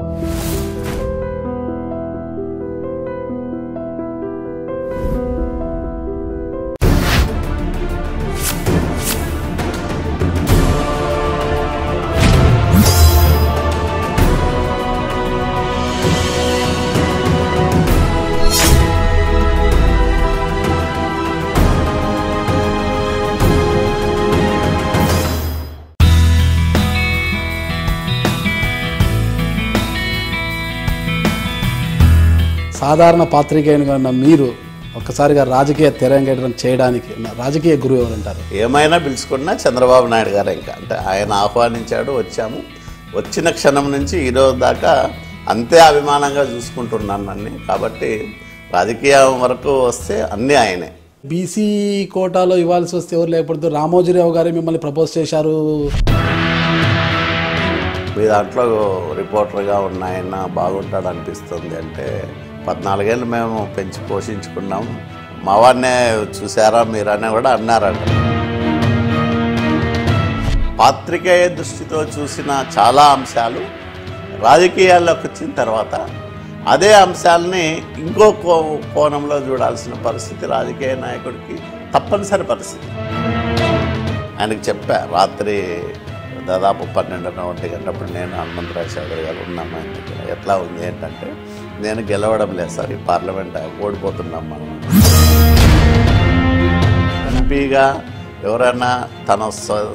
thank you సాధారణ పాత్రికేయునిగా ఉన్న మీరు ఒక్కసారిగా రాజకీయ తెరంగేటం చేయడానికి రాజకీయ గురువు ఎవరంటారు ఏమైనా పిలుచుకున్నా చంద్రబాబు నాయుడు గారు ఇంకా అంటే ఆయన ఆహ్వానించాడు వచ్చాము వచ్చిన క్షణం నుంచి ఈరోజు దాకా అంతే అభిమానంగా చూసుకుంటున్నాను నన్ను కాబట్టి రాజకీయం వరకు వస్తే అన్నీ ఆయనే బీసీ కోటాలో ఇవ్వాల్సి వస్తే ఎవరు లేకపోతే రామోజీరావు గారు మిమ్మల్ని ప్రపోజ్ చేశారు మీ దాంట్లో రిపోర్టర్గా ఉన్న ఆయన బాగుంటాడు అనిపిస్తుంది అంటే పద్నాలుగేళ్ళు మేము పెంచి పోషించుకున్నాం మా వారినే చూసారా మీరని కూడా అన్నారంట పాత్రికేయ దృష్టితో చూసిన చాలా అంశాలు రాజకీయాల్లోకి వచ్చిన తర్వాత అదే అంశాలని ఇంకో కోణంలో చూడాల్సిన పరిస్థితి రాజకీయ నాయకుడికి తప్పనిసరి పరిస్థితి ఆయనకు చెప్పా రాత్రి దాదాపు పన్నెండున్నర ఒంటి గంటప్పుడు నేను హనుమంతరావు చౌదరి గారు ఉన్నామని ఎట్లా ఉంది ఏంటంటే నేను గెలవడం లేదు సార్ ఈ పార్లమెంట్ ఓడిపోతున్నాం మనం ఎంపీగా ఎవరైనా తన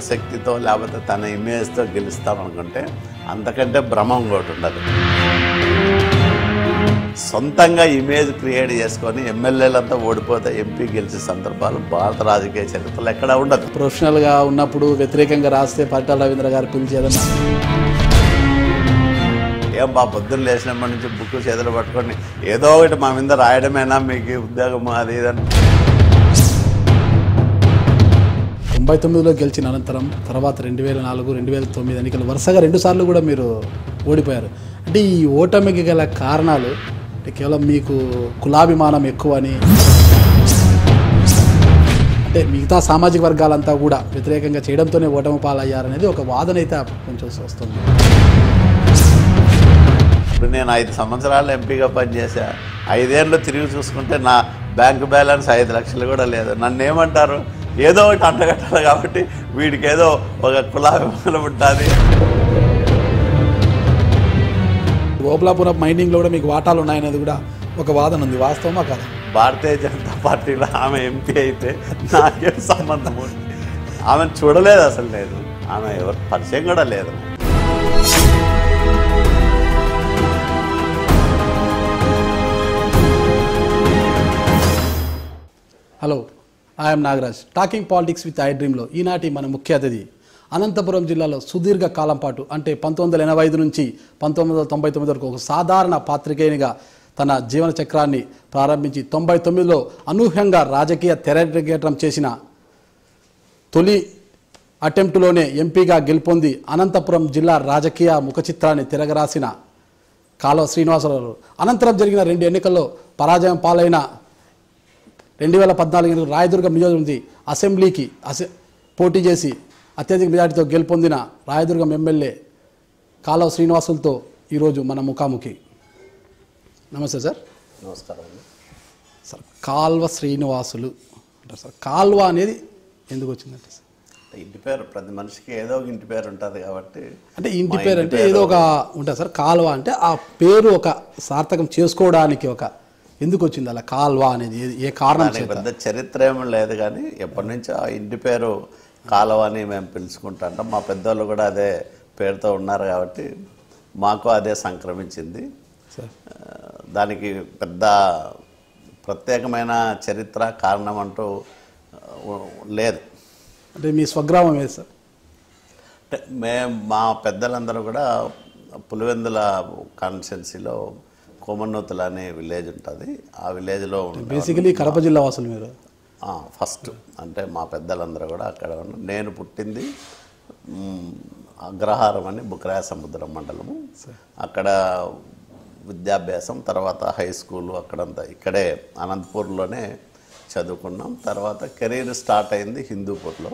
శక్తితో లేకపోతే తన ఇమేజ్తో గెలుస్తామనుకుంటే అంతకంటే భ్రమం ఒకటి ఉండదు సొంతంగా ఇమేజ్ క్రియేట్ చేసుకొని ఎమ్మెల్యేలంతా ఓడిపోతే ఎంపీ గెలిచే సందర్భాలు భారత రాజకీయ చరిత్రలో ఎక్కడా ఉండదు ప్రొఫెషనల్గా ఉన్నప్పుడు వ్యతిరేకంగా రాస్తే పట్టాల రవీంద్ర గారు పిలిచేదన్నా ఏం బా పొద్దున్న లేచినప్పటి నుంచి బుక్ చేతులు పట్టుకొని ఏదో ఒకటి మా మీద రాయడమేనా మీకు ఉద్యోగము అది ఇదని తొంభై తొమ్మిదిలో గెలిచిన అనంతరం తర్వాత రెండు వేల నాలుగు రెండు వేల తొమ్మిది ఎన్నికలు వరుసగా రెండుసార్లు కూడా మీరు ఓడిపోయారు అంటే ఈ ఓటమికి గల కారణాలు కేవలం మీకు కులాభిమానం ఎక్కువ అని అంటే మిగతా సామాజిక వర్గాలంతా కూడా వ్యతిరేకంగా చేయడంతోనే ఓటమి పాలయ్యారనేది ఒక వాదన అయితే కొంచెం వస్తుంది ఇప్పుడు నేను ఐదు సంవత్సరాలు ఎంపీగా పనిచేసా ఐదేళ్ళు తిరిగి చూసుకుంటే నా బ్యాంక్ బ్యాలెన్స్ ఐదు లక్షలు కూడా లేదు నన్ను ఏమంటారు ఏదో ఒకటి అంటగట్టాలి కాబట్టి వీడికి ఏదో ఒక కులాభిమానం ఉంటుంది గోపులాపురం మైనింగ్లో కూడా మీకు వాటాలు ఉన్నాయనేది కూడా ఒక వాదన ఉంది వాస్తవమా కాదు భారతీయ జనతా పార్టీలో ఆమె ఎంపీ అయితే నాకేం సంబంధం ఉంది ఆమెను చూడలేదు అసలు లేదు ఆమె ఎవరు పరిచయం కూడా లేదు hello I'm Nagaraj talking politics with I డ్రీమ్లో ఈనాటి మన ముఖ్య అతిథి అనంతపురం జిల్లాలో సుదీర్ఘ కాలం పాటు అంటే పంతొమ్మిది వందల ఎనభై ఐదు నుంచి పంతొమ్మిది వందల తొంభై తొమ్మిది వరకు ఒక సాధారణ పాత్రికేయునిగా తన జీవన చక్రాన్ని ప్రారంభించి తొంభై తొమ్మిదిలో అనూహ్యంగా రాజకీయ తెరగేటం చేసిన తొలి అటెంప్ట్లోనే ఎంపీగా గెలుపొంది అనంతపురం జిల్లా రాజకీయ ముఖచిత్రాన్ని తిరగరాసిన కాలువ శ్రీనివాసరావు అనంతరం జరిగిన రెండు ఎన్నికల్లో పరాజయం పాలైన రెండు వేల పద్నాలుగు రాయదుర్గం నియోజకవర్గం అసెంబ్లీకి అసె పోటీ చేసి అత్యధిక మెజార్టీతో గెలుపొందిన రాయదుర్గం ఎమ్మెల్యే కాలవ శ్రీనివాసులతో ఈరోజు మన ముఖాముఖి నమస్తే సార్ నమస్కారం సార్ కాల్వ శ్రీనివాసులు అంటారు సార్ కాల్వ అనేది ఎందుకు వచ్చిందంటే సార్ ఇంటి పేరు ప్రతి మనిషికి ఏదో ఒక ఇంటి పేరు ఉంటుంది కాబట్టి అంటే ఇంటి పేరు అంటే ఏదో ఒక ఉంటుంది సార్ కాల్వ అంటే ఆ పేరు ఒక సార్థకం చేసుకోవడానికి ఒక ఎందుకు వచ్చింది అలా కాల్వా అనేది ఏ కారణం పెద్ద చరిత్ర ఏమీ లేదు కానీ ఎప్పటి నుంచో ఆ ఇంటి పేరు కాలువ అని మేము పిలుచుకుంటాం మా పెద్దవాళ్ళు కూడా అదే పేరుతో ఉన్నారు కాబట్టి మాకు అదే సంక్రమించింది దానికి పెద్ద ప్రత్యేకమైన చరిత్ర కారణం అంటూ లేదు అంటే మీ స్వగ్రామం ఏది సార్ అంటే మేము మా పెద్దలందరూ కూడా పులివెందుల కాన్స్టెన్సీలో కోమన్నోతుల అనే విలేజ్ ఉంటుంది ఆ విలేజ్లో బేసికలీ కడప జిల్లా వాసులు మీరు ఫస్ట్ అంటే మా పెద్దలందరూ కూడా అక్కడ నేను పుట్టింది అగ్రహారం అని బుక్రాయ సముద్రం మండలము అక్కడ విద్యాభ్యాసం తర్వాత హై స్కూలు అక్కడంతా ఇక్కడే అనంతపూర్లోనే చదువుకున్నాం తర్వాత కెరీర్ స్టార్ట్ అయింది హిందూపూర్లో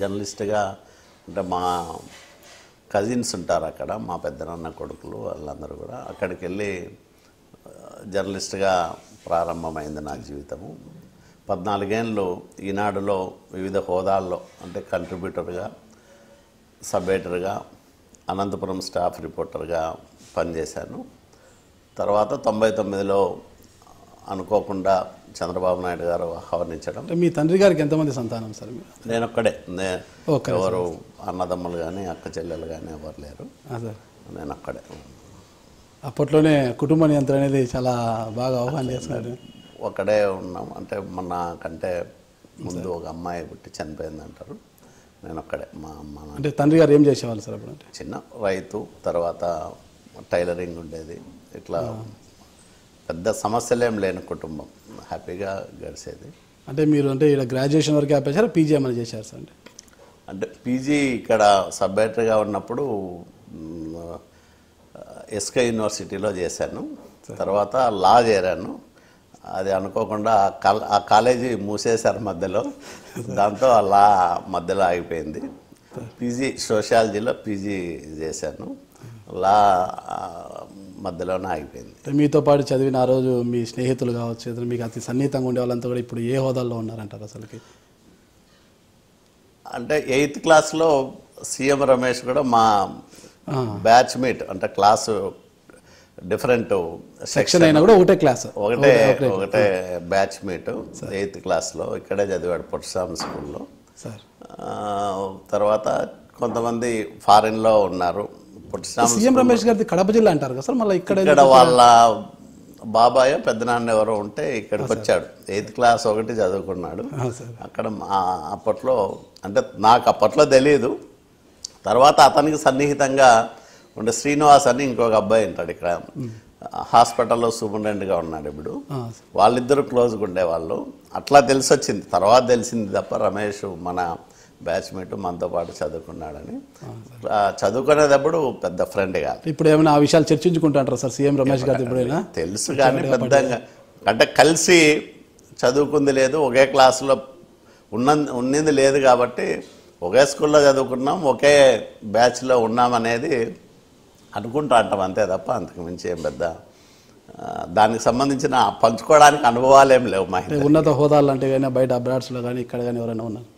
జర్నలిస్ట్గా అంటే మా కజిన్స్ ఉంటారు అక్కడ మా పెద్దనాన్న కొడుకులు వాళ్ళందరూ కూడా అక్కడికి వెళ్ళి జర్నలిస్ట్గా ప్రారంభమైంది నా జీవితము పద్నాలుగేళ్ళు ఈనాడులో వివిధ హోదాల్లో అంటే కంట్రిబ్యూటర్గా సబ్ ఎడిటర్గా అనంతపురం స్టాఫ్ రిపోర్టర్గా పనిచేశాను తర్వాత తొంభై తొమ్మిదిలో అనుకోకుండా చంద్రబాబు నాయుడు గారు ఆహ్వానించడం మీ తండ్రి గారికి ఎంతమంది సంతానం సార్ నేను ఒక్కడే ఎవరు అన్నదమ్ములు కానీ అక్క చెల్లెలు కానీ ఎవరు లేరు నేను అక్కడే అప్పట్లోనే కుటుంబ నియంత్రణ అనేది చాలా బాగా ఆహ్వానం చేస్తున్నారు ఒకడే ఉన్నాం అంటే మన కంటే ముందు ఒక అమ్మాయి పుట్టి చనిపోయింది అంటారు నేను ఒక్కడే మా అమ్మ అంటే తండ్రి గారు ఏం చేసేవాళ్ళు సార్ అప్పుడు చిన్న రైతు తర్వాత టైలరింగ్ ఉండేది ఇట్లా పెద్ద సమస్యలేం లేని కుటుంబం హ్యాపీగా గడిచేది అంటే మీరు అంటే ఇక్కడ గ్రాడ్యుయేషన్ వరకు ఆపేశారు పీజీ ఏమైనా చేశారు సార్ అంటే అంటే పీజీ ఇక్కడ సబ్డైరెక్టర్గా ఉన్నప్పుడు ఎస్కే యూనివర్సిటీలో చేశాను తర్వాత లా చేరాను అది అనుకోకుండా ఆ కాలేజీ మూసేశారు మధ్యలో దాంతో ఆ లా మధ్యలో ఆగిపోయింది పీజీ సోషాలజీలో పీజీ చేశాను లా మధ్యలోనే ఆగిపోయింది మీతో పాటు చదివిన ఆ రోజు మీ స్నేహితులు కావచ్చు ఎదురు మీకు అతి సన్నిహితంగా ఉండే వాళ్ళంతా కూడా ఇప్పుడు ఏ హోదాల్లో ఉన్నారంటారు అసలుకి అంటే ఎయిత్ క్లాస్లో సీఎం రమేష్ కూడా మా బ్యాచ్ మేట్ అంటే క్లాసు డిఫరెంట్ సెక్షన్ అయినా కూడా ఒకటే క్లాస్ ఒకటే ఒకటే బ్యాచ్ మేట్ ఎయిత్ క్లాస్లో ఇక్కడే చదివాడు పొట్టిస్వామి స్కూల్లో తర్వాత కొంతమంది ఫారిన్లో ఉన్నారు సీఎం రమేష్ గారిది కడప జిల్లా అంటారు కదా సార్ మళ్ళీ ఇక్కడ ఇక్కడ వాళ్ళ బాబాయ్ పెద్దనాన్న ఎవరో ఉంటే ఇక్కడికి వచ్చాడు ఎయిత్ క్లాస్ ఒకటి చదువుకున్నాడు అక్కడ అప్పట్లో అంటే నాకు అప్పట్లో తెలియదు తర్వాత అతనికి సన్నిహితంగా ఉండే శ్రీనివాస్ అని ఇంకొక అబ్బాయి ఉంటాడు ఇక్కడ హాస్పిటల్లో సూపరింటెండెంట్గా ఉన్నాడు ఇప్పుడు వాళ్ళిద్దరూ క్లోజ్గా ఉండేవాళ్ళు అట్లా తెలిసి వచ్చింది తర్వాత తెలిసింది తప్ప రమేష్ మన బ్యాచ్మేట్ మనతో పాటు చదువుకున్నాడని చదువుకునేటప్పుడు పెద్ద ఫ్రెండ్ కాదు ఇప్పుడు ఏమైనా ఆ విషయాలు చర్చించుకుంటాంటారా సార్ సీఎం రమేష్ గారు ఎప్పుడైనా తెలుసు కానీ పెద్దగా అంటే కలిసి చదువుకుంది లేదు ఒకే క్లాసులో ఉన్న ఉన్నింది లేదు కాబట్టి ఒకే స్కూల్లో చదువుకున్నాం ఒకే బ్యాచ్లో ఉన్నామనేది అనుకుంటా అంటాం అంతే తప్ప అంతకుమించి ఏం పెద్ద దానికి సంబంధించిన పంచుకోవడానికి అనుభవాలు ఏం లేవు మా ఉన్నత హోదాలు అంటే కానీ బయట బ్రాడ్స్లో కానీ ఇక్కడ కానీ ఎవరైనా ఉన్నారు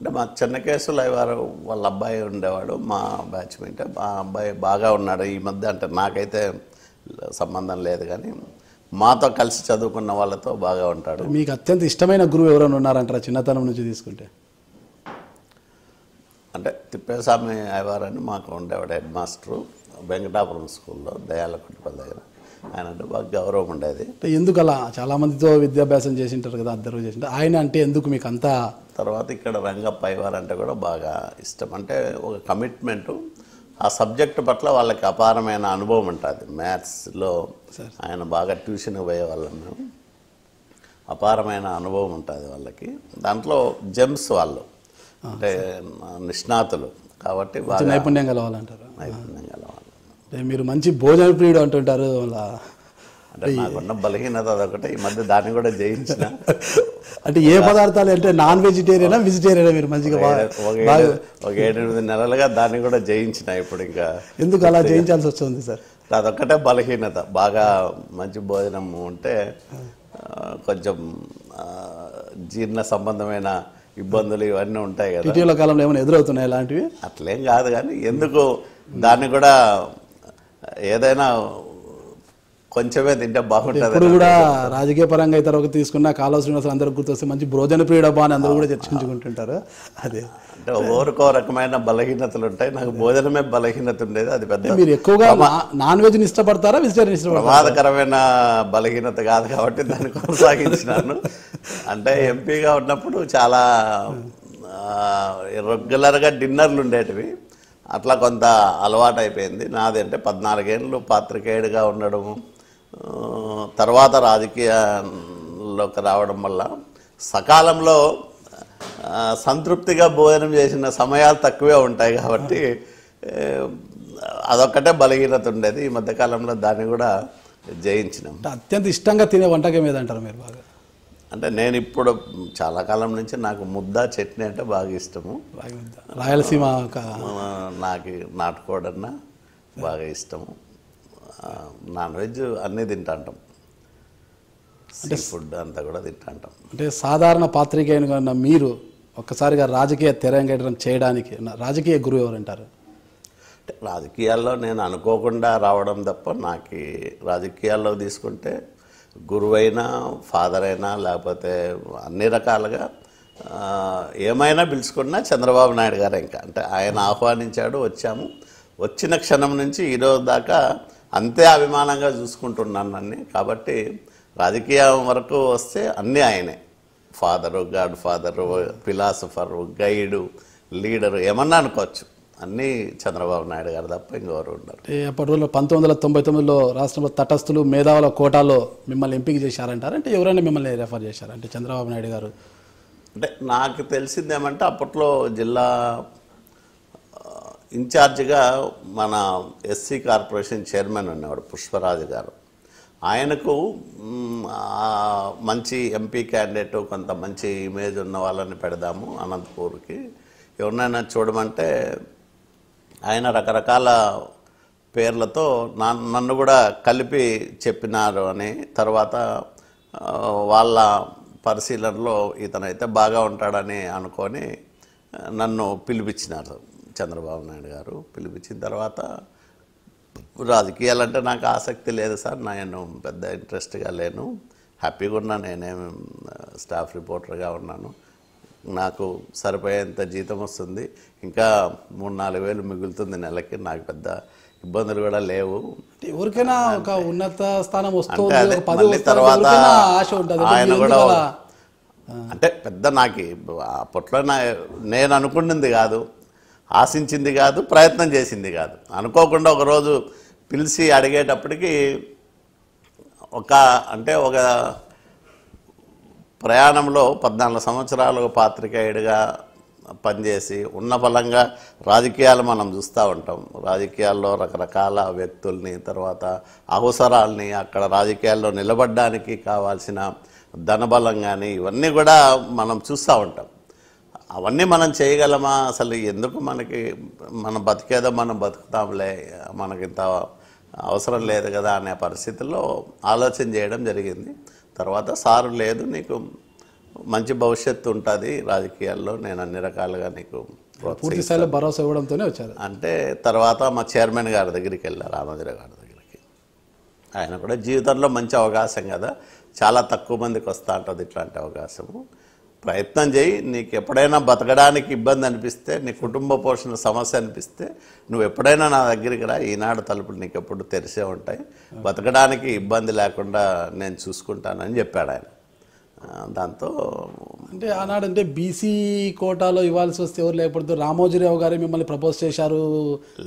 అంటే మా చిన్న కేసులు వారు వాళ్ళ అబ్బాయి ఉండేవాడు మా బ్యాచ్మేట్ మా అబ్బాయి బాగా ఉన్నాడు ఈ మధ్య అంటే నాకైతే సంబంధం లేదు కానీ మాతో కలిసి చదువుకున్న వాళ్ళతో బాగా ఉంటాడు మీకు అత్యంత ఇష్టమైన గురువు ఎవరైనా ఉన్నారంటారా చిన్నతనం నుంచి తీసుకుంటే అంటే తిప్పేస్వామి అయ్యవారని మాకు ఉండేవాడు హెడ్ మాస్టరు వెంకటాపురం స్కూల్లో దయాలకుంటపల్లి దగ్గర ఆయన అంటే బాగా గౌరవం ఉండేది ఎందుకు అలా చాలామందితో విద్యాభ్యాసం చేసింటారు కదా అద్దరు చేసింటారు ఆయన అంటే ఎందుకు మీకు అంతా తర్వాత ఇక్కడ రంగప్ప వారు కూడా బాగా ఇష్టం అంటే ఒక కమిట్మెంటు ఆ సబ్జెక్టు పట్ల వాళ్ళకి అపారమైన అనుభవం ఉంటుంది మ్యాథ్స్లో ఆయన బాగా ట్యూషన్ పోయేవాళ్ళం మేము అపారమైన అనుభవం ఉంటుంది వాళ్ళకి దాంట్లో జెమ్స్ వాళ్ళు అంటే నిష్ణాతులు కాబట్టి నైపుణ్యం కలవాలంటారు నైపుణ్యం మీరు మంచి భోజన ప్రియుడు అంటుంటారు అలా అంటే నాకున్న బలహీనత అదొకటి ఈ మధ్య దాన్ని కూడా జయించిన అంటే ఏ పదార్థాలు అంటే నాన్ వెజిటేరియనా వెజిటేరియనా మీరు మంచిగా ఒక ఏడెనిమిది నెలలుగా దాన్ని కూడా జయించిన ఇప్పుడు ఇంకా ఎందుకు అలా జయించాల్సి వస్తుంది సార్ అదొక్కటే బలహీనత బాగా మంచి భోజనం ఉంటే కొంచెం జీర్ణ సంబంధమైన ఇబ్బందులు ఇవన్నీ ఉంటాయి కదా ఇటీవల కాలంలో ఏమైనా ఎదురవుతున్నాయి ఇలాంటివి అట్లేం కాదు కానీ ఎందుకు దాన్ని కూడా ఏదైనా కొంచెమే తింటే బాగుంటుంది ఇప్పుడు కూడా రాజకీయ పరంగా అయితే ఒక తీసుకున్న కాలువ శ్రీనివాస అందరూ గుర్తొస్తే మంచి భోజన పీడబా అని అందరూ కూడా చర్చించుకుంటుంటారు అదే అంటే ఓరుకో రకమైన బలహీనతలు ఉంటాయి నాకు భోజనమే బలహీనత ఉండేది అది పెద్ద మీరు ఎక్కువగా నాన్ వెజ్ని ఇష్టపడతారా వెజిటేరియన్ ఇష్టపడతారా ప్రమాదకరమైన బలహీనత కాదు కాబట్టి దాన్ని కొనసాగించినాను అంటే ఎంపీగా ఉన్నప్పుడు చాలా రెగ్యులర్గా డిన్నర్లు ఉండేటివి అట్లా కొంత అలవాటు అయిపోయింది అంటే పద్నాలుగేళ్ళు పాత్రికేయుడిగా ఉండడము తర్వాత రాజకీయాల్లోకి రావడం వల్ల సకాలంలో సంతృప్తిగా భోజనం చేసిన సమయాలు తక్కువే ఉంటాయి కాబట్టి అదొక్కటే బలహీనత ఉండేది ఈ మధ్యకాలంలో దాన్ని కూడా జయించినాం అత్యంత ఇష్టంగా తినే వంటకం ఏదంటారు మీరు బాగా అంటే నేను ఇప్పుడు చాలా కాలం నుంచి నాకు ముద్ద చట్నీ అంటే బాగా ఇష్టము రాయలసీమ నాకు నాటుకోడన్నా బాగా ఇష్టము నాన్ వెజ్ అన్నీ తింటాంటాం అంటే ఫుడ్ అంతా కూడా తింటాంటాం అంటే సాధారణ కన్నా మీరు ఒక్కసారిగా రాజకీయ తెరంగేటం చేయడానికి రాజకీయ గురువు ఎవరంటారు రాజకీయాల్లో నేను అనుకోకుండా రావడం తప్ప నాకు రాజకీయాల్లో తీసుకుంటే గురువైనా ఫాదర్ అయినా లేకపోతే అన్ని రకాలుగా ఏమైనా పిలుచుకున్నా చంద్రబాబు నాయుడు గారు ఇంకా అంటే ఆయన ఆహ్వానించాడు వచ్చాము వచ్చిన క్షణం నుంచి ఈరోజు దాకా అంతే అభిమానంగా చూసుకుంటున్నాను నన్ను కాబట్టి రాజకీయం వరకు వస్తే అన్నీ ఆయనే father godfather philosopher guide leader ఏమన్నా అనుకోవచ్చు అన్నీ చంద్రబాబు నాయుడు గారు తప్ప ఇంకెవరు ఉన్నారు అప్పటి రోజుల్లో పంతొమ్మిది వందల తొంభై తొమ్మిదిలో రాష్ట్రంలో తటస్థులు మేధావుల కోటాలో మిమ్మల్ని ఎంపిక చేశారంటారు అంటే ఎవరైనా మిమ్మల్ని రెఫర్ చేశారు అంటే చంద్రబాబు నాయుడు గారు అంటే నాకు తెలిసింది ఏమంటే అప్పట్లో జిల్లా ఇన్ఛార్జిగా మన ఎస్సీ కార్పొరేషన్ చైర్మన్ ఉన్నవాడు పుష్పరాజు గారు ఆయనకు మంచి ఎంపీ క్యాండిడేట్ కొంత మంచి ఇమేజ్ ఉన్న వాళ్ళని పెడదాము అనంతపూర్కి ఎవరినైనా చూడమంటే ఆయన రకరకాల పేర్లతో నన్ను కూడా కలిపి చెప్పినారు అని తర్వాత వాళ్ళ పరిశీలనలో ఇతనైతే బాగా ఉంటాడని అనుకొని నన్ను పిలిపించినారు చంద్రబాబు నాయుడు గారు పిలిపించిన తర్వాత రాజకీయాలు అంటే నాకు ఆసక్తి లేదు సార్ నేను పెద్ద ఇంట్రెస్ట్గా లేను హ్యాపీగా ఉన్నాను నేనేమి స్టాఫ్ రిపోర్టర్గా ఉన్నాను నాకు సరిపోయేంత జీతం వస్తుంది ఇంకా మూడు నాలుగు వేలు మిగులుతుంది నెలకి నాకు పెద్ద ఇబ్బందులు కూడా లేవు ఎవరికైనా ఒక ఉన్నత స్థానం వస్తుంది తర్వాత ఆయన కూడా అంటే పెద్ద నాకు అప్పట్లో నేను అనుకున్నది కాదు ఆశించింది కాదు ప్రయత్నం చేసింది కాదు అనుకోకుండా ఒకరోజు పిలిచి అడిగేటప్పటికి ఒక అంటే ఒక ప్రయాణంలో పద్నాలుగు సంవత్సరాలు పాత్రికేయుడిగా పనిచేసి ఉన్న బలంగా రాజకీయాలు మనం చూస్తూ ఉంటాం రాజకీయాల్లో రకరకాల వ్యక్తుల్ని తర్వాత అవసరాలని అక్కడ రాజకీయాల్లో నిలబడడానికి కావాల్సిన ధనబలం కానీ ఇవన్నీ కూడా మనం చూస్తూ ఉంటాం అవన్నీ మనం చేయగలమా అసలు ఎందుకు మనకి మనం బతికేదో మనం బతుకుతాంలే మనకింత అవసరం లేదు కదా అనే పరిస్థితుల్లో ఆలోచన చేయడం జరిగింది తర్వాత సారు లేదు నీకు మంచి భవిష్యత్తు ఉంటుంది రాజకీయాల్లో నేను అన్ని రకాలుగా నీకు పూర్తి స్థాయిలో భరోసా ఇవ్వడంతోనే వచ్చారు అంటే తర్వాత మా చైర్మన్ గారి దగ్గరికి వెళ్ళారు రామోజీరావు గారి దగ్గరికి ఆయన కూడా జీవితంలో మంచి అవకాశం కదా చాలా తక్కువ మందికి వస్తూ ఉంటుంది ఇట్లాంటి అవకాశము ప్రయత్నం చేయి నీకు ఎప్పుడైనా బతకడానికి ఇబ్బంది అనిపిస్తే నీ కుటుంబ పోషణ సమస్య అనిపిస్తే నువ్వు ఎప్పుడైనా నా దగ్గరికి రా ఈనాడు తలుపులు నీకు ఎప్పుడు తెరిసే ఉంటాయి బతకడానికి ఇబ్బంది లేకుండా నేను చూసుకుంటానని చెప్పాడు ఆయన దాంతో అంటే ఆనాడు అంటే బీసీ కోటాలో ఇవ్వాల్సి వస్తే ఎవరు లేకపోతే రామోజీరావు గారు మిమ్మల్ని ప్రపోజ్ చేశారు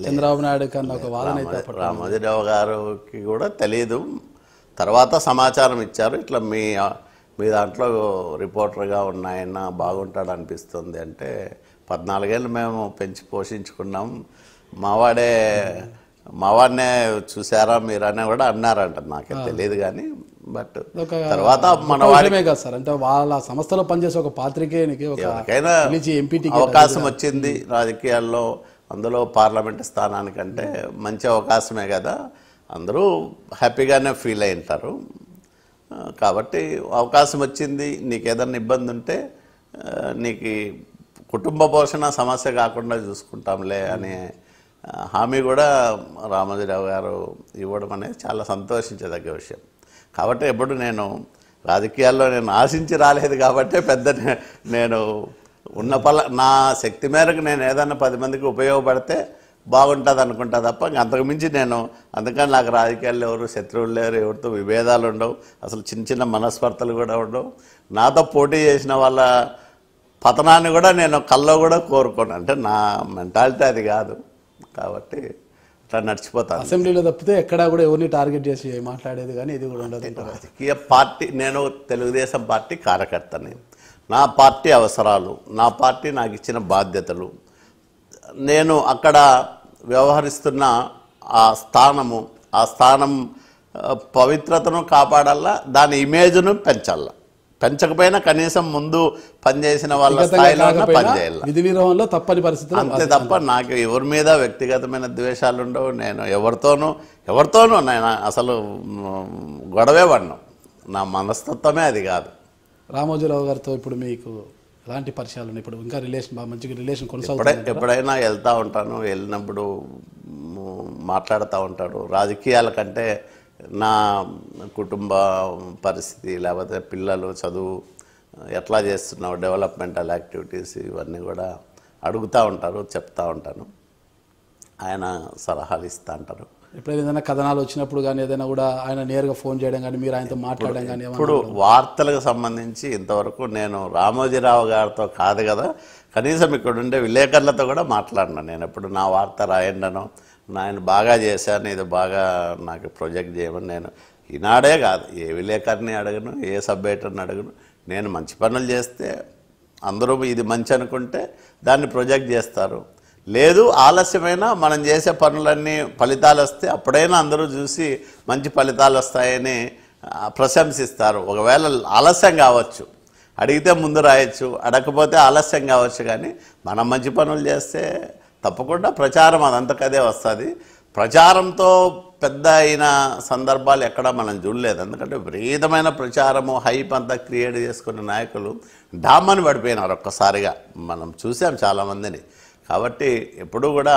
చంద్రబాబు నాయుడు కన్నా ఒక వాదన రామోజీరావు గారికి కూడా తెలియదు తర్వాత సమాచారం ఇచ్చారు ఇట్లా మీ మీ దాంట్లో రిపోర్టర్గా ఉన్న ఆయన బాగుంటాడు అనిపిస్తుంది అంటే పద్నాలుగేళ్ళు మేము పెంచి పోషించుకున్నాం మావాడే మావాడినే చూసారా మీరు అని కూడా అన్నారంట నాకే తెలియదు కానీ బట్ తర్వాత మన వాడే కదా సార్ అంటే వాళ్ళ సంస్థలో పనిచేసే ఒక పాత్రికేయునికి ఎవరికైనా అవకాశం వచ్చింది రాజకీయాల్లో అందులో పార్లమెంట్ స్థానానికంటే మంచి అవకాశమే కదా అందరూ హ్యాపీగానే ఫీల్ అయి ఉంటారు కాబట్టి అవకాశం వచ్చింది నీకు ఏదన్నా ఇబ్బంది ఉంటే నీకు కుటుంబ పోషణ సమస్య కాకుండా చూసుకుంటాంలే అనే హామీ కూడా రామోజీరావు గారు ఇవ్వడం అనేది చాలా సంతోషించదగ్గ విషయం కాబట్టి ఎప్పుడు నేను రాజకీయాల్లో నేను ఆశించి రాలేదు కాబట్టి పెద్ద నేను ఉన్న పల నా శక్తి మేరకు నేను ఏదన్నా పది మందికి ఉపయోగపడితే బాగుంటుంది అనుకుంటా తప్ప అంతకు మించి నేను అందుకని నాకు రాజకీయాల్లో ఎవరు శత్రువులు లేరు ఎవరితో విభేదాలు ఉండవు అసలు చిన్న చిన్న మనస్పర్ధలు కూడా ఉండవు నాతో పోటీ చేసిన వాళ్ళ పతనాన్ని కూడా నేను కల్లో కూడా కోరుకోను అంటే నా మెంటాలిటీ అది కాదు కాబట్టి అట్లా నడిచిపోతాను అసెంబ్లీలో తప్పితే ఎక్కడా కూడా ఎవరిని టార్గెట్ చేసి మాట్లాడేది కానీ ఇది కూడా ఉండదు రాజకీయ పార్టీ నేను తెలుగుదేశం పార్టీ కార్యకర్తని నా పార్టీ అవసరాలు నా పార్టీ నాకు ఇచ్చిన బాధ్యతలు నేను అక్కడ వ్యవహరిస్తున్న ఆ స్థానము ఆ స్థానం పవిత్రతను కాపాడాలా దాని ఇమేజ్ను పెంచాలా పెంచకపోయినా కనీసం ముందు పనిచేసిన వాళ్ళ స్థాయిలో పనిచేయాలి తప్పని పరిస్థితి అంతే తప్ప నాకు ఎవరి మీద వ్యక్తిగతమైన ద్వేషాలు ఉండవు నేను ఎవరితోనూ ఎవరితోనూ నేను అసలు గొడవే పడ్డాం నా మనస్తత్వమే అది కాదు రామోజీరావు గారితో ఇప్పుడు మీకు ఎలాంటి పరిచయాలు ఇప్పుడు ఇంకా రిలేషన్ మంచిగా రిలేషన్ కొనసాగుతుంది ఎప్పుడైనా వెళ్తూ ఉంటాను వెళ్ళినప్పుడు మాట్లాడుతూ ఉంటాడు రాజకీయాల కంటే నా కుటుంబ పరిస్థితి లేకపోతే పిల్లలు చదువు ఎట్లా చేస్తున్నావు డెవలప్మెంటల్ యాక్టివిటీస్ ఇవన్నీ కూడా అడుగుతూ ఉంటారు చెప్తూ ఉంటాను ఆయన సలహాలు ఇస్తూ ఉంటారు ఎప్పుడైనా ఏదైనా కథనాలు వచ్చినప్పుడు కానీ ఏదైనా కూడా ఆయన నేరుగా ఫోన్ చేయడం కానీ మీరు ఆయనతో మాట్లాడడం కానీ ఇప్పుడు వార్తలకు సంబంధించి ఇంతవరకు నేను రామోజీరావు గారితో కాదు కదా కనీసం ఇక్కడ ఉండే విలేకరులతో కూడా మాట్లాడినా నేను ఎప్పుడు నా వార్త రాయండను ఆయన బాగా చేశాను ఇది బాగా నాకు ప్రొజెక్ట్ చేయమని నేను ఈనాడే కాదు ఏ విలేకరిని అడగను ఏ సబ్మిటర్ని అడగను నేను మంచి పనులు చేస్తే అందరూ ఇది మంచి అనుకుంటే దాన్ని ప్రొజెక్ట్ చేస్తారు లేదు ఆలస్యమైనా మనం చేసే పనులన్నీ ఫలితాలు వస్తే అప్పుడైనా అందరూ చూసి మంచి ఫలితాలు వస్తాయని ప్రశంసిస్తారు ఒకవేళ ఆలస్యం కావచ్చు అడిగితే ముందు రాయొచ్చు అడగకపోతే ఆలస్యం కావచ్చు కానీ మనం మంచి పనులు చేస్తే తప్పకుండా ప్రచారం అదంతకదే వస్తుంది ప్రచారంతో పెద్ద అయిన సందర్భాలు ఎక్కడా మనం చూడలేదు ఎందుకంటే విపరీతమైన ప్రచారము హైప్ అంతా క్రియేట్ చేసుకున్న నాయకులు డామ్మని పడిపోయినారు ఒక్కసారిగా మనం చూసాం చాలామందిని కాబట్టి ఎప్పుడు కూడా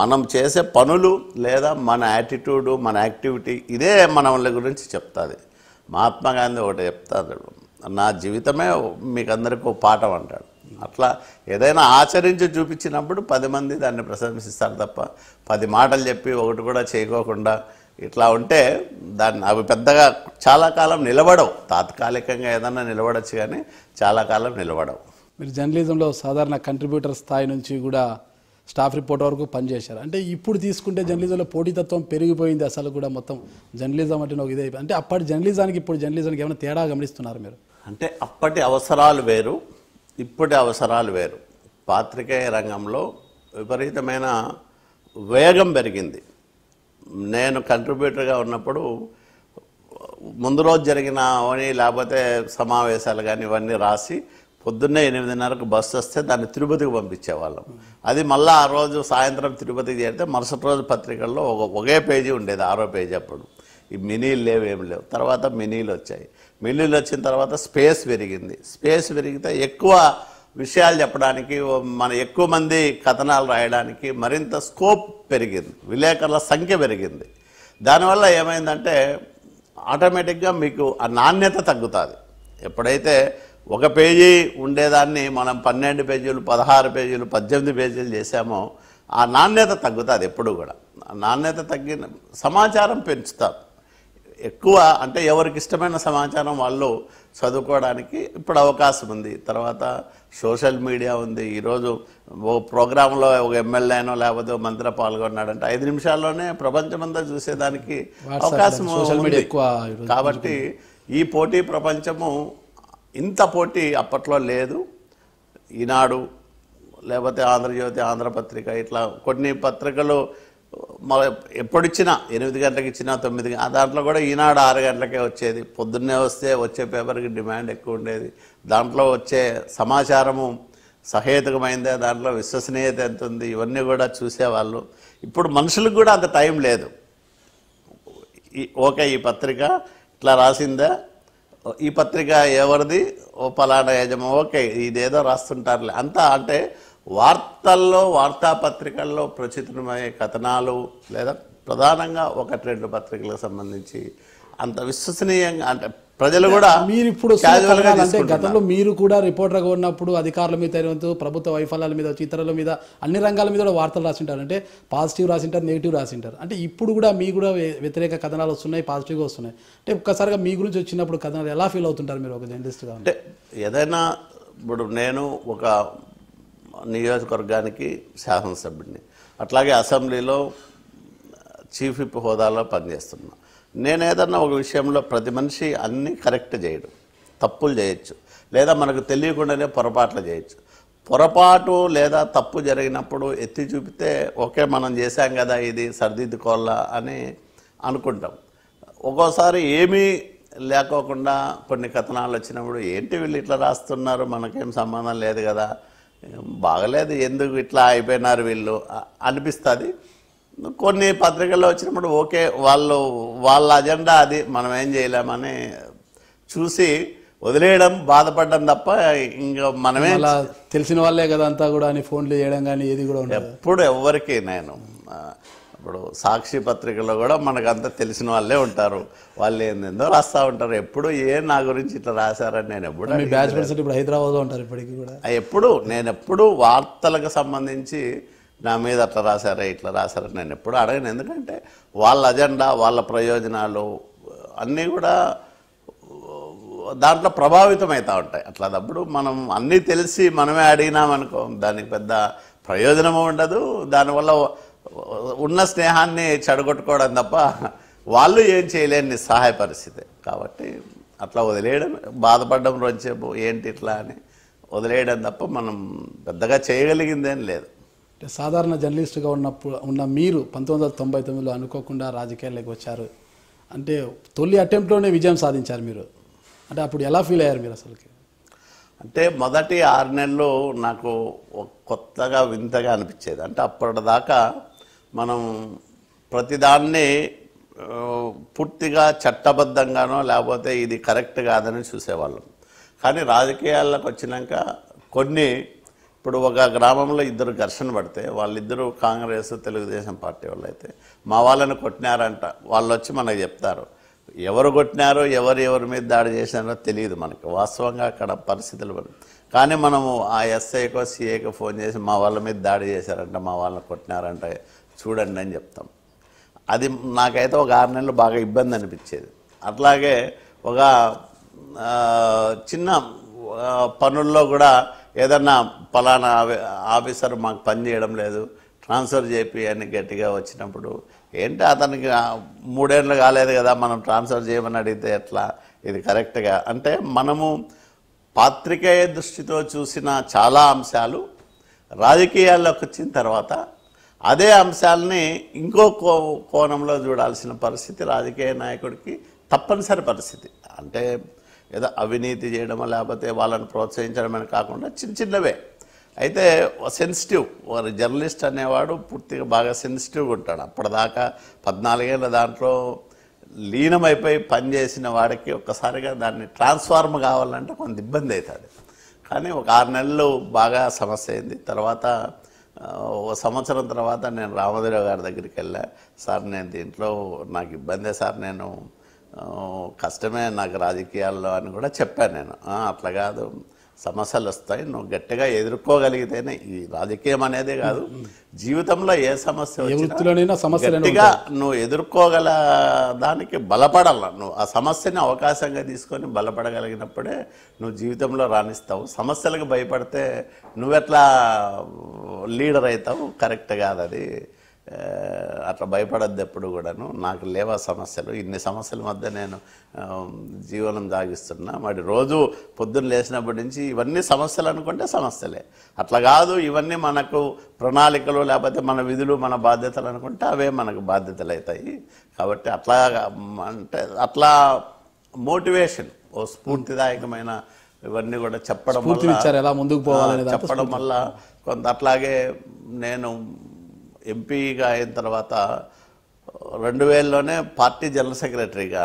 మనం చేసే పనులు లేదా మన యాటిట్యూడు మన యాక్టివిటీ ఇదే మనల గురించి చెప్తుంది మహాత్మా గాంధీ ఒకటి చెప్తాడు నా జీవితమే మీకు అందరికీ పాఠం అంటాడు అట్లా ఏదైనా ఆచరించి చూపించినప్పుడు పది మంది దాన్ని ప్రశంసిస్తారు తప్ప పది మాటలు చెప్పి ఒకటి కూడా చేయకోకుండా ఇట్లా ఉంటే దాన్ని అవి పెద్దగా చాలా కాలం నిలబడవు తాత్కాలికంగా ఏదైనా నిలబడచ్చు కానీ చాలా కాలం నిలబడవు మీరు జర్నలిజంలో సాధారణ కంట్రిబ్యూటర్ స్థాయి నుంచి కూడా స్టాఫ్ రిపోర్ట్ వరకు పనిచేశారు అంటే ఇప్పుడు తీసుకుంటే జర్నలిజంలో పోటీతత్వం పెరిగిపోయింది అసలు కూడా మొత్తం జర్నలిజం అంటే ఒక ఇదే అంటే అప్పటి జర్నలిజానికి ఇప్పుడు జర్నలిజానికి ఏమైనా తేడా గమనిస్తున్నారు మీరు అంటే అప్పటి అవసరాలు వేరు ఇప్పటి అవసరాలు వేరు పాత్రికేయ రంగంలో విపరీతమైన వేగం పెరిగింది నేను కంట్రిబ్యూటర్గా ఉన్నప్పుడు ముందు రోజు జరిగిన అవన్నీ లేకపోతే సమావేశాలు కానీ ఇవన్నీ రాసి పొద్దున్నే ఎనిమిదిన్నరకు బస్సు వస్తే దాన్ని తిరుపతికి పంపించేవాళ్ళం అది మళ్ళీ ఆ రోజు సాయంత్రం తిరుపతికి చేరితే మరుసటి రోజు పత్రికల్లో ఒక ఒకే పేజీ ఉండేది ఆరో పేజీ అప్పుడు ఈ మినీలు లేవు ఏం లేవు తర్వాత మినీలు వచ్చాయి మినీలు వచ్చిన తర్వాత స్పేస్ పెరిగింది స్పేస్ పెరిగితే ఎక్కువ విషయాలు చెప్పడానికి మన ఎక్కువ మంది కథనాలు రాయడానికి మరింత స్కోప్ పెరిగింది విలేకరుల సంఖ్య పెరిగింది దానివల్ల ఏమైందంటే ఆటోమేటిక్గా మీకు ఆ నాణ్యత తగ్గుతుంది ఎప్పుడైతే ఒక పేజీ ఉండేదాన్ని మనం పన్నెండు పేజీలు పదహారు పేజీలు పద్దెనిమిది పేజీలు చేసామో ఆ నాణ్యత తగ్గుతుంది ఎప్పుడు కూడా నాణ్యత తగ్గిన సమాచారం పెంచుతారు ఎక్కువ అంటే ఎవరికి ఇష్టమైన సమాచారం వాళ్ళు చదువుకోవడానికి ఇప్పుడు అవకాశం ఉంది తర్వాత సోషల్ మీడియా ఉంది ఈరోజు ఓ ప్రోగ్రాంలో ఒక ఎమ్మెల్యేనో లేకపోతే మంత్రి పాల్గొన్నాడంటే ఐదు నిమిషాల్లోనే ప్రపంచమంతా చూసేదానికి అవకాశం కాబట్టి ఈ పోటీ ప్రపంచము ఇంత పోటీ అప్పట్లో లేదు ఈనాడు లేకపోతే ఆంధ్రజ్యోతి ఆంధ్రపత్రిక ఇట్లా కొన్ని పత్రికలు మన ఎప్పుడిచ్చినా ఎనిమిది గంటలకు ఇచ్చినా తొమ్మిది దాంట్లో కూడా ఈనాడు ఆరు గంటలకే వచ్చేది పొద్దున్నే వస్తే వచ్చే పేపర్కి డిమాండ్ ఎక్కువ ఉండేది దాంట్లో వచ్చే సమాచారము సహేతుకమైందే దాంట్లో విశ్వసనీయత ఎంత ఉంది ఇవన్నీ కూడా చూసేవాళ్ళు ఇప్పుడు మనుషులకు కూడా అంత టైం లేదు ఓకే ఈ పత్రిక ఇట్లా రాసిందే ఈ పత్రిక ఎవరిది ఓ పలానా యజమా ఓకే ఇదేదో రాస్తుంటారులే అంతా అంటే వార్తల్లో వార్తాపత్రికల్లో ప్రచురితమయ్యే కథనాలు లేదా ప్రధానంగా ఒకటి రెండు పత్రికలకు సంబంధించి అంత విశ్వసనీయంగా అంటే ప్రజలు కూడా మీరు ఇప్పుడు అంటే గతంలో మీరు కూడా రిపోర్టర్గా ఉన్నప్పుడు అధికారుల మీద తగినంత ప్రభుత్వ వైఫల్యాల మీద ఇతరుల మీద అన్ని రంగాల మీద కూడా వార్తలు రాసింటారు అంటే పాజిటివ్ రాసింటారు నెగిటివ్ రాసింటారు అంటే ఇప్పుడు కూడా మీ కూడా వ్యతిరేక కథనాలు వస్తున్నాయి పాజిటివ్గా వస్తున్నాయి అంటే ఒక్కసారిగా మీ గురించి వచ్చినప్పుడు కథనాలు ఎలా ఫీల్ అవుతుంటారు మీరు ఒక జర్నలిస్ట్గా అంటే ఏదైనా ఇప్పుడు నేను ఒక నియోజకవర్గానికి శాసనసభ్యుడిని అట్లాగే అసెంబ్లీలో చీఫ్ హోదాలో పనిచేస్తున్నాను నేను ఏదన్నా ఒక విషయంలో ప్రతి మనిషి అన్నీ కరెక్ట్ చేయడం తప్పులు చేయొచ్చు లేదా మనకు తెలియకుండానే పొరపాట్లు చేయొచ్చు పొరపాటు లేదా తప్పు జరిగినప్పుడు ఎత్తి చూపితే ఓకే మనం చేశాం కదా ఇది సరిదిద్దుకోవాలా అని అనుకుంటాం ఒక్కోసారి ఏమీ లేకోకుండా కొన్ని కథనాలు వచ్చినప్పుడు ఏంటి వీళ్ళు ఇట్లా రాస్తున్నారు మనకేం సంబంధం లేదు కదా బాగలేదు ఎందుకు ఇట్లా అయిపోయినారు వీళ్ళు అనిపిస్తుంది కొన్ని పత్రికల్లో వచ్చినప్పుడు ఓకే వాళ్ళు వాళ్ళ అజెండా అది మనం ఏం చేయలేమని చూసి వదిలేయడం బాధపడడం తప్ప ఇంకా మనమే తెలిసిన వాళ్ళే కదా అంతా కూడా అని ఫోన్లు చేయడం కానీ ఏది కూడా ఎప్పుడు ఎవరికి నేను ఇప్పుడు సాక్షి పత్రికలో కూడా మనకంతా తెలిసిన వాళ్ళే ఉంటారు వాళ్ళు ఏందేందో రాస్తూ ఉంటారు ఎప్పుడు ఏ నా గురించి ఇట్లా రాశారని నేను ఎప్పుడు ఇప్పుడు హైదరాబాద్లో ఉంటారు ఇప్పటికీ కూడా ఎప్పుడు నేను ఎప్పుడు వార్తలకు సంబంధించి నా మీద అట్లా రాశారా ఇట్లా రాశారా నేను ఎప్పుడు అడగను ఎందుకంటే వాళ్ళ అజెండా వాళ్ళ ప్రయోజనాలు అన్నీ కూడా దాంట్లో ప్రభావితం అవుతూ ఉంటాయి అట్లా తప్పుడు మనం అన్నీ తెలిసి మనమే అడిగినామనుకో దానికి పెద్ద ప్రయోజనము ఉండదు దానివల్ల ఉన్న స్నేహాన్ని చెడగొట్టుకోవడం తప్ప వాళ్ళు ఏం చేయలేని నిస్సహాయ పరిస్థితి కాబట్టి అట్లా వదిలేయడం బాధపడడం రోజు ఏంటి ఇట్లా అని వదిలేయడం తప్ప మనం పెద్దగా చేయగలిగిందేం లేదు అంటే సాధారణ జర్నలిస్టుగా ఉన్నప్పుడు ఉన్న మీరు పంతొమ్మిది వందల తొంభై తొమ్మిదిలో అనుకోకుండా రాజకీయాల్లోకి వచ్చారు అంటే తొలి అటెంప్ట్లోనే విజయం సాధించారు మీరు అంటే అప్పుడు ఎలా ఫీల్ అయ్యారు మీరు అసలుకి అంటే మొదటి ఆరు నెలలు నాకు కొత్తగా వింతగా అనిపించేది అంటే అప్పటిదాకా మనం ప్రతిదాన్ని పూర్తిగా చట్టబద్ధంగానో లేకపోతే ఇది కరెక్ట్ కాదని చూసేవాళ్ళం కానీ రాజకీయాల్లోకి వచ్చినాక కొన్ని ఇప్పుడు ఒక గ్రామంలో ఇద్దరు ఘర్షణ పడితే వాళ్ళిద్దరూ కాంగ్రెస్ తెలుగుదేశం పార్టీ వాళ్ళు అయితే మా వాళ్ళని కొట్టినారంట వాళ్ళు వచ్చి మనకు చెప్తారు ఎవరు కొట్టినారో ఎవరు ఎవరి మీద దాడి చేశారో తెలియదు మనకి వాస్తవంగా అక్కడ పరిస్థితులు కానీ మనము ఆ ఎస్ఐకో సిఐకో ఫోన్ చేసి మా వాళ్ళ మీద దాడి చేశారంట మా వాళ్ళని కొట్టినారంట చూడండి అని చెప్తాం అది నాకైతే ఒక ఆరు నెలలు బాగా ఇబ్బంది అనిపించేది అట్లాగే ఒక చిన్న పనుల్లో కూడా ఏదన్నా పలానా ఆఫీసర్ మాకు పని చేయడం లేదు ట్రాన్స్ఫర్ చేపి అని గట్టిగా వచ్చినప్పుడు ఏంటి అతనికి మూడేళ్ళు కాలేదు కదా మనం ట్రాన్స్ఫర్ చేయమని అడిగితే ఎట్లా ఇది కరెక్ట్గా అంటే మనము పాత్రికేయ దృష్టితో చూసిన చాలా అంశాలు రాజకీయాల్లోకి వచ్చిన తర్వాత అదే అంశాలని ఇంకో కోణంలో చూడాల్సిన పరిస్థితి రాజకీయ నాయకుడికి తప్పనిసరి పరిస్థితి అంటే ఏదో అవినీతి చేయడం లేకపోతే వాళ్ళని ప్రోత్సహించడమని కాకుండా చిన్న చిన్నవే అయితే సెన్సిటివ్ వారి జర్నలిస్ట్ అనేవాడు పూర్తిగా బాగా సెన్సిటివ్గా ఉంటాడు అప్పటిదాకా పద్నాలుగేళ్ళ దాంట్లో లీనమైపోయి పనిచేసిన వాడికి ఒక్కసారిగా దాన్ని ట్రాన్స్ఫార్మ్ కావాలంటే కొంత ఇబ్బంది అవుతుంది కానీ ఒక ఆరు నెలలు బాగా సమస్య అయింది తర్వాత ఒక సంవత్సరం తర్వాత నేను రామదేరావు గారి దగ్గరికి వెళ్ళా సార్ నేను దీంట్లో నాకు ఇబ్బందే సార్ నేను కష్టమే నాకు రాజకీయాల్లో అని కూడా చెప్పాను నేను అట్లా కాదు సమస్యలు వస్తాయి నువ్వు గట్టిగా ఎదుర్కోగలిగితేనే ఈ రాజకీయం అనేది కాదు జీవితంలో ఏ సమస్య గట్టిగా నువ్వు ఎదుర్కోగల దానికి బలపడాల నువ్వు ఆ సమస్యని అవకాశంగా తీసుకొని బలపడగలిగినప్పుడే నువ్వు జీవితంలో రాణిస్తావు సమస్యలకు భయపడితే నువ్వెట్లా లీడర్ అవుతావు కరెక్ట్ కాదు అది అట్లా భయపడద్దు ఎప్పుడు కూడాను నాకు లేవా సమస్యలు ఇన్ని సమస్యల మధ్య నేను జీవనం సాగిస్తున్నా మరి రోజు పొద్దున్న లేచినప్పటి నుంచి ఇవన్నీ సమస్యలు అనుకుంటే సమస్యలే అట్లా కాదు ఇవన్నీ మనకు ప్రణాళికలు లేకపోతే మన విధులు మన బాధ్యతలు అనుకుంటే అవే మనకు బాధ్యతలు అవుతాయి కాబట్టి అట్లా అంటే అట్లా మోటివేషన్ ఓ స్ఫూర్తిదాయకమైన ఇవన్నీ కూడా చెప్పడం ఎలా ముందుకు చెప్పడం వల్ల కొంత అట్లాగే నేను ఎంపీగా అయిన తర్వాత రెండు వేలలోనే పార్టీ జనరల్ సెక్రటరీగా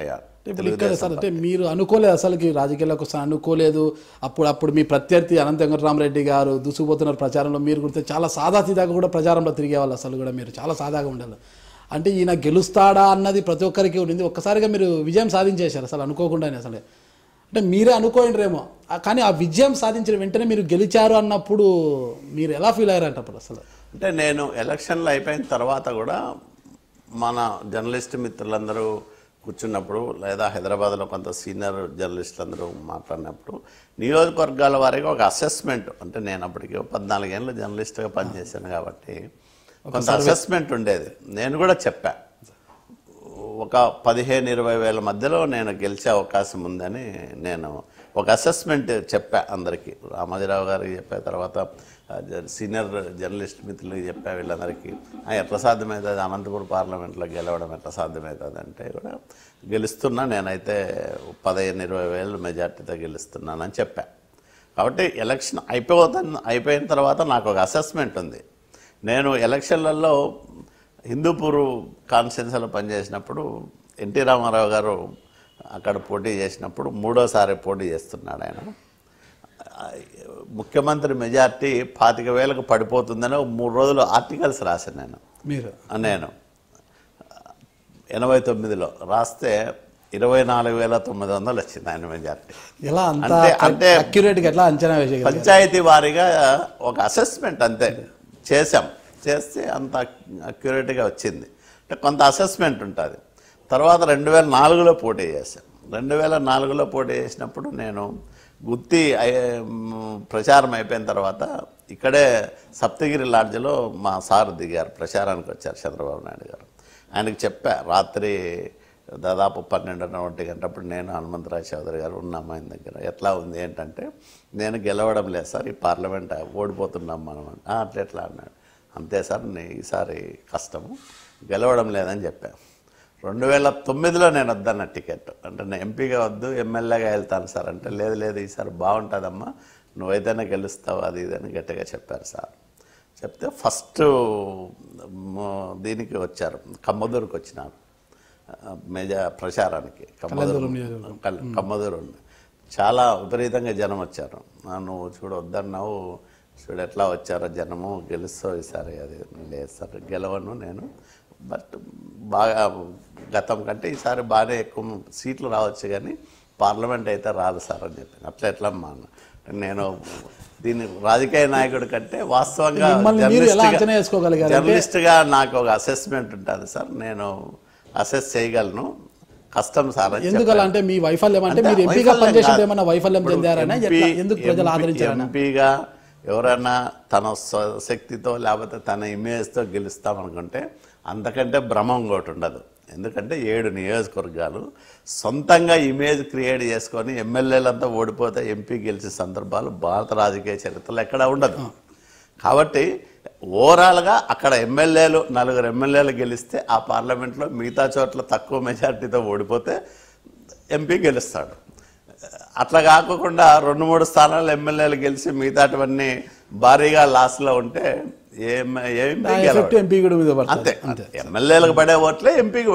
అయ్యారు సార్ అంటే మీరు అనుకోలేదు అసలుకి రాజకీయాలకు అనుకోలేదు అప్పుడు అప్పుడు మీ ప్రత్యర్థి అనంత వెంకటరామరెడ్డి గారు దూసుకుపోతున్నారు ప్రచారంలో మీరు గుర్తే చాలా సాదాసీదాగా కూడా ప్రచారంలో తిరిగేవాళ్ళు అసలు కూడా మీరు చాలా సాదాగా ఉండాలి అంటే ఈయన గెలుస్తాడా అన్నది ప్రతి ఒక్కరికి ఉండింది ఒక్కసారిగా మీరు విజయం సాధించేశారు అసలు అనుకోకుండానే అసలు అంటే మీరే అనుకోండిరేమో కానీ ఆ విజయం సాధించిన వెంటనే మీరు గెలిచారు అన్నప్పుడు మీరు ఎలా ఫీల్ అయ్యారంట అప్పుడు అసలు అంటే నేను ఎలక్షన్లు అయిపోయిన తర్వాత కూడా మన జర్నలిస్ట్ మిత్రులందరూ కూర్చున్నప్పుడు లేదా హైదరాబాద్లో కొంత సీనియర్ అందరూ మాట్లాడినప్పుడు నియోజకవర్గాల వారికి ఒక అసెస్మెంట్ అంటే నేను అప్పటికి పద్నాలుగేళ్ళు జర్నలిస్ట్గా పనిచేశాను కాబట్టి కొంత అసెస్మెంట్ ఉండేది నేను కూడా చెప్పా ఒక పదిహేను ఇరవై వేల మధ్యలో నేను గెలిచే అవకాశం ఉందని నేను ఒక అసెస్మెంట్ చెప్పా అందరికీ రామాజీరావు గారికి చెప్పే తర్వాత సీనియర్ జర్నలిస్ట్ మిత్రులు చెప్పా వీళ్ళందరికీ ఎట్లా సాధ్యమవుతుంది అనంతపురం పార్లమెంట్లో గెలవడం ఎట్లా సాధ్యమవుతుంది అంటే కూడా గెలుస్తున్నా నేనైతే పదిహేను ఇరవై వేలు మెజార్టీతో గెలుస్తున్నానని చెప్పా కాబట్టి ఎలక్షన్ అయిపోతుంది అయిపోయిన తర్వాత నాకు ఒక అసెస్మెంట్ ఉంది నేను ఎలక్షన్లలో హిందూపూర్ కాన్స్టిట్యున్సీలో పనిచేసినప్పుడు ఎన్టీ రామారావు గారు అక్కడ పోటీ చేసినప్పుడు మూడోసారి పోటీ చేస్తున్నాడు ఆయన ముఖ్యమంత్రి మెజార్టీ పాతిక వేలకు పడిపోతుందని మూడు రోజులు ఆర్టికల్స్ రాశాను నేను మీరు నేను ఎనభై తొమ్మిదిలో రాస్తే ఇరవై నాలుగు వేల తొమ్మిది వందలు వచ్చింది ఆయన మెజార్టీ ఎలా అంటే అంటే అక్యురేట్గా ఎట్లా అంచనా వేసే పంచాయతీ వారిగా ఒక అసెస్మెంట్ అంతే చేసాం చేస్తే అంత అక్యురేట్గా వచ్చింది అంటే కొంత అసెస్మెంట్ ఉంటుంది తర్వాత రెండు వేల నాలుగులో పోటీ చేశాం రెండు వేల నాలుగులో పోటీ చేసినప్పుడు నేను గుత్తి ప్రచారం అయిపోయిన తర్వాత ఇక్కడే సప్తగిరి లాడ్జ్లో మా సార్ దిగారు ప్రచారానికి వచ్చారు చంద్రబాబు నాయుడు గారు ఆయనకు చెప్పా రాత్రి దాదాపు పన్నెండున్నర ఒంటి గంటప్పుడు నేను హనుమంతరావు చౌదరి గారు ఉన్నాం ఆయన దగ్గర ఎట్లా ఉంది ఏంటంటే నేను గెలవడం లేదు సార్ ఈ పార్లమెంట్ ఓడిపోతున్నాం మనం అట్లా ఎట్లా అన్నాడు అంతే సార్ ఈసారి కష్టము గెలవడం లేదని చెప్పాను రెండు వేల తొమ్మిదిలో నేను వద్దన్న టికెట్ అంటే నేను ఎంపీగా వద్దు ఎమ్మెల్యేగా వెళ్తాను సార్ అంటే లేదు లేదు ఈసారి బాగుంటుందమ్మా నువ్వు ఏదైనా గెలుస్తావు అది ఇది అని గట్టిగా చెప్పారు సార్ చెప్తే ఫస్ట్ దీనికి వచ్చారు కమ్మదూరుకు వచ్చినారు మేజా ప్రచారానికి కమ్మదూరు కమ్మదూరు చాలా విపరీతంగా జనం వచ్చారు నువ్వు వద్దన్నావు చూడు ఎట్లా వచ్చారో జనము గెలుస్తావు ఈసారి అది లేదు సార్ గెలవను నేను బట్ బాగా గతం కంటే ఈసారి బాగానే ఎక్కువ సీట్లు రావచ్చు కానీ పార్లమెంట్ అయితే రాదు సార్ అని చెప్పి అట్లా ఎట్లా మా నేను దీన్ని రాజకీయ నాయకుడు కంటే వాస్తవంగా జర్నలిస్ట్గా నాకు ఒక అసెస్మెంట్ ఉంటుంది సార్ నేను అసెస్ చేయగలను కష్టం సార్ ఎందుకంటే మీ వైఫల్యం అంటే ఎంపీగా ఏమైనా వైఫల్యం ఎందుకు ఎవరైనా తన శక్తితో లేకపోతే తన ఇమేజ్తో గెలుస్తామనుకుంటే అనుకుంటే అంతకంటే భ్రమం ఇంకోటి ఉండదు ఎందుకంటే ఏడు నియోజకవర్గాలు సొంతంగా ఇమేజ్ క్రియేట్ చేసుకొని ఎమ్మెల్యేలంతా ఓడిపోతే ఎంపీ గెలిచే సందర్భాలు భారత రాజకీయ చరిత్రలో ఎక్కడా ఉండదు కాబట్టి ఓవరాల్గా అక్కడ ఎమ్మెల్యేలు నలుగురు ఎమ్మెల్యేలు గెలిస్తే ఆ పార్లమెంట్లో మిగతా చోట్ల తక్కువ మెజార్టీతో ఓడిపోతే ఎంపీ గెలుస్తాడు అట్లా కాకుండా రెండు మూడు స్థానాలు ఎమ్మెల్యేలు గెలిచి మిగతాటివన్నీ భారీగా లాస్లో ఉంటే ఎంపీ అంతే అంతే ఎమ్మెల్యేలకు పడే ఓట్లే ఎంపీకి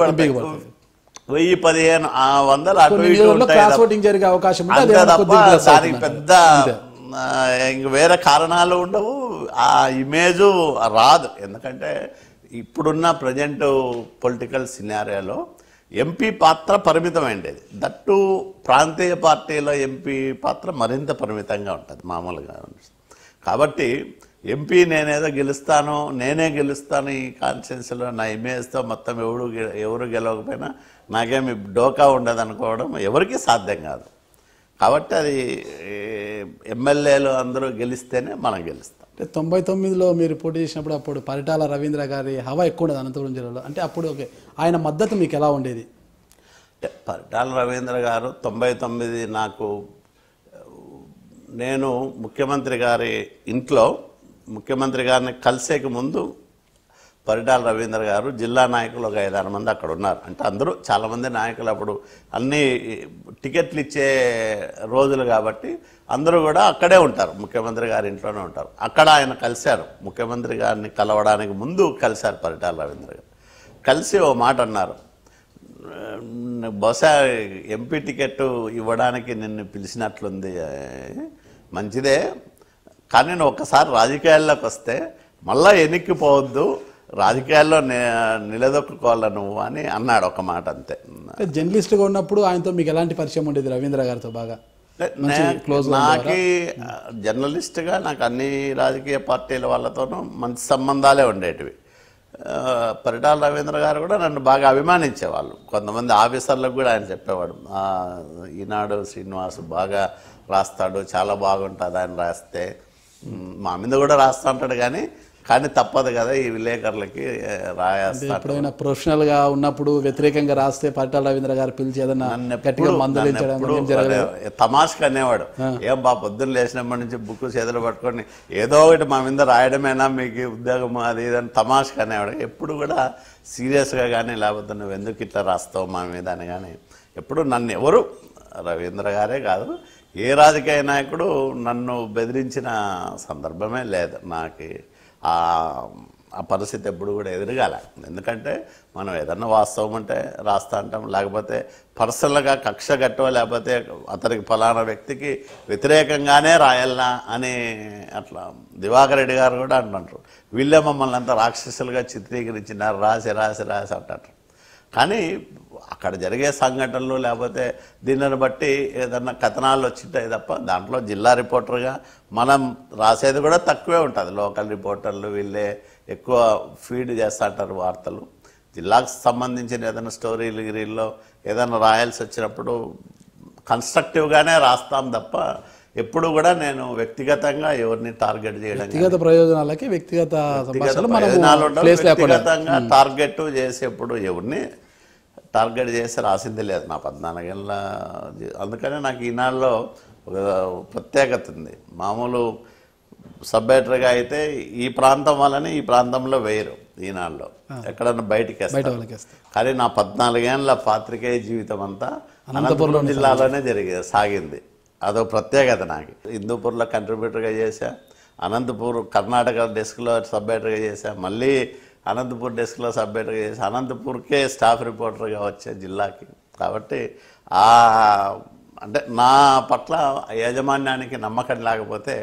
వెయ్యి పదిహేను వందలు అటు జరిగే అవకాశం అంతే తప్ప దానికి పెద్ద ఇంక వేరే కారణాలు ఉండవు ఆ ఇమేజు రాదు ఎందుకంటే ఇప్పుడున్న ప్రజెంట్ పొలిటికల్ సినారియాలో ఎంపీ పాత్ర పరిమితమైండేది దట్టు ప్రాంతీయ పార్టీల ఎంపీ పాత్ర మరింత పరిమితంగా ఉంటుంది మామూలుగా కాబట్టి ఎంపీ నేనేదో గెలుస్తాను నేనే గెలుస్తాను ఈ కాన్స్టిట్యున్సీలో నా ఇమేజ్తో మొత్తం ఎవరు ఎవరు గెలవకపోయినా నాకేమి డోకా ఉండదు అనుకోవడం ఎవరికీ సాధ్యం కాదు కాబట్టి అది ఎమ్మెల్యేలు అందరూ గెలిస్తేనే మనం గెలుస్తాం అంటే తొంభై తొమ్మిదిలో మీరు పోటీ చేసినప్పుడు అప్పుడు పరిటాల రవీంద్ర గారి హవా ఎక్కువ ఉండదు అనంతపురం జిల్లాలో అంటే అప్పుడు ఓకే ఆయన మద్దతు మీకు ఎలా ఉండేది అంటే పరిటాల రవీంద్ర గారు తొంభై తొమ్మిది నాకు నేను ముఖ్యమంత్రి గారి ఇంట్లో ముఖ్యమంత్రి గారిని కలిసేక ముందు పరిటాల రవీంద్ర గారు జిల్లా నాయకులు ఒక ఐదారు మంది అక్కడ ఉన్నారు అంటే అందరూ చాలామంది నాయకులు అప్పుడు అన్ని టికెట్లు ఇచ్చే రోజులు కాబట్టి అందరూ కూడా అక్కడే ఉంటారు ముఖ్యమంత్రి గారి ఇంట్లోనే ఉంటారు అక్కడ ఆయన కలిశారు ముఖ్యమంత్రి గారిని కలవడానికి ముందు కలిశారు పరిటాల రవీంద్ర గారు కలిసి ఓ మాట అన్నారు బహుశా ఎంపీ టికెట్ ఇవ్వడానికి నిన్ను పిలిచినట్లుంది మంచిదే కానీ నేను ఒక్కసారి రాజకీయాల్లోకి వస్తే మళ్ళా ఎన్నికపోవద్దు రాజకీయాల్లో నిలదొక్కుకోవాలి నువ్వు అని అన్నాడు ఒక మాట అంతే జర్నలిస్ట్గా ఉన్నప్పుడు ఆయనతో మీకు ఎలాంటి పరిచయం ఉండేది రవీంద్ర గారితో బాగా నాకు జర్నలిస్ట్గా నాకు అన్ని రాజకీయ పార్టీల వాళ్ళతోనూ మంచి సంబంధాలే ఉండేటివి పరిటాల రవీంద్ర గారు కూడా నన్ను బాగా అభిమానించేవాళ్ళు కొంతమంది ఆఫీసర్లకు కూడా ఆయన చెప్పేవాడు ఈనాడు శ్రీనివాస్ బాగా రాస్తాడు చాలా బాగుంటుంది ఆయన రాస్తే మా మీద కూడా రాస్తా ఉంటాడు కానీ కానీ తప్పదు కదా ఈ విలేకరులకి రాయాలి ఎప్పుడైనా ప్రొఫెషనల్ గా ఉన్నప్పుడు వ్యతిరేకంగా రాస్తే పరిటాల రవీంద్ర గారు పిలిచి ఏదన్నా గట్టిగా తమాష్గా అనేవాడు ఏం బా పొద్దున్న లేచినప్పటి నుంచి బుక్ చేతులు పట్టుకొని ఏదో ఒకటి మా మీద రాయడమేనా మీకు ఉద్యోగం అది ఇదని తమాషకు అనేవాడు ఎప్పుడు కూడా సీరియస్గా కానీ లేకపోతే నువ్వు ఎందుకు ఇట్లా రాస్తావు మా మీద అని కానీ ఎప్పుడు నన్ను ఎవరు రవీంద్ర గారే కాదు ఏ రాజకీయ నాయకుడు నన్ను బెదిరించిన సందర్భమే లేదు నాకు ఆ ఆ పరిస్థితి ఎప్పుడు కూడా ఎదురుగాల ఎందుకంటే మనం ఏదన్నా వాస్తవం అంటే రాస్తా అంటాం లేకపోతే పర్సనల్గా కక్ష గట్టో లేకపోతే అతనికి ఫలానా వ్యక్తికి వ్యతిరేకంగానే రాయల్నా అని అట్లా దివాకర్ రెడ్డి గారు కూడా అంటుంటారు వీళ్ళే మమ్మల్ని అంతా రాక్షసులుగా చిత్రీకరించినారు రాసి రాసి రాసి అంటారు కానీ అక్కడ జరిగే సంఘటనలు లేకపోతే దీనిని బట్టి ఏదన్నా కథనాలు వచ్చింటాయి తప్ప దాంట్లో జిల్లా రిపోర్టర్గా మనం రాసేది కూడా తక్కువే ఉంటుంది లోకల్ రిపోర్టర్లు వీళ్ళే ఎక్కువ ఫీడ్ చేస్తుంటారు వార్తలు జిల్లాకు సంబంధించిన ఏదైనా స్టోరీలు గిరీల్లో ఏదైనా రాయాల్సి వచ్చినప్పుడు కన్స్ట్రక్టివ్గానే రాస్తాం తప్ప ఎప్పుడు కూడా నేను వ్యక్తిగతంగా ఎవరిని టార్గెట్ చేయడం వ్యక్తిగత ప్రయోజనాలకి వ్యక్తిగత వ్యక్తిగతంగా టార్గెట్ చేసేప్పుడు ఎవరిని టార్గెట్ చేసి రాసింది లేదు నా పద్నాలుగేళ్ళ అందుకనే నాకు ఈనాళ్ళలో ఒక ప్రత్యేకత ఉంది మామూలు సబ్ అయితే ఈ ప్రాంతం వల్లనే ఈ ప్రాంతంలో వేయరు ఈనాళ్ళలో ఎక్కడన్నా బయటకి కానీ నా పద్నాలుగేళ్ళ పాత్రికేయ జీవితం అంతా అనంతపురం జిల్లాలోనే జరిగేది సాగింది అదో ప్రత్యేకత నాకు హిందూపూర్లో కంట్రిబ్యూటర్గా చేశా అనంతపూర్ కర్ణాటక డెస్క్లో సబ్ ఎడిటర్గా చేశా మళ్ళీ అనంతపూర్ డెస్క్లో సబ్ ఎడిటర్గా అనంతపూర్కే స్టాఫ్ రిపోర్టర్గా వచ్చా జిల్లాకి కాబట్టి ఆ అంటే నా పట్ల యాజమాన్యానికి నమ్మకం లేకపోతే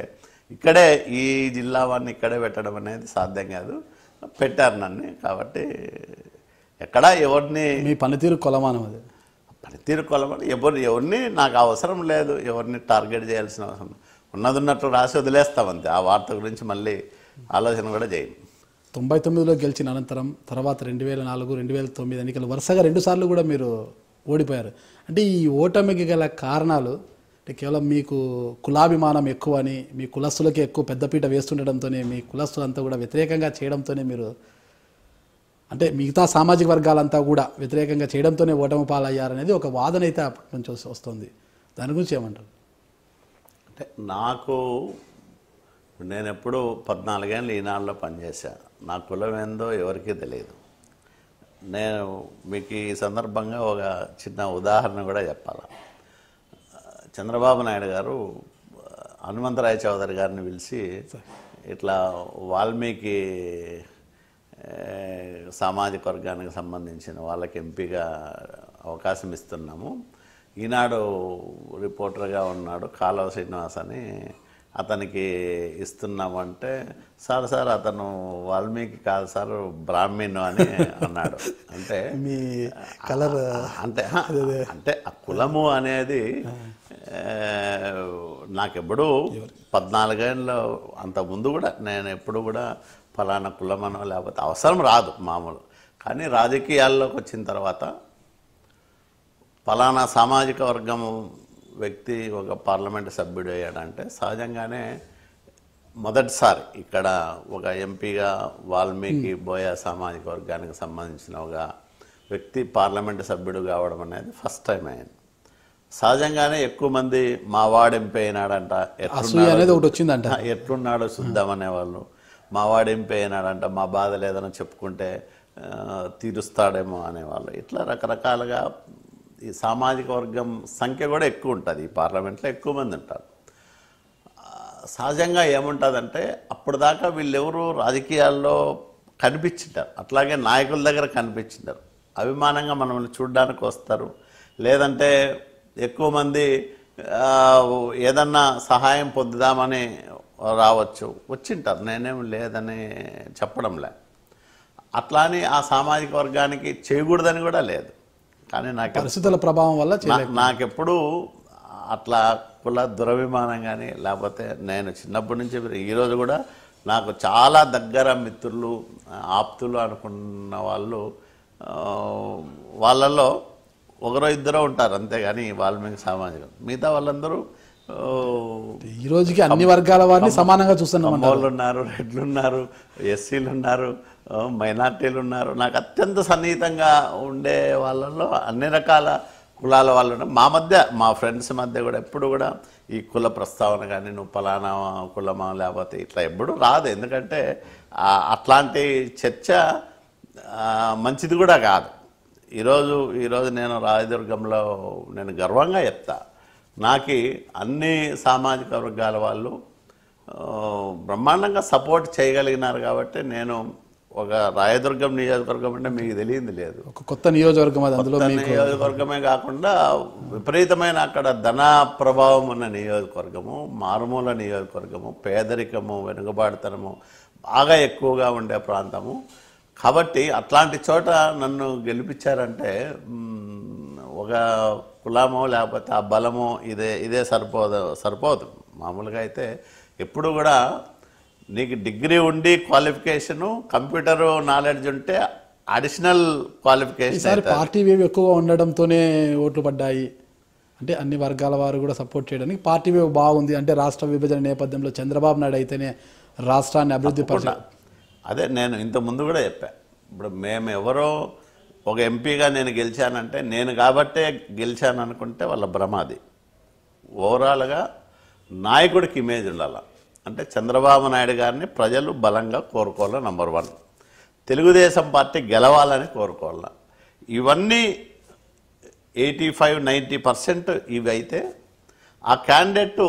ఇక్కడే ఈ జిల్లా వాడిని ఇక్కడే పెట్టడం అనేది సాధ్యం కాదు పెట్టారు నన్ను కాబట్టి ఎక్కడా ఎవరిని మీ పనితీరు కొలమానం అది పనితీరు కొలమని ఎవరు ఎవరిని నాకు అవసరం లేదు ఎవరిని టార్గెట్ చేయాల్సిన అవసరం ఉన్నది ఉన్నట్టు రాసి వదిలేస్తామంతే ఆ వార్త గురించి మళ్ళీ ఆలోచన కూడా చేయండి తొంభై తొమ్మిదిలో గెలిచిన అనంతరం తర్వాత రెండు వేల నాలుగు రెండు వేల తొమ్మిది ఎన్నికలు వరుసగా రెండుసార్లు కూడా మీరు ఓడిపోయారు అంటే ఈ ఓటమికి గల కారణాలు అంటే కేవలం మీకు కులాభిమానం ఎక్కువ అని మీ కులస్తులకి ఎక్కువ పెద్దపీట వేస్తుండటంతోనే మీ కులస్తులంతా కూడా వ్యతిరేకంగా చేయడంతోనే మీరు అంటే మిగతా సామాజిక వర్గాలంతా కూడా వ్యతిరేకంగా చేయడంతోనే ఓటమి పాలయ్యారనేది ఒక వాదన అయితే అప్పటి నుంచి వస్తుంది దాని గురించి ఏమంటారు అంటే నాకు నేను ఎప్పుడూ పద్నాలుగేళ్ళు ఈనాళ్ళలో పనిచేశాను నా కులం ఏందో ఎవరికీ తెలియదు నేను మీకు ఈ సందర్భంగా ఒక చిన్న ఉదాహరణ కూడా చెప్పాలి చంద్రబాబు నాయుడు గారు హనుమంతరాయ చౌదరి గారిని పిలిచి ఇట్లా వాల్మీకి సామాజిక వర్గానికి సంబంధించిన వాళ్ళకి ఎంపీగా అవకాశం ఇస్తున్నాము ఈనాడు రిపోర్టర్గా ఉన్నాడు కాలవ శ్రీనివాస్ అని అతనికి ఇస్తున్నామంటే సార్ సార్ అతను వాల్మీకి కాదు సార్ బ్రాహ్మీణు అని అన్నాడు అంటే మీ కలర్ అంటే అంటే ఆ కులము అనేది నాకెప్పుడు పద్నాలుగేళ్ళు అంత ముందు కూడా నేను ఎప్పుడు కూడా ఫలానా కులమనం లేకపోతే అవసరం రాదు మామూలు కానీ రాజకీయాల్లోకి వచ్చిన తర్వాత ఫలానా సామాజిక వర్గం వ్యక్తి ఒక పార్లమెంట్ సభ్యుడు అయ్యాడంటే సహజంగానే మొదటిసారి ఇక్కడ ఒక ఎంపీగా వాల్మీకి hmm. బోయా సామాజిక వర్గానికి సంబంధించిన ఒక వ్యక్తి పార్లమెంట్ సభ్యుడు కావడం అనేది ఫస్ట్ టైం అయింది సహజంగానే ఎక్కువ మంది మా వాడు ఎంపీ అయినాడంట ఎట్లున్నాడు ఎట్లున్నాడో hmm. వాళ్ళు మా వాడు ఎంపీ మా బాధ లేదని చెప్పుకుంటే తీరుస్తాడేమో అనేవాళ్ళు ఇట్లా రకరకాలుగా ఈ సామాజిక వర్గం సంఖ్య కూడా ఎక్కువ ఉంటుంది ఈ పార్లమెంట్లో ఎక్కువ మంది ఉంటారు సహజంగా ఏముంటుందంటే అప్పుడు దాకా వీళ్ళెవరు రాజకీయాల్లో కనిపించింటారు అట్లాగే నాయకుల దగ్గర కనిపించింటారు అభిమానంగా మనల్ని చూడడానికి వస్తారు లేదంటే ఎక్కువ మంది ఏదన్నా సహాయం పొందుదామని రావచ్చు వచ్చింటారు నేనేం లేదని చెప్పడంలే అట్లా అని ఆ సామాజిక వర్గానికి చేయకూడదని కూడా లేదు కానీ నాకు పరిస్థితుల ప్రభావం వల్ల నాకెప్పుడు అట్లా కుల దురభిమానం కానీ లేకపోతే నేను చిన్నప్పటి నుంచి ఈరోజు కూడా నాకు చాలా దగ్గర మిత్రులు ఆప్తులు అనుకున్న వాళ్ళు వాళ్ళలో ఒకరో ఇద్దరో ఉంటారు అంతేగాని వాల్మీకి సామాజికం మిగతా వాళ్ళందరూ ఈ రోజుకి అన్ని వర్గాల వారిని సమానంగా చూస్తున్నాం వాళ్ళు ఉన్నారు రెడ్లు ఉన్నారు ఎస్సీలు ఉన్నారు మైనార్టీలు ఉన్నారు నాకు అత్యంత సన్నిహితంగా ఉండే వాళ్ళలో అన్ని రకాల కులాల వాళ్ళు మా మధ్య మా ఫ్రెండ్స్ మధ్య కూడా ఎప్పుడు కూడా ఈ కుల ప్రస్తావన కానీ నువ్వు ఫలానా కులమా లేకపోతే ఇట్లా ఎప్పుడు రాదు ఎందుకంటే అట్లాంటి చర్చ మంచిది కూడా కాదు ఈరోజు ఈరోజు నేను రాయదుర్గంలో నేను గర్వంగా చెప్తాను నాకు అన్ని సామాజిక వర్గాల వాళ్ళు బ్రహ్మాండంగా సపోర్ట్ చేయగలిగినారు కాబట్టి నేను ఒక రాయదుర్గం నియోజకవర్గం అంటే మీకు తెలియదు లేదు ఒక కొత్త నియోజకవర్గం అది అందులో నియోజకవర్గమే కాకుండా విపరీతమైన అక్కడ ధన ప్రభావం ఉన్న నియోజకవర్గము మారుమూల నియోజకవర్గము పేదరికము వెనుకబాటుతనము బాగా ఎక్కువగా ఉండే ప్రాంతము కాబట్టి అట్లాంటి చోట నన్ను గెలిపించారంటే ఒక కులామో లేకపోతే ఆ బలమో ఇదే ఇదే సరిపోదు సరిపోదు మామూలుగా అయితే ఎప్పుడు కూడా నీకు డిగ్రీ ఉండి క్వాలిఫికేషను కంప్యూటర్ నాలెడ్జ్ ఉంటే అడిషనల్ క్వాలిఫికేషన్ పార్టీ వేవ్ ఎక్కువ ఉండడంతోనే ఓట్లు పడ్డాయి అంటే అన్ని వర్గాల వారు కూడా సపోర్ట్ చేయడానికి పార్టీ వేవ్ బాగుంది అంటే రాష్ట్ర విభజన నేపథ్యంలో చంద్రబాబు నాయుడు అయితేనే రాష్ట్రాన్ని అభివృద్ధి పరచ అదే నేను ఇంతకుముందు కూడా చెప్పాను ఇప్పుడు మేము ఎవరో ఒక ఎంపీగా నేను గెలిచానంటే నేను కాబట్టే గెలిచాను అనుకుంటే వాళ్ళ భ్రమ అది ఓవరాల్గా నాయకుడికి ఇమేజ్ ఉండాల అంటే చంద్రబాబు నాయుడు గారిని ప్రజలు బలంగా కోరుకోవాలి నంబర్ వన్ తెలుగుదేశం పార్టీ గెలవాలని కోరుకోవాలి ఇవన్నీ ఎయిటీ ఫైవ్ నైంటీ పర్సెంట్ ఇవి అయితే ఆ క్యాండిడేట్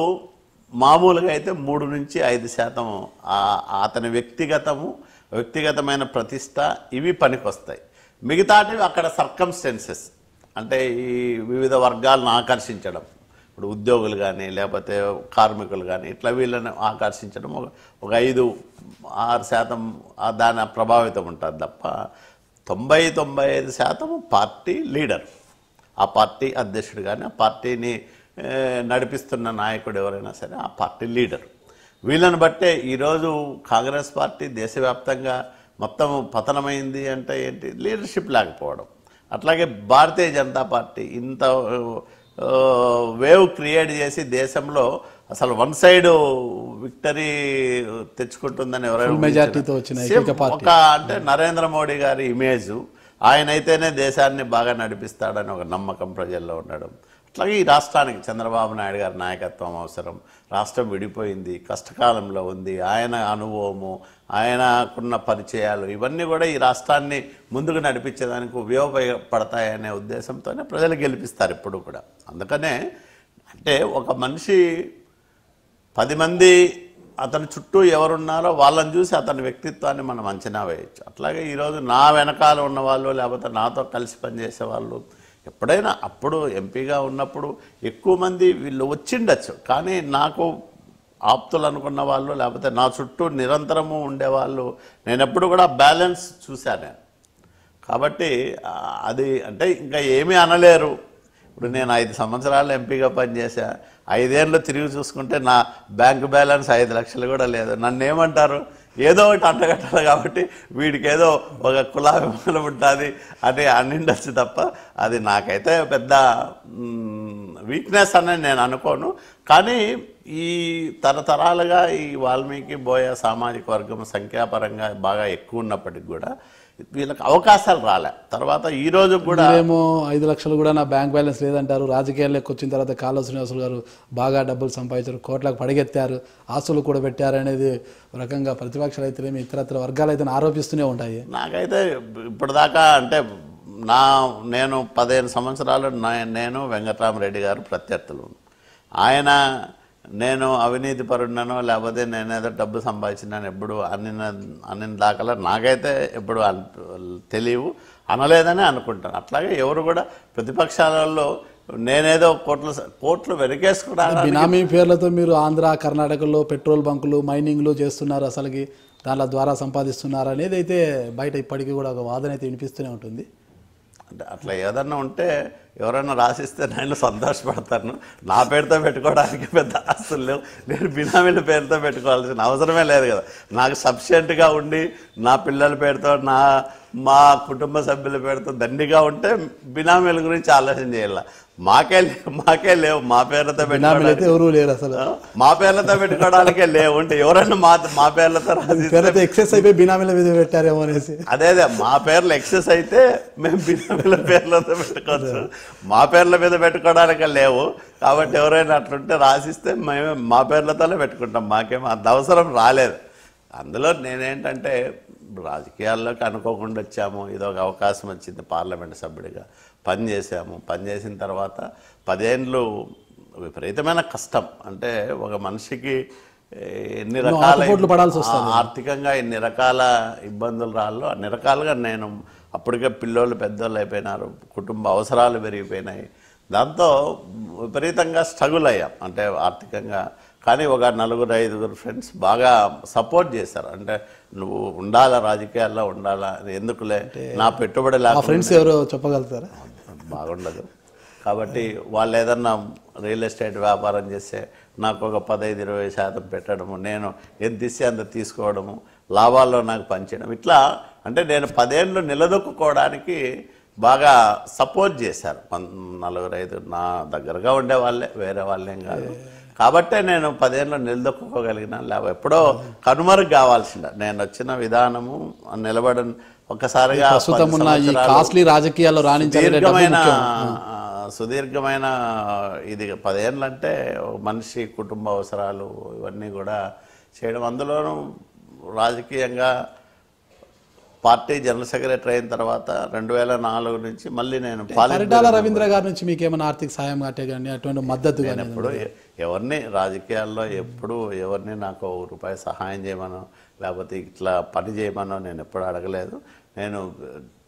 మామూలుగా అయితే మూడు నుంచి ఐదు శాతం అతని వ్యక్తిగతము వ్యక్తిగతమైన ప్రతిష్ట ఇవి పనికొస్తాయి మిగతాటివి అక్కడ సర్కమ్స్టెన్సెస్ అంటే ఈ వివిధ వర్గాలను ఆకర్షించడం ఇప్పుడు ఉద్యోగులు కానీ లేకపోతే కార్మికులు కానీ ఇట్లా వీళ్ళని ఆకర్షించడం ఒక ఐదు ఆరు శాతం దాని ప్రభావితం ఉంటుంది తప్ప తొంభై తొంభై ఐదు శాతం పార్టీ లీడర్ ఆ పార్టీ అధ్యక్షుడు కానీ ఆ పార్టీని నడిపిస్తున్న నాయకుడు ఎవరైనా సరే ఆ పార్టీ లీడర్ వీళ్ళని బట్టే ఈరోజు కాంగ్రెస్ పార్టీ దేశవ్యాప్తంగా మొత్తం పతనమైంది అంటే ఏంటి లీడర్షిప్ లేకపోవడం అట్లాగే భారతీయ జనతా పార్టీ ఇంత వేవ్ క్రియేట్ చేసి దేశంలో అసలు వన్ సైడ్ విక్టరీ తెచ్చుకుంటుందని ఎవరైనా మెజార్టీతో వచ్చిన ఒక అంటే నరేంద్ర మోడీ గారి ఇమేజ్ ఆయన అయితేనే దేశాన్ని బాగా నడిపిస్తాడని ఒక నమ్మకం ప్రజల్లో ఉండడం అట్లాగే ఈ రాష్ట్రానికి చంద్రబాబు నాయుడు గారి నాయకత్వం అవసరం రాష్ట్రం విడిపోయింది కష్టకాలంలో ఉంది ఆయన అనుభవము ఆయనకున్న పరిచయాలు ఇవన్నీ కూడా ఈ రాష్ట్రాన్ని ముందుకు నడిపించేదానికి ఉపయోగపడతాయనే ఉద్దేశంతోనే ప్రజలు గెలిపిస్తారు ఇప్పుడు కూడా అందుకనే అంటే ఒక మనిషి పది మంది అతని చుట్టూ ఎవరున్నారో వాళ్ళని చూసి అతని వ్యక్తిత్వాన్ని మనం అంచనా వేయచ్చు అట్లాగే ఈరోజు నా వెనకాల ఉన్నవాళ్ళు లేకపోతే నాతో కలిసి పనిచేసే వాళ్ళు ఎప్పుడైనా అప్పుడు ఎంపీగా ఉన్నప్పుడు ఎక్కువ మంది వీళ్ళు వచ్చిండచ్చు కానీ నాకు ఆప్తులు అనుకున్న వాళ్ళు లేకపోతే నా చుట్టూ నిరంతరము ఉండేవాళ్ళు నేను ఎప్పుడు కూడా బ్యాలెన్స్ చూశాను కాబట్టి అది అంటే ఇంకా ఏమీ అనలేరు ఇప్పుడు నేను ఐదు సంవత్సరాలు ఎంపీగా పనిచేశా ఐదేళ్ళు తిరిగి చూసుకుంటే నా బ్యాంక్ బ్యాలెన్స్ ఐదు లక్షలు కూడా లేదు నన్ను ఏమంటారు ఏదో ఒకటి అంటగట్టాలి కాబట్టి వీడికి ఏదో ఒక కులాభిమానం ఉంటుంది అని అన్నిండొచ్చు తప్ప అది నాకైతే పెద్ద వీక్నెస్ అనేది నేను అనుకోను కానీ ఈ తరతరాలుగా ఈ వాల్మీకి బోయ సామాజిక వర్గం సంఖ్యాపరంగా బాగా ఎక్కువ ఉన్నప్పటికి కూడా వీళ్ళకి అవకాశాలు రాలే తర్వాత ఈ రోజు కూడా ఏమో ఐదు లక్షలు కూడా నా బ్యాంక్ బ్యాలెన్స్ లేదంటారు రాజకీయాల్లో వచ్చిన తర్వాత కాళ్ళ శ్రీనివాసులు గారు బాగా డబ్బులు సంపాదించారు కోట్లకు పడగెత్తారు ఆస్తులు కూడా పెట్టారు అనేది రకంగా ప్రతిపక్షాలు అయితే ఇతరత్ర వర్గాలు అయితే ఆరోపిస్తూనే ఉంటాయి నాకైతే ఇప్పటిదాకా అంటే నా నేను పదిహేను సంవత్సరాలు నేను వెంకటరామరెడ్డి గారు ప్రత్యర్థులు ఆయన నేను అవినీతి పరుడినో లేకపోతే నేనేదో డబ్బు సంపాదించినాను ఎప్పుడు అన్ని అన్ని దాకా నాకైతే ఎప్పుడు తెలియవు అనలేదని అనుకుంటాను అట్లాగే ఎవరు కూడా ప్రతిపక్షాలలో నేనేదో కోట్లు కోట్లు వెనకేసుకున్నాను బినామీ పేర్లతో మీరు ఆంధ్ర కర్ణాటకలో పెట్రోల్ బంకులు మైనింగ్లు చేస్తున్నారు అసలుకి దాని ద్వారా సంపాదిస్తున్నారు అనేది అయితే బయట ఇప్పటికీ కూడా ఒక వాదన అయితే వినిపిస్తూనే ఉంటుంది అంటే అట్లా ఏదన్నా ఉంటే ఎవరైనా రాసిస్తే నేను సంతోషపడతాను నా పేరుతో పెట్టుకోవడానికి పెద్ద ఆస్తులు లేవు నేను బినామీల పేరుతో పెట్టుకోవాల్సిన అవసరమే లేదు కదా నాకు సఫిషియెంట్గా ఉండి నా పిల్లల పేరుతో నా మా కుటుంబ సభ్యుల పేరుతో దండిగా ఉంటే బినామీల గురించి ఆలోచన చేయాలి మాకే మాకే లేవు మా పేర్లతో పెట్టి ఎవరు లేరు అసలు మా పేర్లతో పెట్టుకోవడానికే లేవు ఉంటే ఎవరన్నా మా మా పేర్లతో రాసి ఎక్సెస్ అయిపోయి బినామీల మీద పెట్టారేమో అనేసి అదే అదే మా పేర్లు ఎక్సెస్ అయితే మేము బినామీల పేర్లతో పెట్టుకోవచ్చు మా పేర్ల మీద పెట్టుకోవడానికే లేవు కాబట్టి ఎవరైనా అట్లుంటే రాసిస్తే మేము మా పేర్లతోనే పెట్టుకుంటాం మాకేం అంత అవసరం రాలేదు అందులో నేనేంటంటే రాజకీయాల్లోకి అనుకోకుండా వచ్చాము ఇదొక అవకాశం వచ్చింది పార్లమెంట్ సభ్యుడిగా పని చేసాము పని చేసిన తర్వాత పదేండ్లు విపరీతమైన కష్టం అంటే ఒక మనిషికి ఎన్ని రకాల ఆర్థికంగా ఎన్ని రకాల ఇబ్బందులు రాళ్ళు అన్ని రకాలుగా నేను అప్పటికే పిల్లోళ్ళు పెద్దోళ్ళు అయిపోయినారు కుటుంబ అవసరాలు పెరిగిపోయినాయి దాంతో విపరీతంగా స్ట్రగుల్ అయ్యాం అంటే ఆర్థికంగా కానీ ఒక నలుగురు ఐదుగురు ఫ్రెండ్స్ బాగా సపోర్ట్ చేశారు అంటే నువ్వు ఉండాలా రాజకీయాల్లో ఉండాలా ఎందుకులే నా పెట్టుబడి ఫ్రెండ్స్ ఎవరు చెప్పగలుగుతారా బాగుండదు కాబట్టి వాళ్ళు ఏదన్నా రియల్ ఎస్టేట్ వ్యాపారం చేస్తే నాకు ఒక పదహైదు ఇరవై శాతం పెట్టడము నేను ఎంత ఇస్తే అంత తీసుకోవడము లాభాల్లో నాకు పంచడం ఇట్లా అంటే నేను పదేళ్ళు నిలదొక్కుకోవడానికి బాగా సపోర్ట్ చేశారు నలుగురు ఐదు నా దగ్గరగా ఉండే వాళ్ళే వేరే వాళ్ళేం కాదు కాబట్టే నేను పదేళ్ళు నిలదొక్కుకోగలిగిన లేకపోతే ఎప్పుడో కనుమరుగు కావాల్సిందే నేను వచ్చిన విధానము నిలబడను ఒక్కసారిగా ప్రస్తుతం ఉన్న ఈ కాస్ట్లీ రాజకీయాల్లో రాణించమైన సుదీర్ఘమైన ఇది పదేళ్ళంటే మనిషి కుటుంబ అవసరాలు ఇవన్నీ కూడా చేయడం అందులోనూ రాజకీయంగా పార్టీ జనరల్ సెక్రటరీ అయిన తర్వాత రెండు వేల నాలుగు నుంచి మళ్ళీ నేను పరిటాల రవీంద్ర గారి నుంచి మీకు ఏమైనా ఆర్థిక సాయం కట్టే కానీ అటువంటి మద్దతు కానీ ఎప్పుడు ఎవరిని రాజకీయాల్లో ఎప్పుడు ఎవరిని నాకు రూపాయి సహాయం చేయమను లేకపోతే ఇట్లా పని చేయమనో నేను ఎప్పుడు అడగలేదు నేను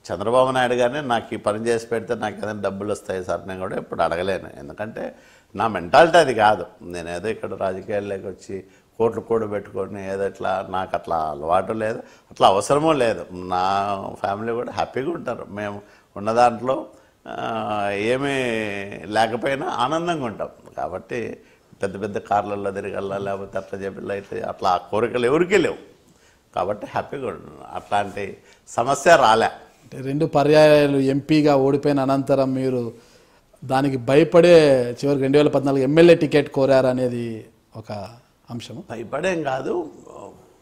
చంద్రబాబు నాయుడు గారిని నాకు ఈ పని చేసి పెడితే నాకు ఏదైనా డబ్బులు వస్తాయి సార్ నేను కూడా ఎప్పుడు అడగలేను ఎందుకంటే నా మెంటాలిటీ అది కాదు నేను ఏదో ఇక్కడ రాజకీయాల్లోకి వచ్చి కోట్లు కూడబెట్టుకొని ఏదో ఇట్లా నాకు అట్లా అలవాటు లేదు అట్లా అవసరమూ లేదు నా ఫ్యామిలీ కూడా హ్యాపీగా ఉంటారు మేము ఉన్న దాంట్లో ఏమీ లేకపోయినా ఆనందంగా ఉంటాం కాబట్టి పెద్ద పెద్ద కార్లలో తిరగల లేకపోతే అట్లా చెప్పిలా అయితే అట్లా కోరికలు ఎవరికీ లేవు కాబట్టి హ్యాపీగా అట్లాంటి సమస్య రాలే అంటే రెండు పర్యాయాలు ఎంపీగా ఓడిపోయిన అనంతరం మీరు దానికి భయపడే చివరికి రెండు వేల పద్నాలుగు ఎమ్మెల్యే టికెట్ కోరారు అనేది ఒక అంశం భయపడేం కాదు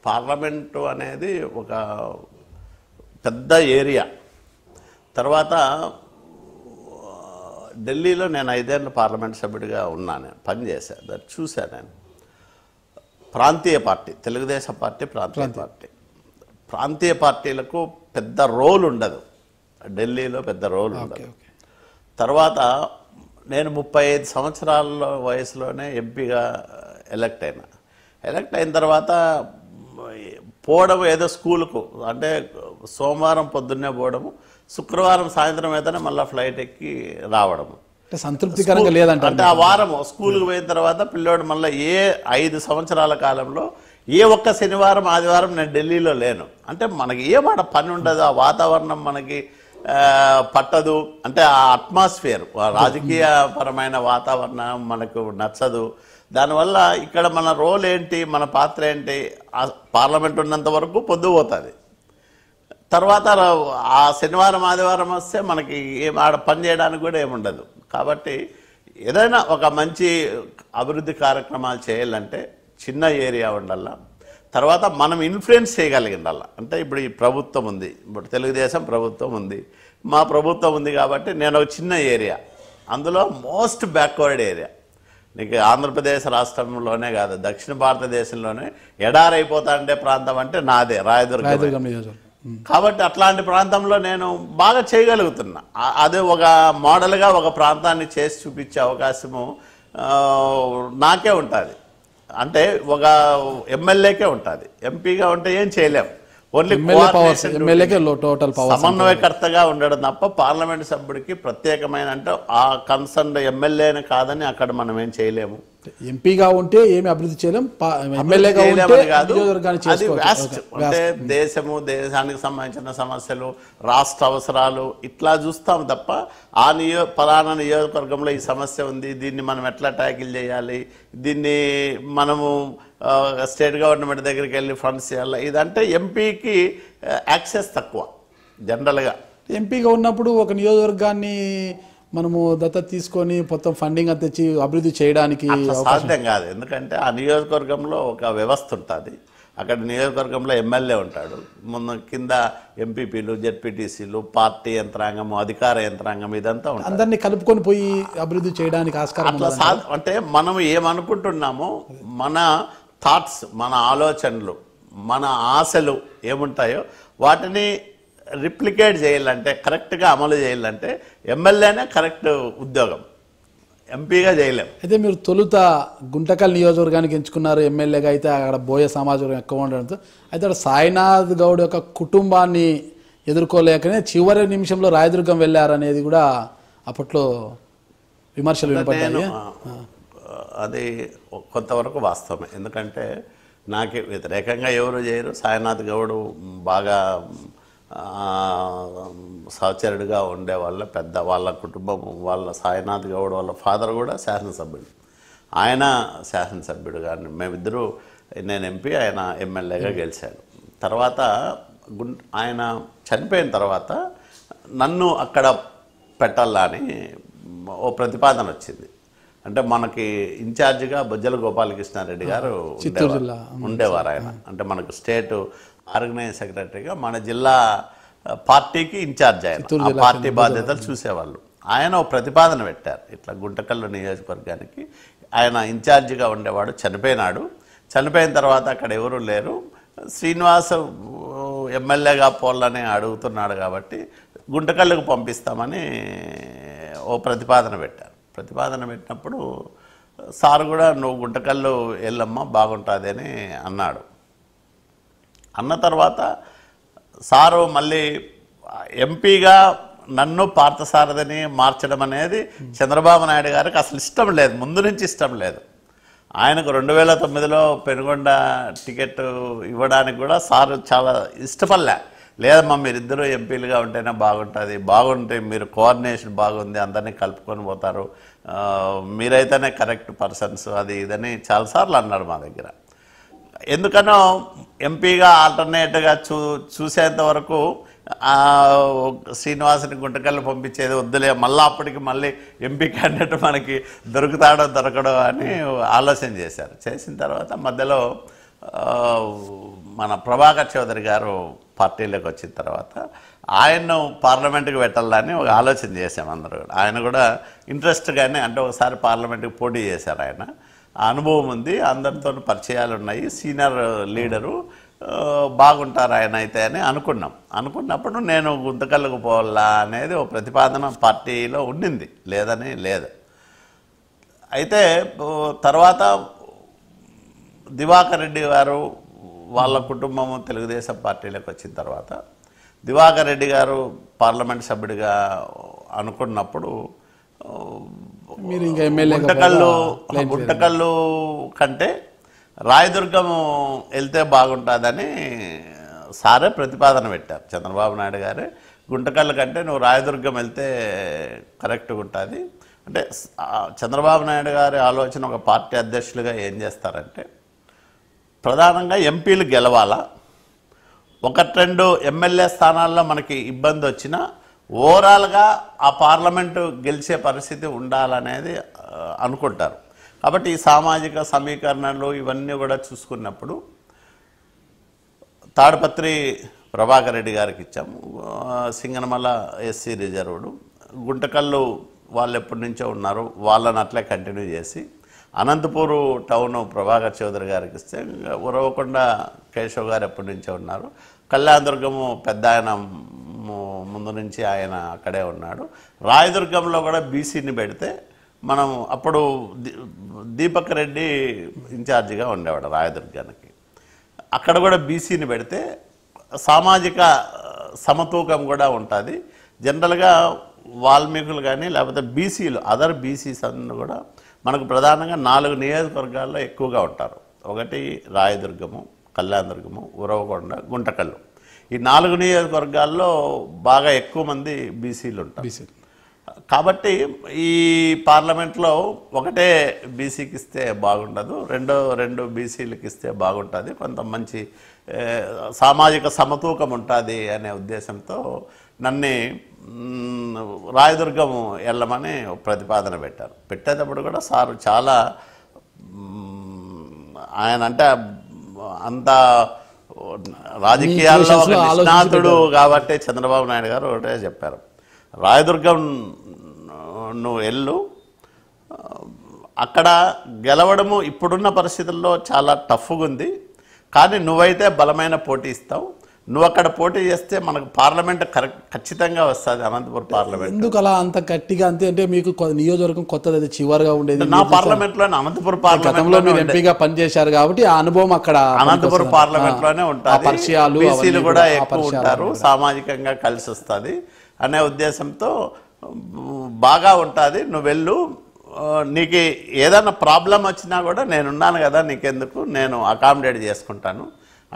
పార్లమెంటు అనేది ఒక పెద్ద ఏరియా తర్వాత ఢిల్లీలో నేను ఐదేళ్ళు పార్లమెంట్ సభ్యుడిగా ఉన్నాను పనిచేశాను చూశాను నేను ప్రాంతీయ పార్టీ తెలుగుదేశం పార్టీ ప్రాంతీయ పార్టీ ప్రాంతీయ పార్టీలకు పెద్ద రోల్ ఉండదు ఢిల్లీలో పెద్ద రోల్ ఉండదు తర్వాత నేను ముప్పై ఐదు సంవత్సరాల వయసులోనే ఎంపీగా ఎలక్ట్ అయినా ఎలక్ట్ అయిన తర్వాత పోవడం ఏదో స్కూల్కు అంటే సోమవారం పొద్దున్నే పోవడము శుక్రవారం సాయంత్రం అయితేనే మళ్ళీ ఫ్లైట్ ఎక్కి రావడము అంటే సంతృప్తికరంగా లేదంట అంటే ఆ వారం స్కూల్కి పోయిన తర్వాత పిల్లోడు మళ్ళీ ఏ ఐదు సంవత్సరాల కాలంలో ఏ ఒక్క శనివారం ఆదివారం నేను ఢిల్లీలో లేను అంటే మనకి ఏ మాట పని ఉండదు ఆ వాతావరణం మనకి పట్టదు అంటే ఆ అట్మాస్ఫియర్ రాజకీయపరమైన వాతావరణం మనకు నచ్చదు దానివల్ల ఇక్కడ మన రోల్ ఏంటి మన పాత్ర ఏంటి పార్లమెంట్ ఉన్నంత వరకు పొద్దుపోతుంది తర్వాత ఆ శనివారం ఆదివారం వస్తే మనకి ఏం ఆడ పని చేయడానికి కూడా ఏముండదు కాబట్టి ఏదైనా ఒక మంచి అభివృద్ధి కార్యక్రమాలు చేయాలంటే చిన్న ఏరియా ఉండాల తర్వాత మనం ఇన్ఫ్లుయెన్స్ చేయగలిగిండాల అంటే ఇప్పుడు ఈ ప్రభుత్వం ఉంది ఇప్పుడు తెలుగుదేశం ప్రభుత్వం ఉంది మా ప్రభుత్వం ఉంది కాబట్టి నేను ఒక చిన్న ఏరియా అందులో మోస్ట్ బ్యాక్వర్డ్ ఏరియా నీకు ఆంధ్రప్రదేశ్ రాష్ట్రంలోనే కాదు దక్షిణ భారతదేశంలోనే ఎడారైపోతా అంటే ప్రాంతం అంటే నాదే రాయదుర్గం కాబట్టి అట్లాంటి ప్రాంతంలో నేను బాగా చేయగలుగుతున్నా అదే ఒక మోడల్గా ఒక ప్రాంతాన్ని చేసి చూపించే అవకాశము నాకే ఉంటుంది అంటే ఒక ఎమ్మెల్యేకే ఉంటుంది ఎంపీగా ఉంటే ఏం చేయలేము ఓన్లీ టోటల్ సమన్వయకర్తగా ఉండడం తప్ప పార్లమెంట్ సభ్యుడికి ప్రత్యేకమైన అంటే ఆ కన్సర్న్ అని కాదని అక్కడ మనం ఏం చేయలేము ఎంపీగా ఉంటే ఏమి అభివృద్ధి చేయలేం అంటే దేశము దేశానికి సంబంధించిన సమస్యలు రాష్ట్ర అవసరాలు ఇట్లా చూస్తాం తప్ప ఆ నియో ప్రధాన నియోజకవర్గంలో ఈ సమస్య ఉంది దీన్ని మనం ఎట్లా ట్యాకిల్ చేయాలి దీన్ని మనము స్టేట్ గవర్నమెంట్ దగ్గరికి వెళ్ళి ఫండ్స్ చేయాలి ఇదంటే ఎంపీకి యాక్సెస్ తక్కువ జనరల్గా ఎంపీగా ఉన్నప్పుడు ఒక నియోజకవర్గాన్ని మనము దత్త తీసుకొని మొత్తం ఫండింగ్ అంత తెచ్చి అభివృద్ధి చేయడానికి సాధ్యం కాదు ఎందుకంటే ఆ నియోజకవర్గంలో ఒక వ్యవస్థ ఉంటుంది అక్కడ నియోజకవర్గంలో ఎమ్మెల్యే ఉంటాడు మొన్న కింద ఎంపీపీలు జెడ్పీటీసీలు పార్టీ యంత్రాంగం అధికార యంత్రాంగం ఇదంతా ఉంటుంది అందరినీ కలుపుకొని పోయి అభివృద్ధి చేయడానికి ఆస్కారం అంటే మనం ఏమనుకుంటున్నామో మన థాట్స్ మన ఆలోచనలు మన ఆశలు ఏముంటాయో వాటిని రిప్లికేట్ చేయాలంటే కరెక్ట్గా అమలు చేయాలంటే ఎమ్మెల్యేనే కరెక్ట్ ఉద్యోగం ఎంపీగా చేయలేం అయితే మీరు తొలుత గుంటకల్ నియోజకవర్గానికి ఎంచుకున్నారు ఎమ్మెల్యేగా అయితే అక్కడ బోయ సమాజవర్గం ఎక్కువ ఉండడంతో అయితే అక్కడ సాయినాథ్ గౌడ్ యొక్క కుటుంబాన్ని ఎదుర్కోలేకనే చివరి నిమిషంలో రాయదుర్గం వెళ్ళారనేది కూడా అప్పట్లో విమర్శలు వినపడ్డాను అది కొంతవరకు వాస్తవమే ఎందుకంటే నాకు వ్యతిరేకంగా ఎవరు చేయరు సాయినాథ్ గౌడు బాగా సహచరుడిగా ఉండే వాళ్ళ పెద్ద వాళ్ళ కుటుంబం వాళ్ళ సాయినాథ్ గౌడ్ వాళ్ళ ఫాదర్ కూడా శాసనసభ్యుడు ఆయన శాసనసభ్యుడు కానీ మేమిద్దరూ నేను ఎంపీ ఆయన ఎమ్మెల్యేగా గెలిచాను తర్వాత ఆయన చనిపోయిన తర్వాత నన్ను అక్కడ పెట్టాలని ఓ ప్రతిపాదన వచ్చింది అంటే మనకి ఇన్ఛార్జిగా బొజ్జల గోపాలకృష్ణారెడ్డి గారు ఉండేవారు ఆయన అంటే మనకు స్టేట్ ఆర్గనైజ్ సెక్రటరీగా మన జిల్లా పార్టీకి ఇన్ఛార్జ్ ఆయన పార్టీ బాధ్యతలు చూసేవాళ్ళు ఆయన ఒక ప్రతిపాదన పెట్టారు ఇట్లా గుంటకల్లు నియోజకవర్గానికి ఆయన ఇన్ఛార్జిగా ఉండేవాడు చనిపోయినాడు చనిపోయిన తర్వాత అక్కడ ఎవరు లేరు శ్రీనివాస ఎమ్మెల్యేగా పోల్లని అడుగుతున్నాడు కాబట్టి గుంటకల్లుకు పంపిస్తామని ఓ ప్రతిపాదన పెట్టారు ప్రతిపాదన పెట్టినప్పుడు సార్ కూడా నువ్వు గుంటకల్లు వెళ్ళమ్మ బాగుంటుంది అని అన్నాడు అన్న తర్వాత సారు మళ్ళీ ఎంపీగా నన్ను పార్థసారథిని మార్చడం అనేది చంద్రబాబు నాయుడు గారికి అసలు ఇష్టం లేదు ముందు నుంచి ఇష్టం లేదు ఆయనకు రెండు వేల తొమ్మిదిలో పెనుగొండ టికెట్ ఇవ్వడానికి కూడా సారు చాలా ఇష్టపడలే లేదమ్మా మీరిద్దరూ ఎంపీలుగా ఉంటేనే బాగుంటుంది బాగుంటే మీరు కోఆర్డినేషన్ బాగుంది అందరినీ కలుపుకొని పోతారు మీరైతేనే కరెక్ట్ పర్సన్స్ అది ఇదని చాలాసార్లు అన్నారు మా దగ్గర ఎందుకనో ఎంపీగా ఆల్టర్నేట్గా చూ చూసేంత వరకు శ్రీనివాసుని గుంటకల్లు పంపించేది వద్దులే మళ్ళీ అప్పటికి మళ్ళీ ఎంపీ క్యాండిడేట్ మనకి దొరుకుతాడో దొరకడో అని ఆలోచన చేశారు చేసిన తర్వాత మధ్యలో మన ప్రభాకర్ చౌదరి గారు పార్టీలోకి వచ్చిన తర్వాత ఆయన్ను పార్లమెంట్కి పెట్టాలని ఒక ఆలోచన చేశాం అందరూ కూడా ఆయన కూడా ఇంట్రెస్ట్గానే అంటే ఒకసారి పార్లమెంట్కి పోటీ చేశారు ఆయన అనుభవం ఉంది అందరితో పరిచయాలు ఉన్నాయి సీనియర్ లీడరు బాగుంటారు ఆయన అయితే అని అనుకున్నాం అనుకున్నప్పుడు నేను గుంతకల్లకు పోవాలా అనేది ఒక ప్రతిపాదన పార్టీలో ఉండింది లేదని లేదు అయితే తర్వాత దివాకర్ రెడ్డి గారు వాళ్ళ కుటుంబము తెలుగుదేశం పార్టీలోకి వచ్చిన తర్వాత దివాకర్ రెడ్డి గారు పార్లమెంట్ సభ్యుడిగా అనుకున్నప్పుడు గుంటకల్లు గుంటకల్లు కంటే రాయదుర్గం వెళ్తే బాగుంటుందని సారే ప్రతిపాదన పెట్టారు చంద్రబాబు నాయుడు గారే గుంటకల్లు కంటే నువ్వు రాయదుర్గం వెళ్తే కరెక్ట్గా ఉంటుంది అంటే చంద్రబాబు నాయుడు గారి ఆలోచన ఒక పార్టీ అధ్యక్షులుగా ఏం చేస్తారంటే ప్రధానంగా ఎంపీలు గెలవాలా ఒకటి రెండు ఎమ్మెల్యే స్థానాల్లో మనకి ఇబ్బంది వచ్చినా ఓవరాల్గా ఆ పార్లమెంటు గెలిచే పరిస్థితి ఉండాలనేది అనుకుంటారు కాబట్టి ఈ సామాజిక సమీకరణలు ఇవన్నీ కూడా చూసుకున్నప్పుడు తాడపత్రి ప్రభాకర్ రెడ్డి గారికి ఇచ్చాము సింగనమల ఎస్సీ రిజర్వ్డు గుంటకల్లు వాళ్ళు ఎప్పటి నుంచో ఉన్నారు వాళ్ళని అట్లే కంటిన్యూ చేసి అనంతపూరు టౌన్ ప్రభాకర్ చౌదరి గారికి ఇస్తే ఉరవకొండ కేశవ్ గారు ఎప్పటి నుంచే ఉన్నారు కళ్యాణదుర్గము పెద్ద ఆయన ముందు నుంచి ఆయన అక్కడే ఉన్నాడు రాయదుర్గంలో కూడా బీసీని పెడితే మనం అప్పుడు దీపక్ రెడ్డి ఇన్ఛార్జిగా ఉండేవాడు రాయదుర్గానికి అక్కడ కూడా బీసీని పెడితే సామాజిక సమతూకం కూడా ఉంటుంది జనరల్గా వాల్మీకులు కానీ లేకపోతే బీసీలు అదర్ బీసీస్ అన్నీ కూడా మనకు ప్రధానంగా నాలుగు నియోజకవర్గాల్లో ఎక్కువగా ఉంటారు ఒకటి రాయదుర్గము కళ్యాణదుర్గము ఉరవకొండ గుంటకల్లు ఈ నాలుగు నియోజకవర్గాల్లో బాగా ఎక్కువ మంది బీసీలు ఉంటారు కాబట్టి ఈ పార్లమెంట్లో ఒకటే బీసీకి ఇస్తే బాగుండదు రెండో రెండు బీసీలకి ఇస్తే బాగుంటుంది కొంత మంచి సామాజిక సమతూకం ఉంటుంది అనే ఉద్దేశంతో నన్ను రాయదుర్గం వెళ్ళమని ప్రతిపాదన పెట్టారు పెట్టేటప్పుడు కూడా సారు చాలా ఆయన అంటే అంత రాజకీయాల్లో నిష్ణాతుడు కాబట్టి చంద్రబాబు నాయుడు గారు ఒకటే చెప్పారు రాయదుర్గం నువ్వు వెళ్ళు అక్కడ గెలవడము ఇప్పుడున్న పరిస్థితుల్లో చాలా టఫ్గా ఉంది కానీ నువ్వైతే బలమైన పోటీ ఇస్తావు నువ్వు అక్కడ పోటీ చేస్తే మనకు పార్లమెంట్ ఖచ్చితంగా వస్తుంది అనంతపురం పార్లమెంట్ ఎందుకు అలా అంత గట్టిగా అంతే అంటే మీకు నియోజకవర్గం కొత్తది అది చివరిగా ఉండేది నా పార్లమెంట్ లోనే అనంతపురం పార్లమెంట్లో మీరు ఎంపీగా పనిచేశారు కాబట్టి ఆ అనుభవం అక్కడ అనంతపురం పార్లమెంట్ లోనే ఉంటారు పరిచయాలు కూడా ఎక్కువ ఉంటారు సామాజికంగా కలిసి వస్తుంది అనే ఉద్దేశంతో బాగా ఉంటుంది నువ్వు వెళ్ళు నీకు ఏదైనా ప్రాబ్లం వచ్చినా కూడా నేనున్నాను కదా నీకెందుకు నేను అకామిడేట్ చేసుకుంటాను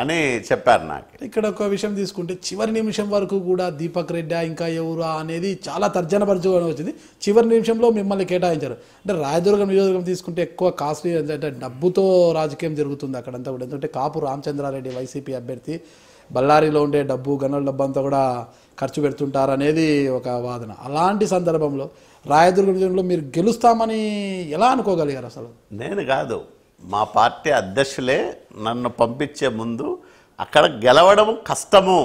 అని చెప్పారు నాకు ఇక్కడ ఒక విషయం తీసుకుంటే చివరి నిమిషం వరకు కూడా దీపక్ రెడ్డి ఇంకా ఎవరు అనేది చాలా తర్జన పరిచయం వచ్చింది చివరి నిమిషంలో మిమ్మల్ని కేటాయించారు అంటే రాయదుర్గం నియోజకవర్గం తీసుకుంటే ఎక్కువ కాస్ట్లీ అంటే డబ్బుతో రాజకీయం జరుగుతుంది అక్కడంతా కూడా ఎందుకంటే కాపు రామచంద్రారెడ్డి వైసీపీ అభ్యర్థి బళ్ళారిలో ఉండే డబ్బు గనుల డబ్బు అంతా కూడా ఖర్చు పెడుతుంటారు అనేది ఒక వాదన అలాంటి సందర్భంలో రాయదుర్గం మీరు గెలుస్తామని ఎలా అనుకోగలిగారు అసలు నేను కాదు మా పార్టీ అధ్యక్షులే నన్ను పంపించే ముందు అక్కడ గెలవడం కష్టము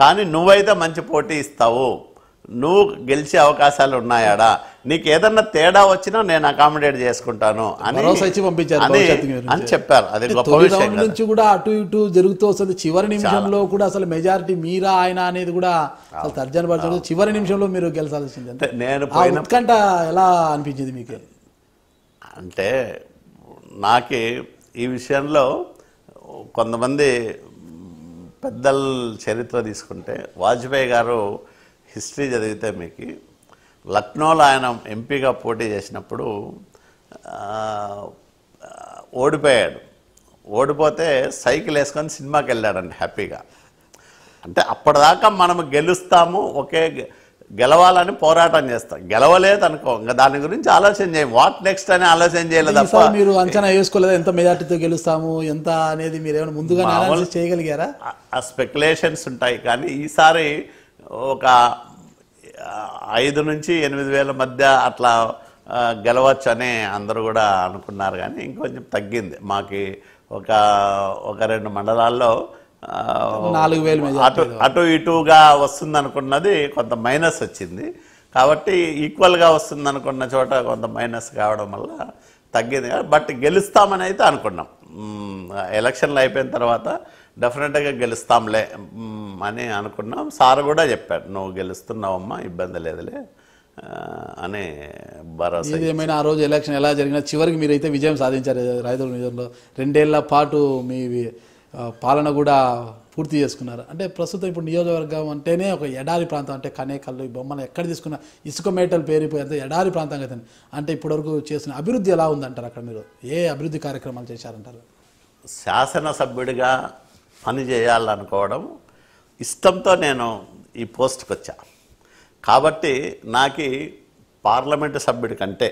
కానీ నువ్వైతే మంచి పోటీ ఇస్తావు నువ్వు గెలిచే అవకాశాలు ఉన్నాయాడా నీకు ఏదన్నా తేడా వచ్చినా నేను అకామిడేట్ చేసుకుంటాను అని అని చెప్పారు అది గొప్ప విషయం నుంచి కూడా అటు ఇటు జరుగుతూ వస్తుంది చివరి నిమిషంలో కూడా అసలు మెజారిటీ మీరా ఆయన అనేది కూడా అసలు తర్జన చివరి నిమిషంలో మీరు గెలిచాల్సింది అంటే నేను ఎలా అనిపించింది మీకు అంటే నాకే ఈ విషయంలో కొంతమంది పెద్దల చరిత్ర తీసుకుంటే వాజ్పేయి గారు హిస్టరీ చదివితే మీకు లక్నోలో ఆయన ఎంపీగా పోటీ చేసినప్పుడు ఓడిపోయాడు ఓడిపోతే సైకిల్ వేసుకొని సినిమాకి వెళ్ళాడండి హ్యాపీగా అంటే అప్పటిదాకా మనం గెలుస్తాము ఒకే గెలవాలని పోరాటం చేస్తాం గెలవలేదు అనుకో ఇంకా దాని గురించి ఆలోచన చేయం వాట్ నెక్స్ట్ అని ఆలోచన చేయలేదు మీరు అంచనా వేసుకోలేదు ఎంత మెజార్టీతో గెలుస్తాము ఎంత అనేది మీరు ఏమైనా ముందుగా చేయగలిగారా ఆ స్పెక్యులేషన్స్ ఉంటాయి కానీ ఈసారి ఒక ఐదు నుంచి ఎనిమిది వేల మధ్య అట్లా గెలవచ్చు అని అందరూ కూడా అనుకున్నారు కానీ ఇంకొంచెం తగ్గింది మాకి ఒక ఒక రెండు మండలాల్లో నాలుగు వేలు అటు అటు ఇటుగా వస్తుంది అనుకున్నది కొంత మైనస్ వచ్చింది కాబట్టి ఈక్వల్గా వస్తుంది అనుకున్న చోట కొంత మైనస్ కావడం వల్ల తగ్గింది బట్ గెలుస్తామని అయితే అనుకున్నాం ఎలక్షన్లు అయిపోయిన తర్వాత డెఫినెట్గా గెలుస్తాంలే అని అనుకున్నాం సార్ కూడా చెప్పాడు నువ్వు గెలుస్తున్నావమ్మా ఇబ్బంది లేదులే అనే భరోసా ఏమైనా ఆ రోజు ఎలక్షన్ ఎలా జరిగినా చివరికి మీరైతే విజయం సాధించారు రైతుల నిజంలో రెండేళ్ల పాటు మీ పాలన కూడా పూర్తి చేసుకున్నారు అంటే ప్రస్తుతం ఇప్పుడు నియోజకవర్గం అంటేనే ఒక ఎడారి ప్రాంతం అంటే కనేకల్లు ఈ బొమ్మలు ఎక్కడ తీసుకున్నా ఇసుక మేటలు పేరిపోయి అంత ఎడారి ప్రాంతం అయితే అంటే ఇప్పటివరకు చేసిన అభివృద్ధి ఎలా ఉందంటారు అక్కడ మీరు ఏ అభివృద్ధి కార్యక్రమాలు చేశారంటారు శాసనసభ్యుడిగా పని చేయాలనుకోవడం ఇష్టంతో నేను ఈ పోస్ట్కి వచ్చా కాబట్టి నాకు పార్లమెంటు సభ్యుడి కంటే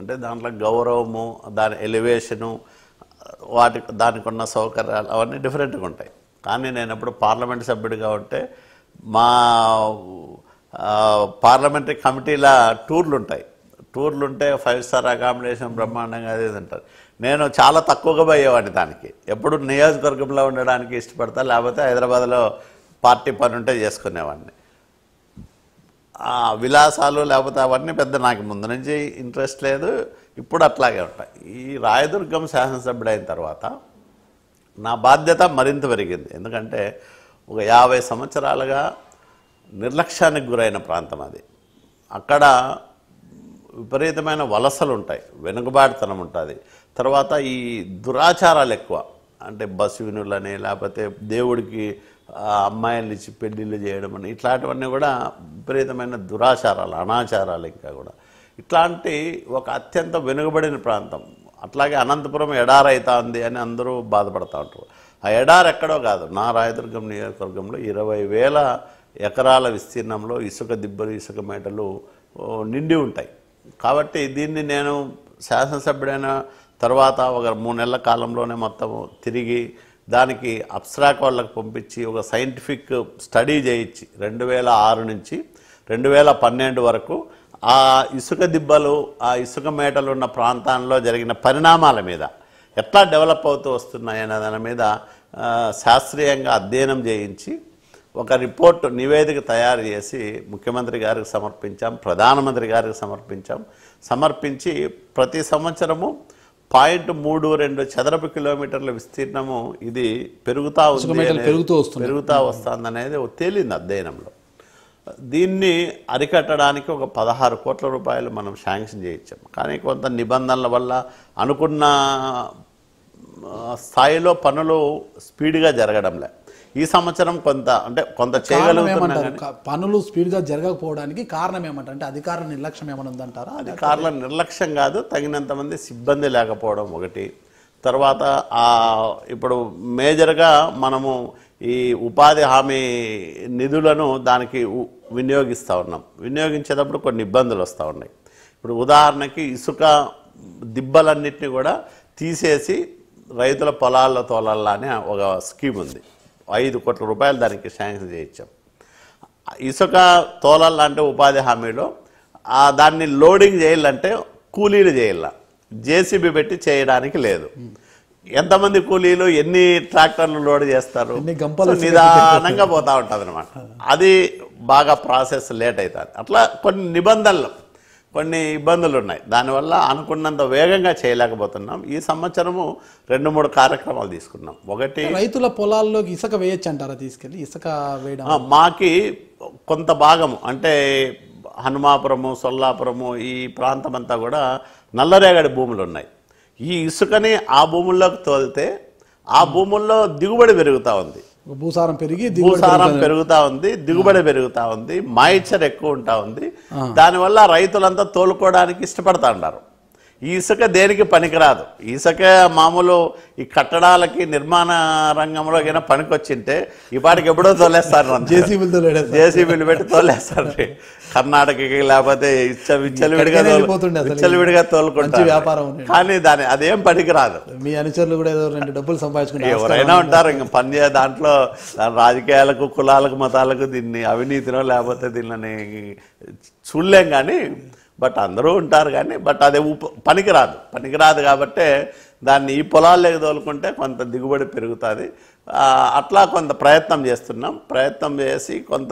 అంటే దాంట్లో గౌరవము దాని ఎలివేషను వాటి దానికి ఉన్న సౌకర్యాలు అవన్నీ డిఫరెంట్గా ఉంటాయి కానీ నేను ఎప్పుడు పార్లమెంట్ సభ్యుడిగా ఉంటే మా పార్లమెంటరీ కమిటీల టూర్లు ఉంటాయి టూర్లు ఉంటే ఫైవ్ స్టార్ అకామిడేషన్ బ్రహ్మాండంగా అది ఉంటారు నేను చాలా తక్కువగా పోయేవాడిని దానికి ఎప్పుడు నియోజకవర్గంలో ఉండడానికి ఇష్టపడతా లేకపోతే హైదరాబాద్లో పార్టీ పని ఉంటే చేసుకునేవాడిని విలాసాలు లేకపోతే అవన్నీ పెద్ద నాకు ముందు నుంచి ఇంట్రెస్ట్ లేదు ఇప్పుడు అట్లాగే ఉంటాయి ఈ రాయదుర్గం శాసనసభ్యుడైన తర్వాత నా బాధ్యత మరింత పెరిగింది ఎందుకంటే ఒక యాభై సంవత్సరాలుగా నిర్లక్ష్యానికి గురైన ప్రాంతం అది అక్కడ విపరీతమైన వలసలు ఉంటాయి వెనుకబాటుతనం ఉంటుంది తర్వాత ఈ దురాచారాలు ఎక్కువ అంటే బస్సువినులని లేకపోతే దేవుడికి అమ్మాయిలు ఇచ్చి పెళ్ళిళ్ళు చేయడం అని ఇట్లాంటివన్నీ కూడా విపరీతమైన దురాచారాలు అనాచారాలు ఇంకా కూడా ఇట్లాంటి ఒక అత్యంత వెనుకబడిన ప్రాంతం అట్లాగే అనంతపురం ఉంది అని అందరూ బాధపడతా ఉంటారు ఆ ఎడార్ ఎక్కడో కాదు నా రాయదుర్గం నియోజకవర్గంలో ఇరవై వేల ఎకరాల విస్తీర్ణంలో ఇసుక దిబ్బలు ఇసుక మేటలు నిండి ఉంటాయి కాబట్టి దీన్ని నేను శాసనసభ్యుడైన తర్వాత ఒక మూడు నెలల కాలంలోనే మొత్తం తిరిగి దానికి అప్స్రాక్ వాళ్ళకి పంపించి ఒక సైంటిఫిక్ స్టడీ చేయించి రెండు వేల ఆరు నుంచి రెండు వేల పన్నెండు వరకు ఆ ఇసుక దిబ్బలు ఆ ఇసుక మేటలు ఉన్న ప్రాంతాల్లో జరిగిన పరిణామాల మీద ఎట్లా డెవలప్ అవుతూ వస్తున్నాయనే దాని మీద శాస్త్రీయంగా అధ్యయనం చేయించి ఒక రిపోర్ట్ నివేదిక తయారు చేసి ముఖ్యమంత్రి గారికి సమర్పించాం ప్రధానమంత్రి గారికి సమర్పించాం సమర్పించి ప్రతి సంవత్సరము పాయింట్ మూడు రెండు చదరపు కిలోమీటర్ల విస్తీర్ణము ఇది పెరుగుతూ పెరుగుతూ వస్తుంది పెరుగుతూ వస్తుంది అనేది తేలింది అధ్యయనంలో దీన్ని అరికట్టడానికి ఒక పదహారు కోట్ల రూపాయలు మనం శాంక్షన్ చేయించాం కానీ కొంత నిబంధనల వల్ల అనుకున్న స్థాయిలో పనులు స్పీడ్గా జరగడంలే ఈ సంవత్సరం కొంత అంటే కొంత చేయగలుగుతున్నారు పనులు స్పీడ్గా జరగకపోవడానికి కారణం ఏమంటారు అంటే అధికారుల నిర్లక్ష్యం ఏమైనా ఉందంటారా అధికారుల నిర్లక్ష్యం కాదు తగినంత మంది సిబ్బంది లేకపోవడం ఒకటి తర్వాత ఇప్పుడు మేజర్గా మనము ఈ ఉపాధి హామీ నిధులను దానికి వినియోగిస్తూ ఉన్నాం వినియోగించేటప్పుడు కొన్ని ఇబ్బందులు వస్తూ ఉన్నాయి ఇప్పుడు ఉదాహరణకి ఇసుక దిబ్బలన్నింటినీ కూడా తీసేసి రైతుల పొలాల్లో తోలల్లా అనే ఒక స్కీమ్ ఉంది ఐదు కోట్ల రూపాయలు దానికి శాంక్షన్ చేయించాం ఇసుక తోలల్లా అంటే ఉపాధి హామీలో దాన్ని లోడింగ్ చేయాలంటే కూలీలు చేయాల జేసీబీ పెట్టి చేయడానికి లేదు ఎంతమంది కూలీలు ఎన్ని ట్రాక్టర్లు లోడ్ చేస్తారు నిదానంగా పోతూ ఉంటుంది అనమాట అది బాగా ప్రాసెస్ లేట్ అవుతుంది అట్లా కొన్ని నిబంధనలు కొన్ని ఇబ్బందులు ఉన్నాయి దానివల్ల అనుకున్నంత వేగంగా చేయలేకపోతున్నాం ఈ సంవత్సరము రెండు మూడు కార్యక్రమాలు తీసుకున్నాం ఒకటి రైతుల పొలాల్లోకి ఇసుక వేయచ్చు అంటారా తీసుకెళ్ళి ఇసుక వేయడం మాకి కొంత భాగము అంటే హనుమాపురము సొల్లాపురము ఈ ప్రాంతం అంతా కూడా నల్లరేగడి భూములు ఉన్నాయి ఈ ఇసుకని ఆ భూముల్లోకి తోలితే ఆ భూముల్లో దిగుబడి పెరుగుతూ ఉంది భూసారం పెరిగి భూసారం పెరుగుతూ ఉంది దిగుబడి పెరుగుతూ ఉంది మాయిచర్ ఎక్కువ ఉంటా ఉంది దానివల్ల రైతులంతా తోలుకోవడానికి ఇష్టపడతా ఉన్నారు ఇసుక దేనికి పనికిరాదు ఇసుక మామూలు ఈ కట్టడాలకి నిర్మాణ రంగంలో అయినా పనికొచ్చింటే ఈ పాటికి ఎప్పుడో తోలేస్తారు జేసీబీలు జేసీబీలు పెట్టి తోలేస్తారు కర్ణాటకకి లేకపోతే విచ్చలవిడిగా విడిగా తోలుకుంటారు వ్యాపారం కానీ దాని అదేం పనికిరాదు మీ అనుచరులు కూడా ఏదో రెండు డబ్బులు సంపాదించుకుంటే ఎవరైనా ఉంటారు ఇంకా పని దాంట్లో రాజకీయాలకు కులాలకు మతాలకు దీన్ని అవినీతినో లేకపోతే దీన్ని చూడలేం కానీ బట్ అందరూ ఉంటారు కానీ బట్ అదే ఉప పనికిరాదు పనికిరాదు కాబట్టే దాన్ని ఈ పొలాల్లోకి తోలుకుంటే కొంత దిగుబడి పెరుగుతుంది అట్లా కొంత ప్రయత్నం చేస్తున్నాం ప్రయత్నం చేసి కొంత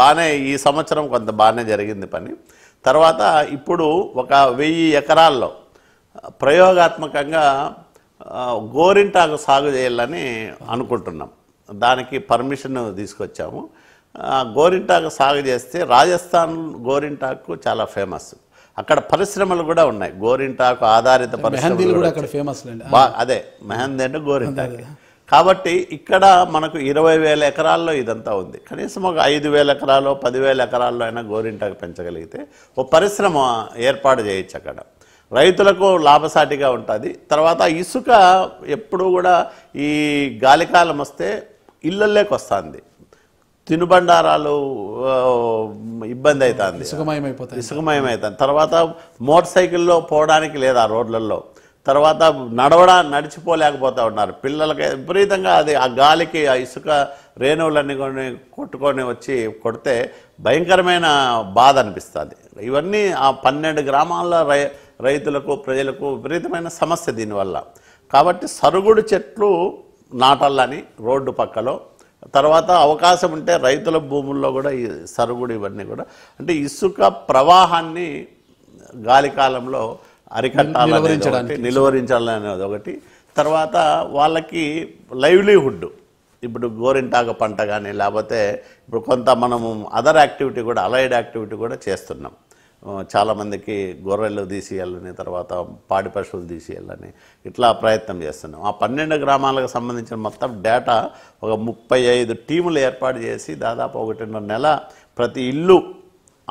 బాగానే ఈ సంవత్సరం కొంత బాగానే జరిగింది పని తర్వాత ఇప్పుడు ఒక వెయ్యి ఎకరాల్లో ప్రయోగాత్మకంగా గోరింటాకు సాగు చేయాలని అనుకుంటున్నాం దానికి పర్మిషన్ తీసుకొచ్చాము గోరింటాకు సాగు చేస్తే రాజస్థాన్ గోరింటాకు చాలా ఫేమస్ అక్కడ పరిశ్రమలు కూడా ఉన్నాయి గోరింటాకు ఆధారిత పరిశ్రమలు కూడా ఫేమస్ అదే మెహందీ అంటే గోరింటాకు కాబట్టి ఇక్కడ మనకు ఇరవై వేల ఎకరాల్లో ఇదంతా ఉంది కనీసం ఒక ఐదు వేల ఎకరాల్లో పదివేల ఎకరాల్లో అయినా గోరింటాకు పెంచగలిగితే ఓ పరిశ్రమ ఏర్పాటు చేయొచ్చు అక్కడ రైతులకు లాభసాటిగా ఉంటుంది తర్వాత ఇసుక ఎప్పుడు కూడా ఈ గాలికాలం వస్తే ఇళ్ళల్లోకి వస్తుంది తినుబండారాలు ఇబ్బంది అవుతుంది ఇసుకమయమైపోతుంది ఇసుకమయం అవుతుంది తర్వాత మోటార్ సైకిల్లో పోవడానికి లేదు ఆ రోడ్లలో తర్వాత నడవడా నడిచిపోలేకపోతూ ఉన్నారు పిల్లలకి విపరీతంగా అది ఆ గాలికి ఆ ఇసుక రేణువులన్నీ కొని కొట్టుకొని వచ్చి కొడితే భయంకరమైన బాధ అనిపిస్తుంది ఇవన్నీ ఆ పన్నెండు గ్రామాల రై రైతులకు ప్రజలకు విపరీతమైన సమస్య దీనివల్ల కాబట్టి సరుగుడు చెట్లు నాటాలని రోడ్డు పక్కలో తర్వాత అవకాశం ఉంటే రైతుల భూముల్లో కూడా ఈ సరుగుడు ఇవన్నీ కూడా అంటే ఇసుక ప్రవాహాన్ని గాలి కాలంలో నిలువరించాలని అది ఒకటి తర్వాత వాళ్ళకి లైవ్లీహుడ్ ఇప్పుడు గోరింటాక పంట కానీ లేకపోతే ఇప్పుడు కొంత మనము అదర్ యాక్టివిటీ కూడా అలైడ్ యాక్టివిటీ కూడా చేస్తున్నాం చాలామందికి గొర్రెలు తీసేయాలని తర్వాత పాడి పశువులు తీసేయాలని ఇట్లా ప్రయత్నం చేస్తున్నాం ఆ పన్నెండు గ్రామాలకు సంబంధించిన మొత్తం డేటా ఒక ముప్పై ఐదు టీములు ఏర్పాటు చేసి దాదాపు ఒకటిన్నర నెల ప్రతి ఇల్లు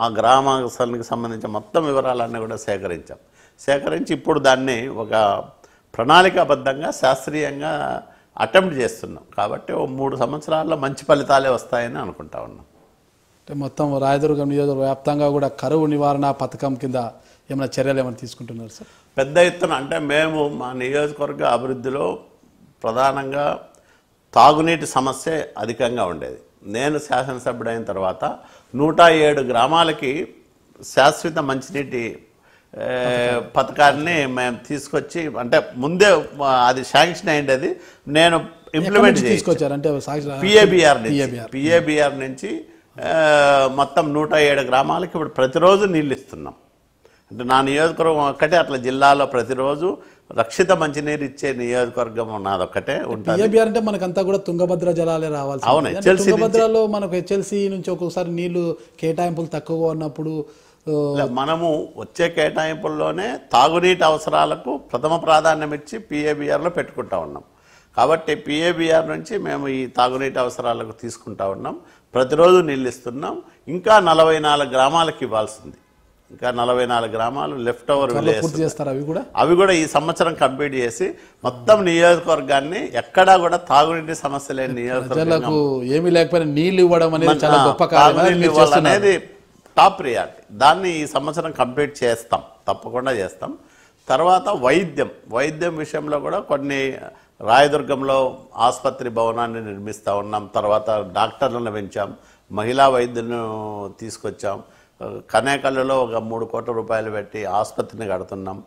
ఆ గ్రామానికి సంబంధించిన మొత్తం వివరాలన్నీ కూడా సేకరించాం సేకరించి ఇప్పుడు దాన్ని ఒక ప్రణాళికాబద్ధంగా శాస్త్రీయంగా అటెంప్ట్ చేస్తున్నాం కాబట్టి ఓ మూడు సంవత్సరాల్లో మంచి ఫలితాలే వస్తాయని అనుకుంటా ఉన్నాం అంటే మొత్తం రాయదుర్గం నియోజకవర్గ వ్యాప్తంగా కూడా కరువు నివారణ పథకం కింద ఏమైనా చర్యలు ఏమైనా తీసుకుంటున్నారు సార్ పెద్ద ఎత్తున అంటే మేము మా నియోజకవర్గ అభివృద్ధిలో ప్రధానంగా తాగునీటి సమస్య అధికంగా ఉండేది నేను అయిన తర్వాత నూట ఏడు గ్రామాలకి శాశ్వత మంచినీటి పథకాన్ని మేము తీసుకొచ్చి అంటే ముందే అది శాంక్షన్ అయ్యేది నేను ఇంప్లిమెంట్ తీసుకొచ్చారు అంటే పిఏబిఆర్ పిఏబిఆర్ నుంచి మొత్తం నూట ఏడు గ్రామాలకు ఇప్పుడు ప్రతిరోజు నీళ్ళు ఇస్తున్నాం అంటే నా నియోజకవర్గం ఒక్కటే అట్లా జిల్లాలో ప్రతిరోజు రక్షిత మంచినీరు ఇచ్చే నియోజకవర్గం ఉన్నది ఒక్కటే ఉంటుంది అంటే మనకంతా కూడా తుంగభద్ర జలాలే రావాలి అవును తుంగభద్రలో మనకు హెచ్ఎల్సి నుంచి ఒక్కొక్కసారి నీళ్లు కేటాయింపులు తక్కువగా ఉన్నప్పుడు మనము వచ్చే కేటాయింపుల్లోనే తాగునీటి అవసరాలకు ప్రథమ ప్రాధాన్యం ఇచ్చి పిఏబిఆర్లో పెట్టుకుంటా ఉన్నాం కాబట్టి పిఏబిఆర్ నుంచి మేము ఈ తాగునీటి అవసరాలకు తీసుకుంటా ఉన్నాం ప్రతిరోజు నీళ్ళు ఇస్తున్నాం ఇంకా నలభై నాలుగు గ్రామాలకు ఇవ్వాల్సింది ఇంకా నలభై నాలుగు గ్రామాలు లెఫ్ట్ ఓవర్ అవి కూడా అవి కూడా ఈ సంవత్సరం కంప్లీట్ చేసి మొత్తం నియోజకవర్గాన్ని ఎక్కడా కూడా తాగునీటి సమస్య లేని నియోజకవర్గం లేకపోయినా నీళ్ళు ఇవ్వడం అనేది చాలా అనేది టాప్ ప్రియారిటీ దాన్ని ఈ సంవత్సరం కంప్లీట్ చేస్తాం తప్పకుండా చేస్తాం తర్వాత వైద్యం వైద్యం విషయంలో కూడా కొన్ని రాయదుర్గంలో ఆసుపత్రి భవనాన్ని నిర్మిస్తూ ఉన్నాం తర్వాత డాక్టర్లను పెంచాం మహిళా వైద్యులను తీసుకొచ్చాం కనేకల్లులో ఒక మూడు కోట్ల రూపాయలు పెట్టి ఆసుపత్రిని కడుతున్నాం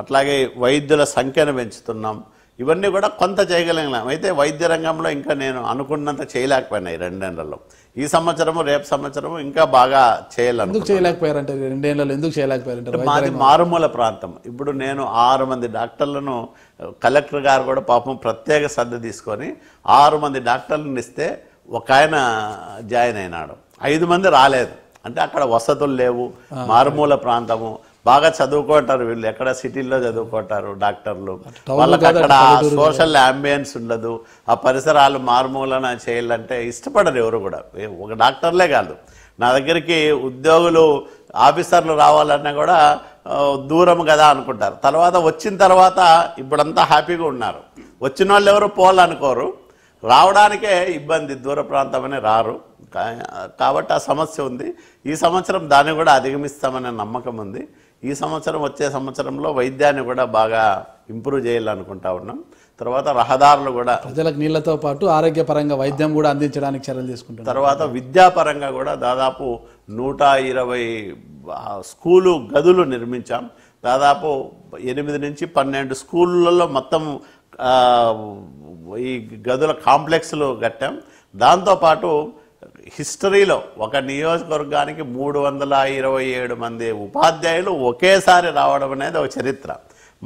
అట్లాగే వైద్యుల సంఖ్యను పెంచుతున్నాం ఇవన్నీ కూడా కొంత చేయగలిగినాం అయితే వైద్య రంగంలో ఇంకా నేను అనుకున్నంత చేయలేకపోయినా ఈ రెండేళ్లలో ఈ సంవత్సరము రేపు సంవత్సరము ఇంకా బాగా చేయాలను ఎందుకు చేయలేకపోయారంటే రెండేళ్లలో ఎందుకు చేయలేకపోయారంటే మాది మారుమూల ప్రాంతం ఇప్పుడు నేను ఆరు మంది డాక్టర్లను కలెక్టర్ గారు కూడా పాపం ప్రత్యేక శ్రద్ధ తీసుకొని ఆరు మంది డాక్టర్లను ఇస్తే ఒక ఆయన జాయిన్ అయినాడు ఐదు మంది రాలేదు అంటే అక్కడ వసతులు లేవు మారుమూల ప్రాంతము బాగా చదువుకుంటారు వీళ్ళు ఎక్కడ సిటీల్లో చదువుకుంటారు డాక్టర్లు వాళ్ళకి అక్కడ సోషల్ అంబియన్స్ ఉండదు ఆ పరిసరాలు మారుమూలన చేయాలంటే ఇష్టపడరు ఎవరు కూడా ఒక డాక్టర్లే కాదు నా దగ్గరికి ఉద్యోగులు ఆఫీసర్లు రావాలన్నా కూడా దూరం కదా అనుకుంటారు తర్వాత వచ్చిన తర్వాత ఇప్పుడంతా హ్యాపీగా ఉన్నారు వచ్చిన వాళ్ళు ఎవరు పోవాలనుకోరు రావడానికే ఇబ్బంది దూర ప్రాంతమని రారు కాబట్టి ఆ సమస్య ఉంది ఈ సంవత్సరం దాన్ని కూడా అధిగమిస్తామనే నమ్మకం ఉంది ఈ సంవత్సరం వచ్చే సంవత్సరంలో వైద్యాన్ని కూడా బాగా ఇంప్రూవ్ చేయాలనుకుంటా ఉన్నాం తర్వాత రహదారులు కూడా ప్రజలకు నీళ్లతో పాటు ఆరోగ్యపరంగా వైద్యం కూడా అందించడానికి చర్యలు తీసుకుంటారు తర్వాత విద్యాపరంగా కూడా దాదాపు నూట ఇరవై స్కూలు గదులు నిర్మించాం దాదాపు ఎనిమిది నుంచి పన్నెండు స్కూళ్ళల్లో మొత్తం ఈ గదుల కాంప్లెక్స్లు కట్టాం దాంతోపాటు హిస్టరీలో ఒక నియోజకవర్గానికి మూడు వందల ఇరవై ఏడు మంది ఉపాధ్యాయులు ఒకేసారి రావడం అనేది ఒక చరిత్ర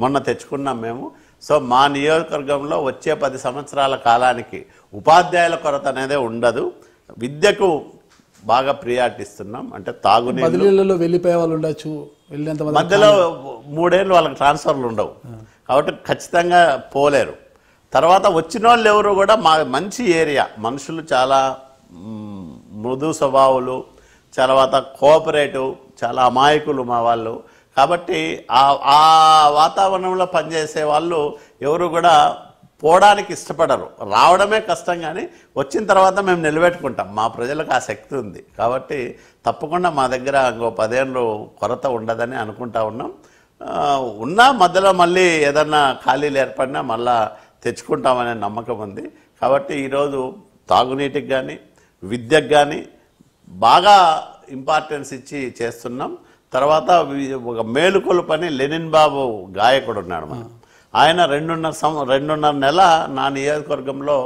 మొన్న తెచ్చుకున్నాం మేము సో మా నియోజకవర్గంలో వచ్చే పది సంవత్సరాల కాలానికి ఉపాధ్యాయుల కొరత అనేది ఉండదు విద్యకు బాగా ప్రియారిటీ అంటే తాగునీళ్ళలో వెళ్ళిపోయే వాళ్ళు ఉండొచ్చు మధ్యలో మూడేళ్ళు వాళ్ళకి ట్రాన్స్ఫర్లు ఉండవు కాబట్టి ఖచ్చితంగా పోలేరు తర్వాత వచ్చిన వాళ్ళు ఎవరు కూడా మా మంచి ఏరియా మనుషులు చాలా మృదు స్వభావులు తర్వాత కోఆపరేటివ్ చాలా అమాయకులు మా వాళ్ళు కాబట్టి ఆ వాతావరణంలో పనిచేసే వాళ్ళు ఎవరు కూడా పోవడానికి ఇష్టపడరు రావడమే కష్టం కానీ వచ్చిన తర్వాత మేము నిలబెట్టుకుంటాం మా ప్రజలకు ఆ శక్తి ఉంది కాబట్టి తప్పకుండా మా దగ్గర ఇంకో పదేళ్ళు కొరత ఉండదని అనుకుంటా ఉన్నాం ఉన్నా మధ్యలో మళ్ళీ ఏదన్నా ఖాళీలు ఏర్పడినా మళ్ళా తెచ్చుకుంటామనే నమ్మకం ఉంది కాబట్టి ఈరోజు తాగునీటికి కానీ విద్యకు కానీ బాగా ఇంపార్టెన్స్ ఇచ్చి చేస్తున్నాం తర్వాత ఒక మేలుకొలు పని లెనిన్ బాబు గాయకుడు ఉన్నాడు మనం ఆయన రెండున్నర సం రెండున్నర నెల నా నియోజకవర్గంలో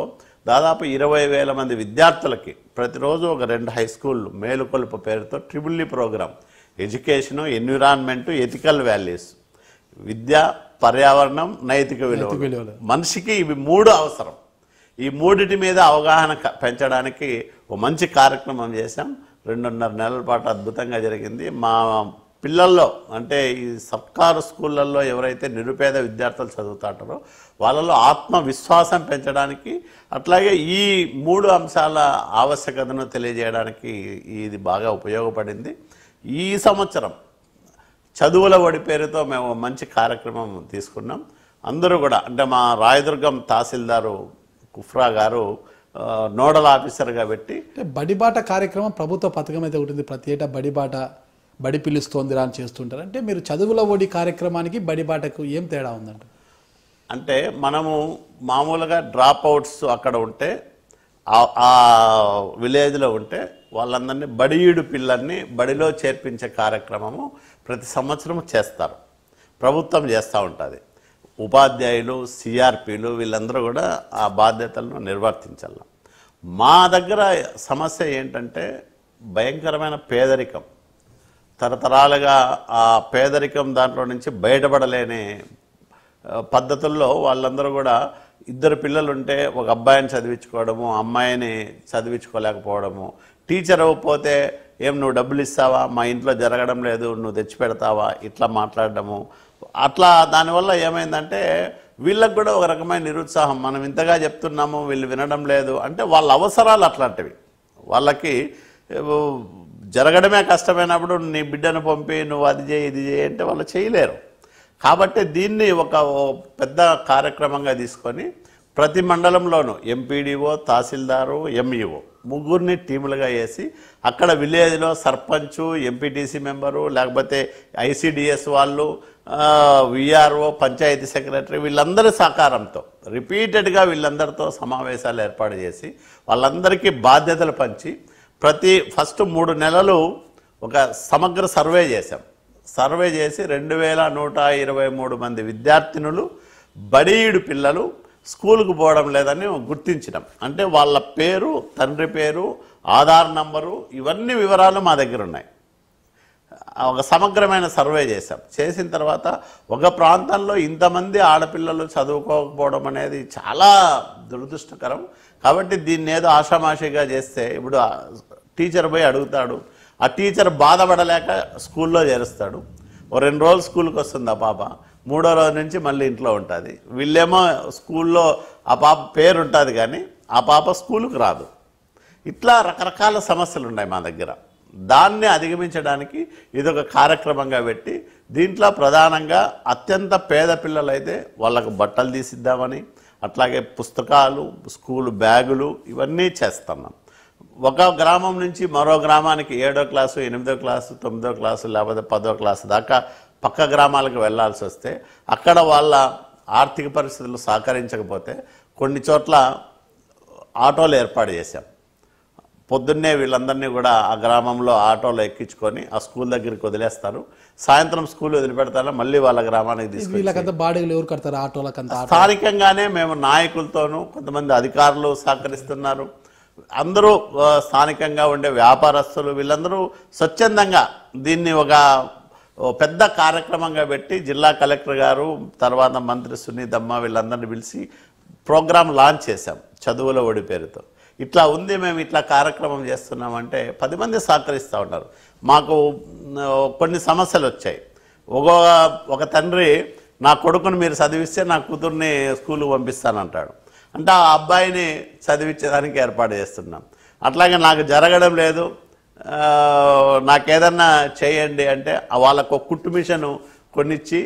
దాదాపు ఇరవై వేల మంది విద్యార్థులకి ప్రతిరోజు ఒక రెండు హై స్కూల్ మేలుకొలుపు పేరుతో triple E program education environment ethical values విద్య పర్యావరణం నైతిక విలువ మనిషికి ఇవి మూడు అవసరం ఈ మూడిటి మీద అవగాహన పెంచడానికి ఒక మంచి కార్యక్రమం చేశాం రెండున్నర నెలల పాటు అద్భుతంగా జరిగింది మా పిల్లల్లో అంటే ఈ సబ్కారు స్కూళ్ళల్లో ఎవరైతే నిరుపేద విద్యార్థులు చదువుతాటారో వాళ్ళలో ఆత్మవిశ్వాసం పెంచడానికి అట్లాగే ఈ మూడు అంశాల ఆవశ్యకతను తెలియజేయడానికి ఇది బాగా ఉపయోగపడింది ఈ సంవత్సరం చదువుల ఒడి పేరుతో మేము మంచి కార్యక్రమం తీసుకున్నాం అందరూ కూడా అంటే మా రాయదుర్గం తహసీల్దారు కుఫ్రా గారు నోడల్ ఆఫీసర్గా పెట్టి బడిబాట కార్యక్రమం ప్రభుత్వ పథకం అయితే ఉంటుంది ప్రతి ఏటా బడిబాట బడి పిలుస్తోంది అని చేస్తుంటారు అంటే మీరు చదువుల ఓడి కార్యక్రమానికి బడిబాటకు ఏం తేడా ఉందంట అంటే మనము మామూలుగా డ్రాప్ అవుట్స్ అక్కడ ఉంటే ఆ విలేజ్లో ఉంటే వాళ్ళందరినీ బడియుడు పిల్లల్ని బడిలో చేర్పించే కార్యక్రమము ప్రతి సంవత్సరం చేస్తారు ప్రభుత్వం చేస్తూ ఉంటుంది ఉపాధ్యాయులు సిఆర్పీలు వీళ్ళందరూ కూడా ఆ బాధ్యతలను నిర్వర్తించాల మా దగ్గర సమస్య ఏంటంటే భయంకరమైన పేదరికం తరతరాలుగా ఆ పేదరికం దాంట్లో నుంచి బయటపడలేని పద్ధతుల్లో వాళ్ళందరూ కూడా ఇద్దరు పిల్లలుంటే ఒక అబ్బాయిని చదివించుకోవడము అమ్మాయిని చదివించుకోలేకపోవడము టీచర్ అవ్వకపోతే ఏం నువ్వు డబ్బులు ఇస్తావా మా ఇంట్లో జరగడం లేదు నువ్వు తెచ్చి పెడతావా ఇట్లా మాట్లాడడము అట్లా దానివల్ల ఏమైందంటే వీళ్ళకు కూడా ఒక రకమైన నిరుత్సాహం మనం ఇంతగా చెప్తున్నాము వీళ్ళు వినడం లేదు అంటే వాళ్ళ అవసరాలు అట్లాంటివి వాళ్ళకి జరగడమే కష్టమైనప్పుడు నీ బిడ్డను పంపి నువ్వు అది చేయి ఇది చేయి అంటే వాళ్ళు చేయలేరు కాబట్టి దీన్ని ఒక పెద్ద కార్యక్రమంగా తీసుకొని ప్రతి మండలంలోనూ ఎంపీడీఓ తహసీల్దారు ఎంఈఓ ముగ్గురిని టీములుగా వేసి అక్కడ విలేజ్లో సర్పంచు ఎంపీటీసీ మెంబరు లేకపోతే ఐసీడిఎస్ వాళ్ళు విఆర్ఓ పంచాయతీ సెక్రటరీ వీళ్ళందరి సహకారంతో రిపీటెడ్గా వీళ్ళందరితో సమావేశాలు ఏర్పాటు చేసి వాళ్ళందరికీ బాధ్యతలు పంచి ప్రతి ఫస్ట్ మూడు నెలలు ఒక సమగ్ర సర్వే చేశాం సర్వే చేసి రెండు వేల నూట ఇరవై మూడు మంది విద్యార్థినులు బడీడు పిల్లలు స్కూల్కు పోవడం లేదని గుర్తించడం అంటే వాళ్ళ పేరు తండ్రి పేరు ఆధార్ నంబరు ఇవన్నీ వివరాలు మా దగ్గర ఉన్నాయి ఒక సమగ్రమైన సర్వే చేశాం చేసిన తర్వాత ఒక ప్రాంతంలో ఇంతమంది ఆడపిల్లలు చదువుకోకపోవడం అనేది చాలా దురదృష్టకరం కాబట్టి దీన్ని ఏదో ఆషామాషిగా చేస్తే ఇప్పుడు టీచర్ పోయి అడుగుతాడు ఆ టీచర్ బాధపడలేక స్కూల్లో చేరుస్తాడు ఓ రెండు రోజులు స్కూల్కి వస్తుంది ఆ పాప మూడో రోజు నుంచి మళ్ళీ ఇంట్లో ఉంటుంది వీళ్ళేమో స్కూల్లో ఆ పాప పేరు ఉంటుంది కానీ ఆ పాప స్కూల్కి రాదు ఇట్లా రకరకాల సమస్యలు ఉన్నాయి మా దగ్గర దాన్ని అధిగమించడానికి ఇదొక కార్యక్రమంగా పెట్టి దీంట్లో ప్రధానంగా అత్యంత పేద పిల్లలైతే వాళ్ళకు బట్టలు తీసిద్దామని అట్లాగే పుస్తకాలు స్కూల్ బ్యాగులు ఇవన్నీ చేస్తున్నాం ఒక గ్రామం నుంచి మరో గ్రామానికి ఏడో క్లాసు ఎనిమిదో క్లాసు తొమ్మిదో క్లాసు లేకపోతే పదో క్లాసు దాకా పక్క గ్రామాలకు వెళ్లాల్సి వస్తే అక్కడ వాళ్ళ ఆర్థిక పరిస్థితులు సహకరించకపోతే కొన్ని చోట్ల ఆటోలు ఏర్పాటు చేశాం పొద్దున్నే వీళ్ళందరినీ కూడా ఆ గ్రామంలో ఆటోలో ఎక్కించుకొని ఆ స్కూల్ దగ్గరికి వదిలేస్తారు సాయంత్రం స్కూల్ వదిలిపెడతారు మళ్ళీ వాళ్ళ గ్రామానికి ఆటోలకంతా స్థానికంగానే మేము నాయకులతోనూ కొంతమంది అధికారులు సహకరిస్తున్నారు అందరూ స్థానికంగా ఉండే వ్యాపారస్తులు వీళ్ళందరూ స్వచ్ఛందంగా దీన్ని ఒక పెద్ద కార్యక్రమంగా పెట్టి జిల్లా కలెక్టర్ గారు తర్వాత మంత్రి సునీతమ్మ వీళ్ళందరినీ పిలిచి ప్రోగ్రాం లాంచ్ చేశాం చదువుల ఒడి పేరుతో ఇట్లా ఉంది మేము ఇట్లా కార్యక్రమం చేస్తున్నామంటే పది మంది సహకరిస్తూ ఉన్నారు మాకు కొన్ని సమస్యలు వచ్చాయి ఒక ఒక తండ్రి నా కొడుకుని మీరు చదివిస్తే నా కూతుర్ని స్కూల్కి పంపిస్తానంటాడు అంటే ఆ అబ్బాయిని చదివించడానికి ఏర్పాటు చేస్తున్నాం అట్లాగే నాకు జరగడం లేదు నాకేదన్నా చేయండి అంటే వాళ్ళకు కుట్టు మిషను కొనిచ్చి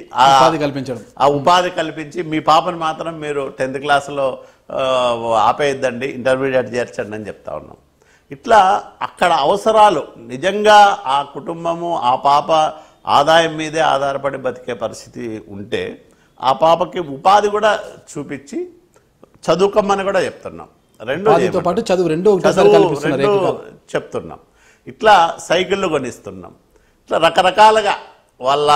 కల్పించడం ఆ ఉపాధి కల్పించి మీ పాపను మాత్రం మీరు టెన్త్ క్లాస్లో ఆపేయద్దండి ఇంటర్మీడియట్ చేర్చండి అని చెప్తా ఉన్నాం ఇట్లా అక్కడ అవసరాలు నిజంగా ఆ కుటుంబము ఆ పాప ఆదాయం మీదే ఆధారపడి బతికే పరిస్థితి ఉంటే ఆ పాపకి ఉపాధి కూడా చూపించి చదువుకోమని కూడా చెప్తున్నాం రెండో పాటు చదువు రెండో రెండు చెప్తున్నాం ఇట్లా సైకిళ్ళు కొనిస్తున్నాం ఇట్లా రకరకాలుగా వాళ్ళ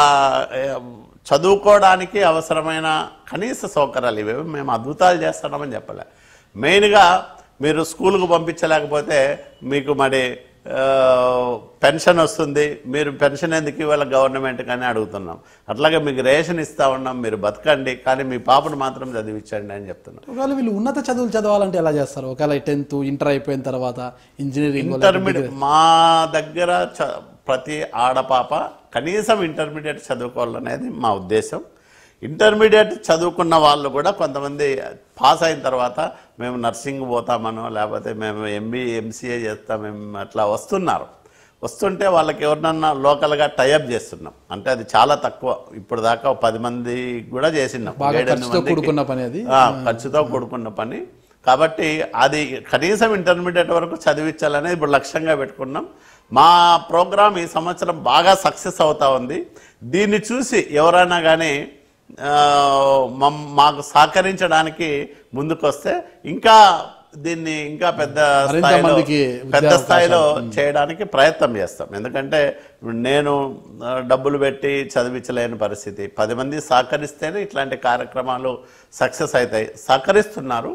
చదువుకోవడానికి అవసరమైన కనీస సౌకర్యాలు ఇవేవి మేము అద్భుతాలు చేస్తున్నామని చెప్పలే మెయిన్గా మీరు స్కూల్కు పంపించలేకపోతే మీకు మరి పెన్షన్ వస్తుంది మీరు పెన్షన్ ఎందుకు ఇవాళ గవర్నమెంట్ కానీ అడుగుతున్నాం అట్లాగే మీకు రేషన్ ఇస్తా ఉన్నాం మీరు బతకండి కానీ మీ పాపను మాత్రం చదివించండి అని చెప్తున్నాం ఒకవేళ వీళ్ళు ఉన్నత చదువులు చదవాలంటే ఎలా చేస్తారు ఒకవేళ టెన్త్ ఇంటర్ అయిపోయిన తర్వాత ఇంజనీరింగ్ ఇంటర్మీడియట్ మా దగ్గర ప్రతి ఆడపాప కనీసం ఇంటర్మీడియట్ చదువుకోవాలనేది మా ఉద్దేశం ఇంటర్మీడియట్ చదువుకున్న వాళ్ళు కూడా కొంతమంది పాస్ అయిన తర్వాత మేము నర్సింగ్ పోతామనో లేకపోతే మేము ఎంబీ ఎంసీఏ చేస్తామేమో అట్లా వస్తున్నారు వస్తుంటే వాళ్ళకి ఎవరినన్నా లోకల్గా టైఅప్ చేస్తున్నాం అంటే అది చాలా తక్కువ ఇప్పుడు దాకా పది మంది కూడా చేసినాం కూడుకున్న పని అది ఖర్చుతో కూడుకున్న పని కాబట్టి అది కనీసం ఇంటర్మీడియట్ వరకు చదివించాలనేది ఇప్పుడు లక్ష్యంగా పెట్టుకున్నాం మా ప్రోగ్రాం ఈ సంవత్సరం బాగా సక్సెస్ అవుతా ఉంది దీన్ని చూసి ఎవరైనా కానీ మాకు సహకరించడానికి ముందుకొస్తే ఇంకా దీన్ని ఇంకా పెద్ద పెద్ద స్థాయిలో చేయడానికి ప్రయత్నం చేస్తాం ఎందుకంటే నేను డబ్బులు పెట్టి చదివించలేని పరిస్థితి పది మంది సహకరిస్తేనే ఇట్లాంటి కార్యక్రమాలు సక్సెస్ అవుతాయి సహకరిస్తున్నారు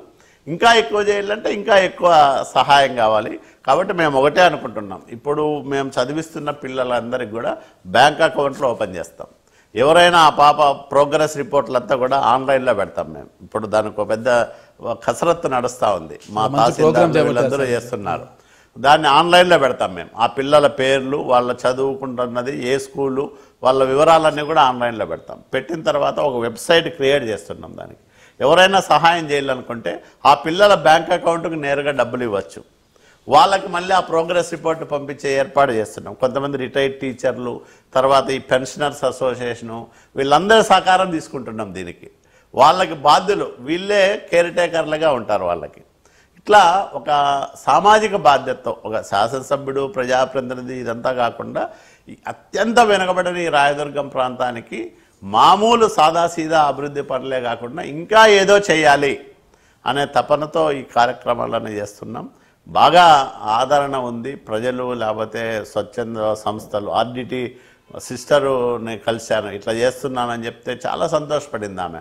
ఇంకా ఎక్కువ చేయాలంటే ఇంకా ఎక్కువ సహాయం కావాలి కాబట్టి మేము ఒకటే అనుకుంటున్నాం ఇప్పుడు మేము చదివిస్తున్న పిల్లలందరికీ కూడా బ్యాంక్ అకౌంట్లో ఓపెన్ చేస్తాం ఎవరైనా ఆ పాప ప్రోగ్రెస్ రిపోర్ట్లంతా కూడా ఆన్లైన్లో పెడతాం మేము ఇప్పుడు దానికి ఒక పెద్ద కసరత్తు నడుస్తూ ఉంది మా తాసీలందరూ చేస్తున్నారు దాన్ని ఆన్లైన్లో పెడతాం మేము ఆ పిల్లల పేర్లు వాళ్ళ చదువుకుంటున్నది ఏ స్కూలు వాళ్ళ వివరాలన్నీ కూడా ఆన్లైన్లో పెడతాం పెట్టిన తర్వాత ఒక వెబ్సైట్ క్రియేట్ చేస్తున్నాం దానికి ఎవరైనా సహాయం చేయాలనుకుంటే ఆ పిల్లల బ్యాంక్ అకౌంట్కి నేరుగా డబ్బులు ఇవ్వచ్చు వాళ్ళకి మళ్ళీ ఆ ప్రోగ్రెస్ రిపోర్ట్ పంపించే ఏర్పాటు చేస్తున్నాం కొంతమంది రిటైర్డ్ టీచర్లు తర్వాత ఈ పెన్షనర్స్ అసోసియేషను వీళ్ళందరి సహకారం తీసుకుంటున్నాం దీనికి వాళ్ళకి బాధ్యులు వీళ్ళే కేర్ టేకర్లుగా ఉంటారు వాళ్ళకి ఇట్లా ఒక సామాజిక బాధ్యత ఒక శాసనసభ్యుడు ప్రజాప్రతినిధి ఇదంతా కాకుండా అత్యంత వెనుకబడిన ఈ రాయదుర్గం ప్రాంతానికి మామూలు సాదాసీదా అభివృద్ధి పనులే కాకుండా ఇంకా ఏదో చేయాలి అనే తపనతో ఈ కార్యక్రమాలను చేస్తున్నాం బాగా ఆదరణ ఉంది ప్రజలు లేకపోతే స్వచ్ఛంద సంస్థలు ఆర్డిటీ సిస్టరుని కలిశాను ఇట్లా చేస్తున్నానని చెప్తే చాలా సంతోషపడింది ఆమె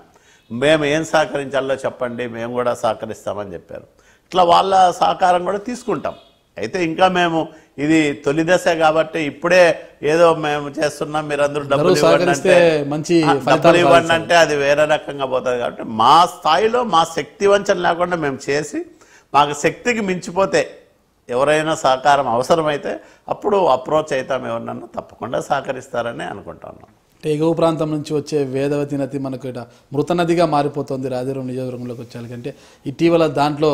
మేము ఏం సహకరించాలో చెప్పండి మేము కూడా సహకరిస్తామని చెప్పారు ఇట్లా వాళ్ళ సహకారం కూడా తీసుకుంటాం అయితే ఇంకా మేము ఇది తొలి దశ కాబట్టి ఇప్పుడే ఏదో మేము చేస్తున్నాం మీరందరూ డబ్బులు ఇవ్వండి అంటే మంచి డబ్బులు ఇవ్వండి అంటే అది వేరే రకంగా పోతుంది కాబట్టి మా స్థాయిలో మా శక్తి వంచన లేకుండా మేము చేసి మాకు శక్తికి మించిపోతే ఎవరైనా సహకారం అవసరమైతే అప్పుడు అప్రోచ్ అవుతాం ఎవరినన్నా తప్పకుండా సహకరిస్తారని అనుకుంటున్నాం ఎగువ ప్రాంతం నుంచి వచ్చే వేదవతి నది మనకు ఇక్కడ మృత నదిగా మారిపోతుంది రాజారం నియోజకవర్గంలోకి వచ్చాను అంటే ఇటీవల దాంట్లో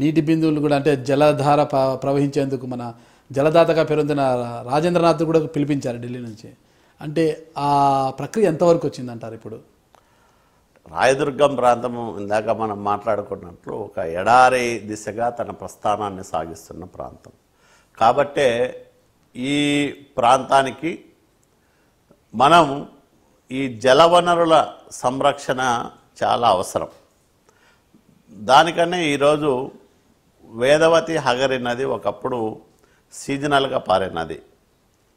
నీటి బిందువులు కూడా అంటే జలధార ప్రవహించేందుకు మన జలదాతగా పేరొందిన రాజేంద్రనాథ్ కూడా పిలిపించారు ఢిల్లీ నుంచి అంటే ఆ ప్రక్రియ ఎంతవరకు వచ్చిందంటారు ఇప్పుడు రాయదుర్గం ప్రాంతం ఇందాక మనం మాట్లాడుకున్నట్లు ఒక ఎడారి దిశగా తన ప్రస్థానాన్ని సాగిస్తున్న ప్రాంతం కాబట్టే ఈ ప్రాంతానికి మనం ఈ జలవనరుల సంరక్షణ చాలా అవసరం దానికనే ఈరోజు వేదవతి హగరి నది ఒకప్పుడు సీజనల్గా పారే నది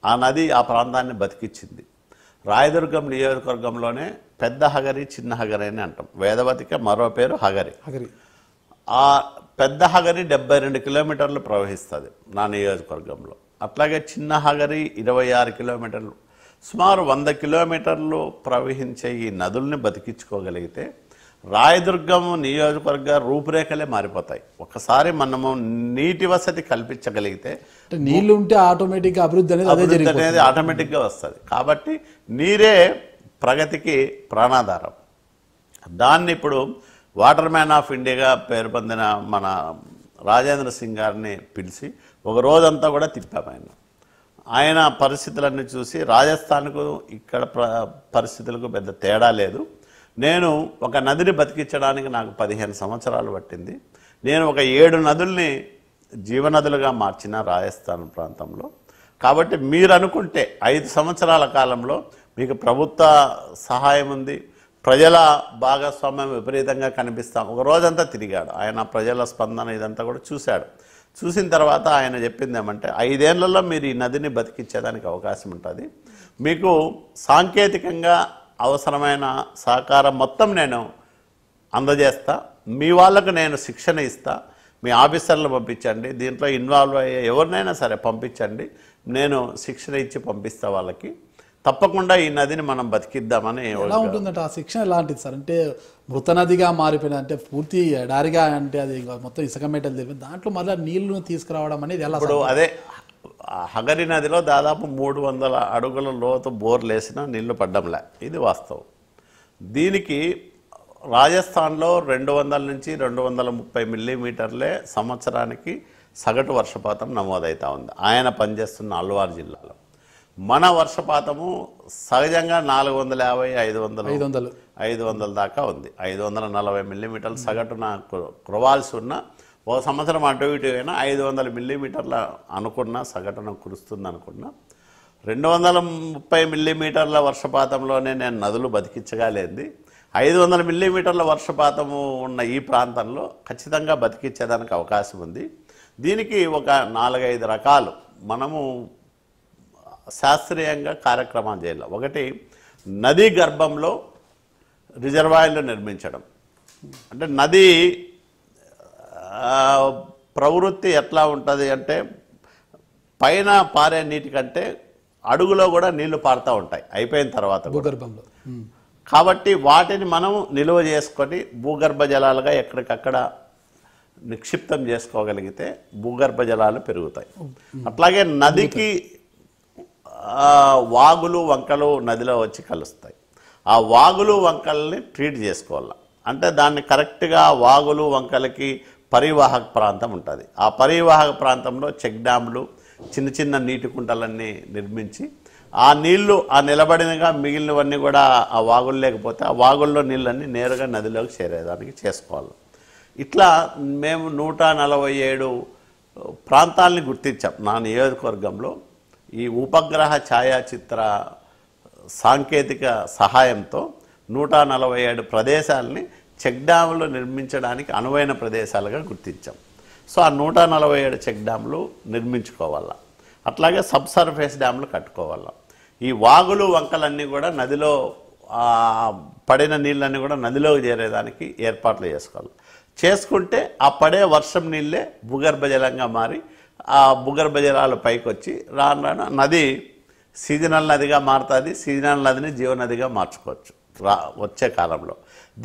ఆ నది ఆ ప్రాంతాన్ని బతికిచ్చింది రాయదుర్గం నియోజకవర్గంలోనే పెద్ద హగరి చిన్న హగరి అని అంటాం వేదవతిక మరో పేరు హగరి హగరి ఆ పెద్ద హగరి డెబ్బై రెండు కిలోమీటర్లు ప్రవహిస్తుంది నా నియోజకవర్గంలో అట్లాగే చిన్న హగరి ఇరవై ఆరు కిలోమీటర్లు సుమారు వంద కిలోమీటర్లు ప్రవహించే ఈ నదుల్ని బతికించుకోగలిగితే రాయదుర్గం నియోజకవర్గ రూపురేఖలే మారిపోతాయి ఒకసారి మనము నీటి వసతి కల్పించగలిగితే నీళ్లు ఉంటే ఆటోమేటిక్గా అభివృద్ధి అనేది అభివృద్ధి అనేది ఆటోమేటిక్గా వస్తుంది కాబట్టి నీరే ప్రగతికి ప్రాణాధారం దాన్ని ఇప్పుడు వాటర్ మ్యాన్ ఆఫ్ ఇండియాగా పేరు పొందిన మన రాజేంద్ర సింగ్ గారిని పిలిచి ఒక రోజంతా కూడా తిప్పాము ఆయన ఆయన పరిస్థితులన్నీ చూసి రాజస్థాన్కు ఇక్కడ పరిస్థితులకు పెద్ద తేడా లేదు నేను ఒక నదిని బతికించడానికి నాకు పదిహేను సంవత్సరాలు పట్టింది నేను ఒక ఏడు నదుల్ని జీవనదులుగా మార్చిన రాజస్థాన్ ప్రాంతంలో కాబట్టి మీరు అనుకుంటే ఐదు సంవత్సరాల కాలంలో మీకు ప్రభుత్వ సహాయం ఉంది ప్రజల భాగస్వామ్యం విపరీతంగా కనిపిస్తాం ఒక రోజంతా తిరిగాడు ఆయన ప్రజల స్పందన ఇదంతా కూడా చూశాడు చూసిన తర్వాత ఆయన చెప్పింది ఏమంటే ఐదేళ్లలో మీరు ఈ నదిని బతికించేదానికి అవకాశం ఉంటుంది మీకు సాంకేతికంగా అవసరమైన సహకారం మొత్తం నేను అందజేస్తా మీ వాళ్ళకు నేను శిక్షణ ఇస్తా మీ ఆఫీసర్లు పంపించండి దీంట్లో ఇన్వాల్వ్ అయ్యే ఎవరినైనా సరే పంపించండి నేను శిక్షణ ఇచ్చి పంపిస్తా వాళ్ళకి తప్పకుండా ఈ నదిని మనం బతికిద్దామని ఎలా ఉంటుందంటే ఆ శిక్షణ ఎలాంటిది సార్ అంటే మృత నదిగా మారిపోయిన అంటే పూర్తి ఎడారిగా అంటే అది మొత్తం ఇసుక మెటలు తెలిపి దాంట్లో మళ్ళీ నీళ్లు తీసుకురావడం అనేది ఎలా ఇప్పుడు అదే హగరి నదిలో దాదాపు మూడు వందల అడుగుల లోతు బోర్లు వేసిన నీళ్లు పడ్డంలే ఇది వాస్తవం దీనికి రాజస్థాన్లో రెండు వందల నుంచి రెండు వందల ముప్పై మిల్లీమీటర్లే సంవత్సరానికి సగటు వర్షపాతం నమోదవుతూ ఉంది ఆయన పనిచేస్తున్న అల్వార్ జిల్లాలో మన వర్షపాతము సహజంగా నాలుగు వందల యాభై ఐదు వందలు ఐదు వందలు ఐదు వందల దాకా ఉంది ఐదు వందల నలభై మిల్లీమీటర్లు సగటున కురవాల్సి ఉన్న ఓ సంవత్సరం అటు ఇటు అయినా ఐదు వందల మిల్లీమీటర్ల అనుకున్న సగటున కురుస్తుంది అనుకున్నా రెండు వందల ముప్పై మిల్లీమీటర్ల వర్షపాతంలోనే నేను నదులు బతికించగలేంది ఐదు వందల మిల్లీమీటర్ల వర్షపాతము ఉన్న ఈ ప్రాంతంలో ఖచ్చితంగా బతికించేదానికి అవకాశం ఉంది దీనికి ఒక నాలుగైదు రకాలు మనము శాస్త్రీయంగా కార్యక్రమాలు చేయాలి ఒకటి నదీ గర్భంలో రిజర్వాయర్లు నిర్మించడం అంటే నది ప్రవృత్తి ఎట్లా ఉంటుంది అంటే పైన పారే నీటి కంటే అడుగులో కూడా నీళ్లు పారుతూ ఉంటాయి అయిపోయిన తర్వాత భూగర్భంలో కాబట్టి వాటిని మనం నిల్వ చేసుకొని భూగర్భ జలాలుగా ఎక్కడికక్కడ నిక్షిప్తం చేసుకోగలిగితే భూగర్భ జలాలు పెరుగుతాయి అట్లాగే నదికి వాగులు వంకలు నదిలో వచ్చి కలుస్తాయి ఆ వాగులు వంకల్ని ట్రీట్ చేసుకోవాలి అంటే దాన్ని కరెక్ట్గా వాగులు వంకలకి పరివాహక ప్రాంతం ఉంటుంది ఆ పరివాహక ప్రాంతంలో చెక్ డ్యామ్లు చిన్న చిన్న నీటి కుంటలన్నీ నిర్మించి ఆ నీళ్లు ఆ నిలబడినగా మిగిలినవన్నీ కూడా ఆ వాగులు లేకపోతే ఆ వాగుల్లో నీళ్ళన్నీ నేరుగా నదిలోకి చేరేదానికి చేసుకోవాలి ఇట్లా మేము నూట నలభై ఏడు ప్రాంతాలని గుర్తించాం నా నియోజకవర్గంలో ఈ ఉపగ్రహ ఛాయాచిత్ర సాంకేతిక సహాయంతో నూట నలభై ఏడు ప్రదేశాలని చెక్ డ్యాములు నిర్మించడానికి అనువైన ప్రదేశాలుగా గుర్తించాం సో ఆ నూట నలభై ఏడు చెక్ డ్యాములు నిర్మించుకోవాలా అట్లాగే సబ్ సర్ఫేస్ డ్యాములు కట్టుకోవాలా ఈ వాగులు వంకలన్నీ కూడా నదిలో పడిన నీళ్ళన్నీ కూడా నదిలోకి చేరేదానికి ఏర్పాట్లు చేసుకోవాలి చేసుకుంటే ఆ పడే వర్షం నీళ్ళే భూగర్భ జలంగా మారి ఆ భూగర్భ జలాలు పైకి వచ్చి రాను రాను నది సీజనల్ నదిగా మారుతుంది సీజనల్ నదిని జీవనదిగా మార్చుకోవచ్చు రా వచ్చే కాలంలో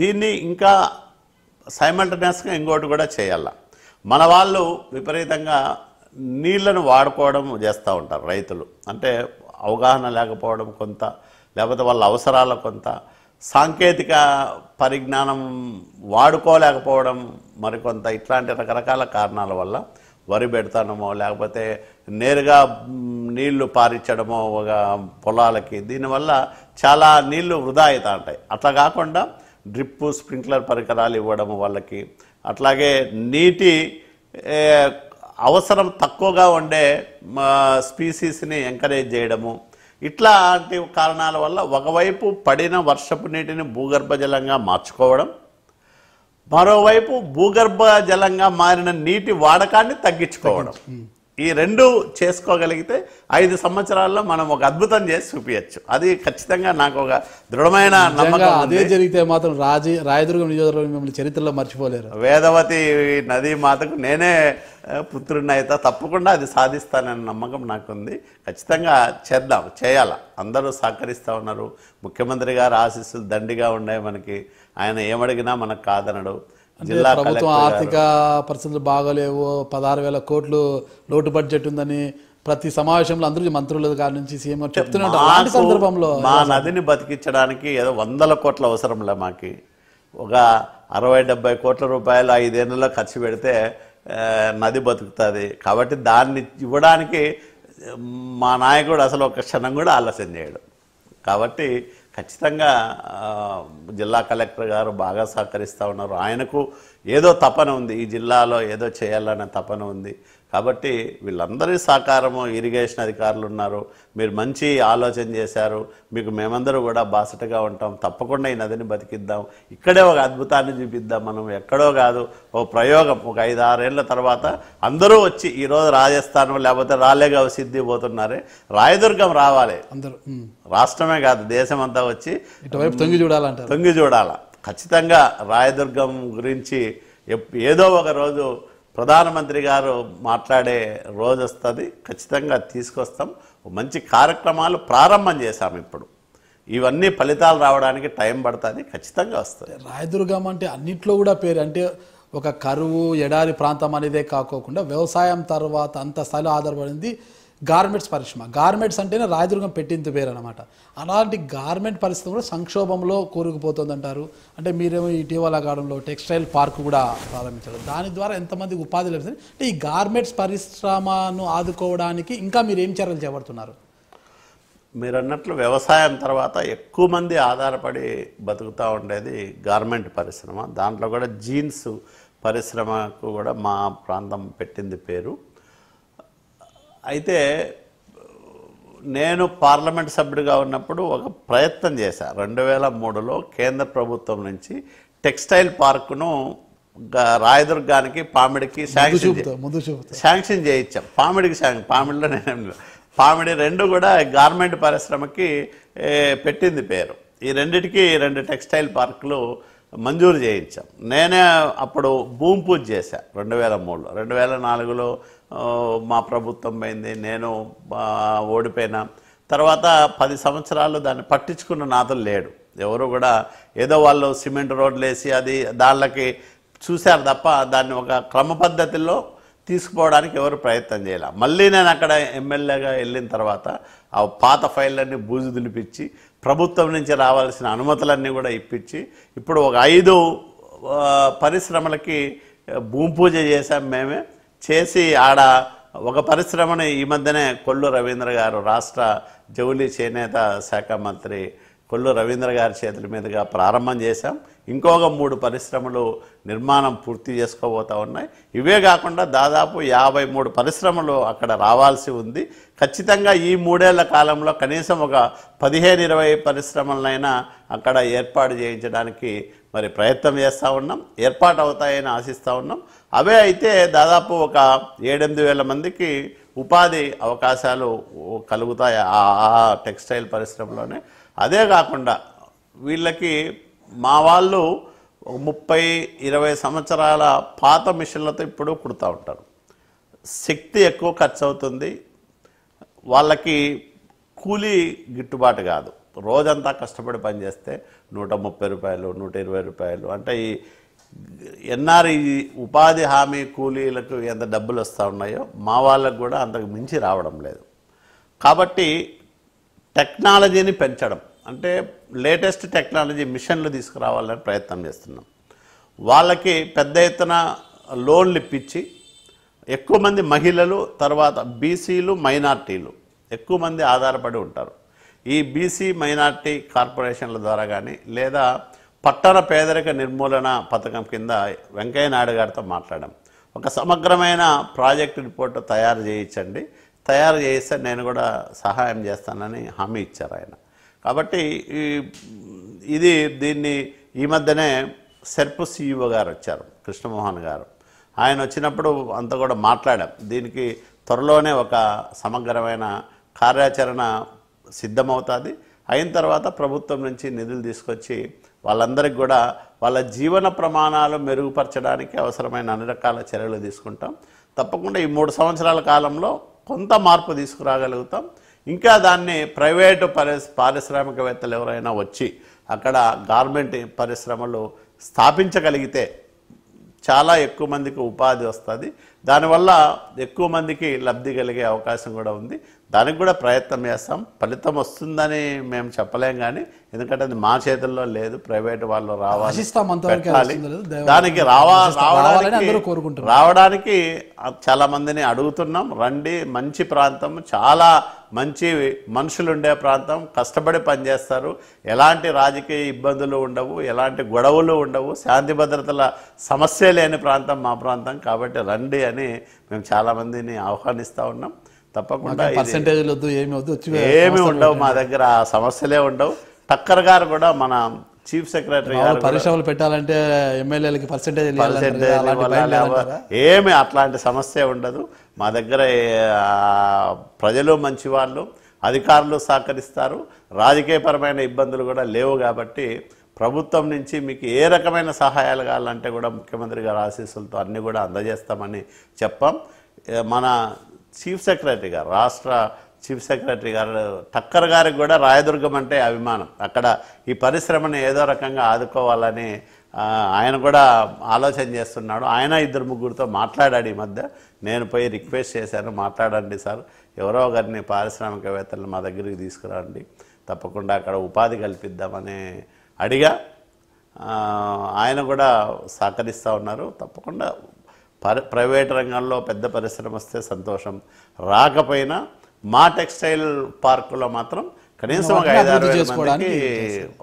దీన్ని ఇంకా సైమల్టనియస్గా ఇంకోటి కూడా చేయాల మన వాళ్ళు విపరీతంగా నీళ్లను వాడుకోవడం చేస్తూ ఉంటారు రైతులు అంటే అవగాహన లేకపోవడం కొంత లేకపోతే వాళ్ళ అవసరాల కొంత సాంకేతిక పరిజ్ఞానం వాడుకోలేకపోవడం మరికొంత ఇట్లాంటి రకరకాల కారణాల వల్ల వరి పెడతానమో లేకపోతే నేరుగా నీళ్లు పారించడమో ఒక పొలాలకి దీనివల్ల చాలా నీళ్లు వృధా అవుతా ఉంటాయి అట్లా కాకుండా డ్రిప్పు స్ప్రింక్లర్ పరికరాలు ఇవ్వడం వాళ్ళకి అట్లాగే నీటి అవసరం తక్కువగా ఉండే స్పీసీస్ని ఎంకరేజ్ చేయడము ఇట్లాంటి కారణాల వల్ల ఒకవైపు పడిన వర్షపు నీటిని భూగర్భజలంగా మార్చుకోవడం మరోవైపు భూగర్భ జలంగా మారిన నీటి వాడకాన్ని తగ్గించుకోవడం ఈ రెండు చేసుకోగలిగితే ఐదు సంవత్సరాల్లో మనం ఒక అద్భుతం చేసి చూపించచ్చు అది ఖచ్చితంగా నాకు ఒక దృఢమైన నమ్మకం అదే జరిగితే మాత్రం రాజీ రాయదుర్గం నియోజకవర్గం మిమ్మల్ని చరిత్రలో మర్చిపోలేరు వేదవతి నది మాతకు నేనే పుత్రుడిని అయితే తప్పకుండా అది సాధిస్తాననే నమ్మకం నాకుంది ఖచ్చితంగా చేద్దాం చేయాల అందరూ సహకరిస్తూ ఉన్నారు ముఖ్యమంత్రి గారు ఆశీస్సులు దండిగా ఉన్నాయి మనకి ఆయన ఏమడిగినా మనకు కాదనడు అంటే ప్రభుత్వం ఆర్థిక పరిస్థితులు బాగోలేవు పదహారు వేల కోట్లు లోటు బడ్జెట్ ఉందని ప్రతి సమావేశంలో అందరూ మంత్రులు కాడి నుంచి సీఎం చెప్తున్నారు సందర్భంలో మా నదిని బతికించడానికి ఏదో వందల కోట్ల అవసరంలే మాకి ఒక అరవై డెబ్బై కోట్ల రూపాయలు ఐదేళ్లలో ఖర్చు పెడితే నది బతుకుతుంది కాబట్టి దాన్ని ఇవ్వడానికి మా నాయకుడు అసలు ఒక క్షణం కూడా ఆలస్యం చేయడు కాబట్టి ఖచ్చితంగా జిల్లా కలెక్టర్ గారు బాగా సహకరిస్తూ ఉన్నారు ఆయనకు ఏదో తపన ఉంది ఈ జిల్లాలో ఏదో చేయాలన్న తపన ఉంది కాబట్టి వీళ్ళందరి సహకారము ఇరిగేషన్ అధికారులు ఉన్నారు మీరు మంచి ఆలోచన చేశారు మీకు మేమందరూ కూడా బాసటగా ఉంటాం తప్పకుండా ఈ నదిని బతికిద్దాం ఇక్కడే ఒక అద్భుతాన్ని చూపిద్దాం మనం ఎక్కడో కాదు ఓ ప్రయోగం ఒక ఐదు ఆరేళ్ల తర్వాత అందరూ వచ్చి ఈరోజు రాజస్థాన్ లేకపోతే రాలేగా సిద్ధి పోతున్నారే రాయదుర్గం రావాలి అందరూ రాష్ట్రమే కాదు దేశం అంతా వచ్చి తొంగి చూడాలంటే తొంగి చూడాల ఖచ్చితంగా రాయదుర్గం గురించి ఏదో ఒక రోజు ప్రధానమంత్రి గారు మాట్లాడే రోజు వస్తుంది ఖచ్చితంగా తీసుకొస్తాం మంచి కార్యక్రమాలు ప్రారంభం చేశాం ఇప్పుడు ఇవన్నీ ఫలితాలు రావడానికి టైం పడుతుంది ఖచ్చితంగా వస్తుంది రాయదుర్గం అంటే అన్నింటిలో కూడా పేరు అంటే ఒక కరువు ఎడారి ప్రాంతం అనేదే కాకోకుండా వ్యవసాయం తర్వాత అంత స్థాయిలో ఆధారపడింది గార్మెంట్స్ పరిశ్రమ గార్మెంట్స్ అంటేనే రాయదుర్గం పెట్టింది పేరు అనమాట అలాంటి గార్మెంట్ పరిస్థితి కూడా సంక్షోభంలో కూరుకుపోతుంది అంటారు అంటే మీరేమో ఇటీవల కాలంలో టెక్స్టైల్ పార్క్ కూడా ప్రారంభించారు దాని ద్వారా ఎంతమంది ఉపాధి లభిస్తుంది అంటే ఈ గార్మెంట్స్ పరిశ్రమను ఆదుకోవడానికి ఇంకా మీరు ఏం చర్యలు చేపడుతున్నారు మీరు అన్నట్లు వ్యవసాయం తర్వాత ఎక్కువ మంది ఆధారపడి బతుకుతూ ఉండేది గార్మెంట్ పరిశ్రమ దాంట్లో కూడా జీన్స్ పరిశ్రమకు కూడా మా ప్రాంతం పెట్టింది పేరు అయితే నేను పార్లమెంట్ సభ్యుడిగా ఉన్నప్పుడు ఒక ప్రయత్నం చేశాను రెండు వేల మూడులో కేంద్ర ప్రభుత్వం నుంచి టెక్స్టైల్ పార్కును రాయదుర్గానికి పామిడికి శాంక్షన్ శాంక్షన్ చేయించాం పామిడికి శాంక్షన్ పామిడిలో నేను పామిడి రెండు కూడా గార్మెంట్ పరిశ్రమకి పెట్టింది పేరు ఈ రెండిటికి రెండు టెక్స్టైల్ పార్కులు మంజూరు చేయించాం నేనే అప్పుడు భూమి పూజ చేశాను రెండు వేల మూడులో రెండు వేల నాలుగులో మా ప్రభుత్వం పోయింది నేను ఓడిపోయినా తర్వాత పది సంవత్సరాలు దాన్ని పట్టించుకున్న నాతో లేడు ఎవరు కూడా ఏదో వాళ్ళు సిమెంట్ రోడ్లు వేసి అది దాళ్ళకి చూశారు తప్ప దాన్ని ఒక క్రమ పద్ధతిలో తీసుకుపోవడానికి ఎవరు ప్రయత్నం చేయలే మళ్ళీ నేను అక్కడ ఎమ్మెల్యేగా వెళ్ళిన తర్వాత ఆ పాత ఫైళ్ళన్నీ బూజు దులిపించి ప్రభుత్వం నుంచి రావాల్సిన అనుమతులన్నీ కూడా ఇప్పించి ఇప్పుడు ఒక ఐదు పరిశ్రమలకి భూమి పూజ చేసాం మేమే చేసి ఆడ ఒక పరిశ్రమని ఈ మధ్యనే కొల్లు రవీంద్ర గారు రాష్ట్ర జౌలి చేనేత శాఖ మంత్రి కొల్లు రవీంద్ర గారి చేతుల మీదుగా ప్రారంభం చేశాం ఇంకొక మూడు పరిశ్రమలు నిర్మాణం పూర్తి చేసుకోబోతా ఉన్నాయి ఇవే కాకుండా దాదాపు యాభై మూడు పరిశ్రమలు అక్కడ రావాల్సి ఉంది ఖచ్చితంగా ఈ మూడేళ్ల కాలంలో కనీసం ఒక పదిహేను ఇరవై పరిశ్రమలనైనా అక్కడ ఏర్పాటు చేయించడానికి మరి ప్రయత్నం చేస్తూ ఉన్నాం ఏర్పాటు అవుతాయని ఆశిస్తూ ఉన్నాం అవే అయితే దాదాపు ఒక ఏడెనిమిది వేల మందికి ఉపాధి అవకాశాలు కలుగుతాయి ఆ టెక్స్టైల్ పరిశ్రమలోనే అదే కాకుండా వీళ్ళకి మా వాళ్ళు ముప్పై ఇరవై సంవత్సరాల పాత మిషన్లతో ఇప్పుడు కుడుతూ ఉంటారు శక్తి ఎక్కువ ఖర్చు అవుతుంది వాళ్ళకి కూలీ గిట్టుబాటు కాదు రోజంతా కష్టపడి పనిచేస్తే నూట ముప్పై రూపాయలు నూట ఇరవై రూపాయలు అంటే ఈ ఎన్ఆర్ఈ ఉపాధి హామీ కూలీలకు ఎంత డబ్బులు వస్తూ ఉన్నాయో మా వాళ్ళకు కూడా అంతకు మించి రావడం లేదు కాబట్టి టెక్నాలజీని పెంచడం అంటే లేటెస్ట్ టెక్నాలజీ మిషన్లు తీసుకురావాలని ప్రయత్నం చేస్తున్నాం వాళ్ళకి పెద్ద ఎత్తున లోన్లు ఇప్పించి ఎక్కువ మంది మహిళలు తర్వాత బీసీలు మైనార్టీలు ఎక్కువ మంది ఆధారపడి ఉంటారు ఈ బీసీ మైనార్టీ కార్పొరేషన్ల ద్వారా కానీ లేదా పట్టణ పేదరిక నిర్మూలన పథకం కింద వెంకయ్య నాయుడు గారితో మాట్లాడాం ఒక సమగ్రమైన ప్రాజెక్ట్ రిపోర్ట్ తయారు చేయించండి తయారు చేస్తే నేను కూడా సహాయం చేస్తానని హామీ ఇచ్చారు ఆయన కాబట్టి ఇది దీన్ని ఈ మధ్యనే సెర్ప్ సిఇఓ గారు వచ్చారు కృష్ణమోహన్ గారు ఆయన వచ్చినప్పుడు అంతా కూడా మాట్లాడాం దీనికి త్వరలోనే ఒక సమగ్రమైన కార్యాచరణ సిద్ధమవుతుంది అయిన తర్వాత ప్రభుత్వం నుంచి నిధులు తీసుకొచ్చి వాళ్ళందరికీ కూడా వాళ్ళ జీవన ప్రమాణాలు మెరుగుపరచడానికి అవసరమైన అన్ని రకాల చర్యలు తీసుకుంటాం తప్పకుండా ఈ మూడు సంవత్సరాల కాలంలో కొంత మార్పు తీసుకురాగలుగుతాం ఇంకా దాన్ని ప్రైవేటు పరిస్ పారిశ్రామికవేత్తలు ఎవరైనా వచ్చి అక్కడ గార్మెంట్ పరిశ్రమలు స్థాపించగలిగితే చాలా ఎక్కువ మందికి ఉపాధి వస్తుంది దానివల్ల ఎక్కువ మందికి లబ్ధి కలిగే అవకాశం కూడా ఉంది దానికి కూడా ప్రయత్నం చేస్తాం ఫలితం వస్తుందని మేము చెప్పలేం కానీ ఎందుకంటే అది మా చేతుల్లో లేదు ప్రైవేట్ వాళ్ళు రావాలి దానికి రావా రావడానికి రావడానికి చాలా మందిని అడుగుతున్నాం రండి మంచి ప్రాంతం చాలా మంచి మనుషులు ఉండే ప్రాంతం కష్టపడి పనిచేస్తారు ఎలాంటి రాజకీయ ఇబ్బందులు ఉండవు ఎలాంటి గొడవలు ఉండవు శాంతి భద్రతల సమస్య లేని ప్రాంతం మా ప్రాంతం కాబట్టి రండి అని మేము చాలామందిని ఆహ్వానిస్తూ ఉన్నాం తప్పకుండా పర్సంటేజ్లు వద్దు ఏమి వద్దు ఏమి ఉండవు మా దగ్గర ఆ సమస్యలే ఉండవు టక్కర్ గారు కూడా మన చీఫ్ సెక్రటరీ పరిశ్రమలు పెట్టాలంటే ఎమ్మెల్యేలకి పర్సెంటేజ్ ఏమి అట్లాంటి సమస్య ఉండదు మా దగ్గర ప్రజలు మంచివాళ్ళు అధికారులు సహకరిస్తారు రాజకీయపరమైన ఇబ్బందులు కూడా లేవు కాబట్టి ప్రభుత్వం నుంచి మీకు ఏ రకమైన సహాయాలు కావాలంటే కూడా ముఖ్యమంత్రి గారు ఆశీస్సులతో అన్నీ కూడా అందజేస్తామని చెప్పాం మన చీఫ్ సెక్రటరీ గారు రాష్ట్ర చీఫ్ సెక్రటరీ గారు టక్కర్ గారికి కూడా రాయదుర్గం అంటే అభిమానం అక్కడ ఈ పరిశ్రమను ఏదో రకంగా ఆదుకోవాలని ఆయన కూడా ఆలోచన చేస్తున్నాడు ఆయన ఇద్దరు ముగ్గురితో మాట్లాడాడు ఈ మధ్య నేను పోయి రిక్వెస్ట్ చేశాను మాట్లాడండి సార్ ఎవరో ఒకరిని పారిశ్రామికవేత్తలను మా దగ్గరికి తీసుకురండి తప్పకుండా అక్కడ ఉపాధి కల్పిద్దామని అడిగా ఆయన కూడా సహకరిస్తూ ఉన్నారు తప్పకుండా ప్రైవేట్ రంగంలో పెద్ద పరిశ్రమ వస్తే సంతోషం రాకపోయినా మా టెక్స్టైల్ పార్కులో మాత్రం కనీసం ఒక ఐదారు మందికి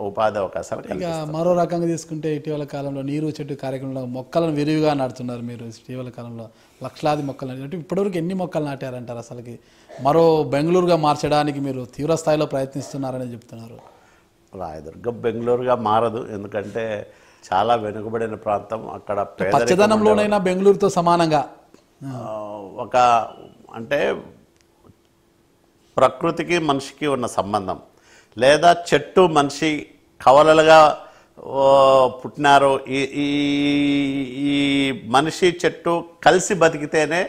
ఉపాధి అవకాశాలు మరో రకంగా తీసుకుంటే ఇటీవల కాలంలో నీరు చెట్టు కార్యక్రమంలో మొక్కలను విరివిగా నాటుతున్నారు మీరు ఇటీవల కాలంలో లక్షలాది మొక్కలు నాటి ఇప్పటివరకు ఎన్ని మొక్కలు నాటారంటారు అసలుకి మరో బెంగళూరుగా మార్చడానికి మీరు తీవ్ర స్థాయిలో ప్రయత్నిస్తున్నారని చెప్తున్నారు రాయదుర్గం బెంగళూరుగా మారదు ఎందుకంటే చాలా వెనుకబడిన ప్రాంతం అక్కడ పచ్చదనంలోనైనా బెంగళూరుతో సమానంగా ఒక అంటే ప్రకృతికి మనిషికి ఉన్న సంబంధం లేదా చెట్టు మనిషి కవలలుగా పుట్టినారు ఈ ఈ మనిషి చెట్టు కలిసి బతికితేనే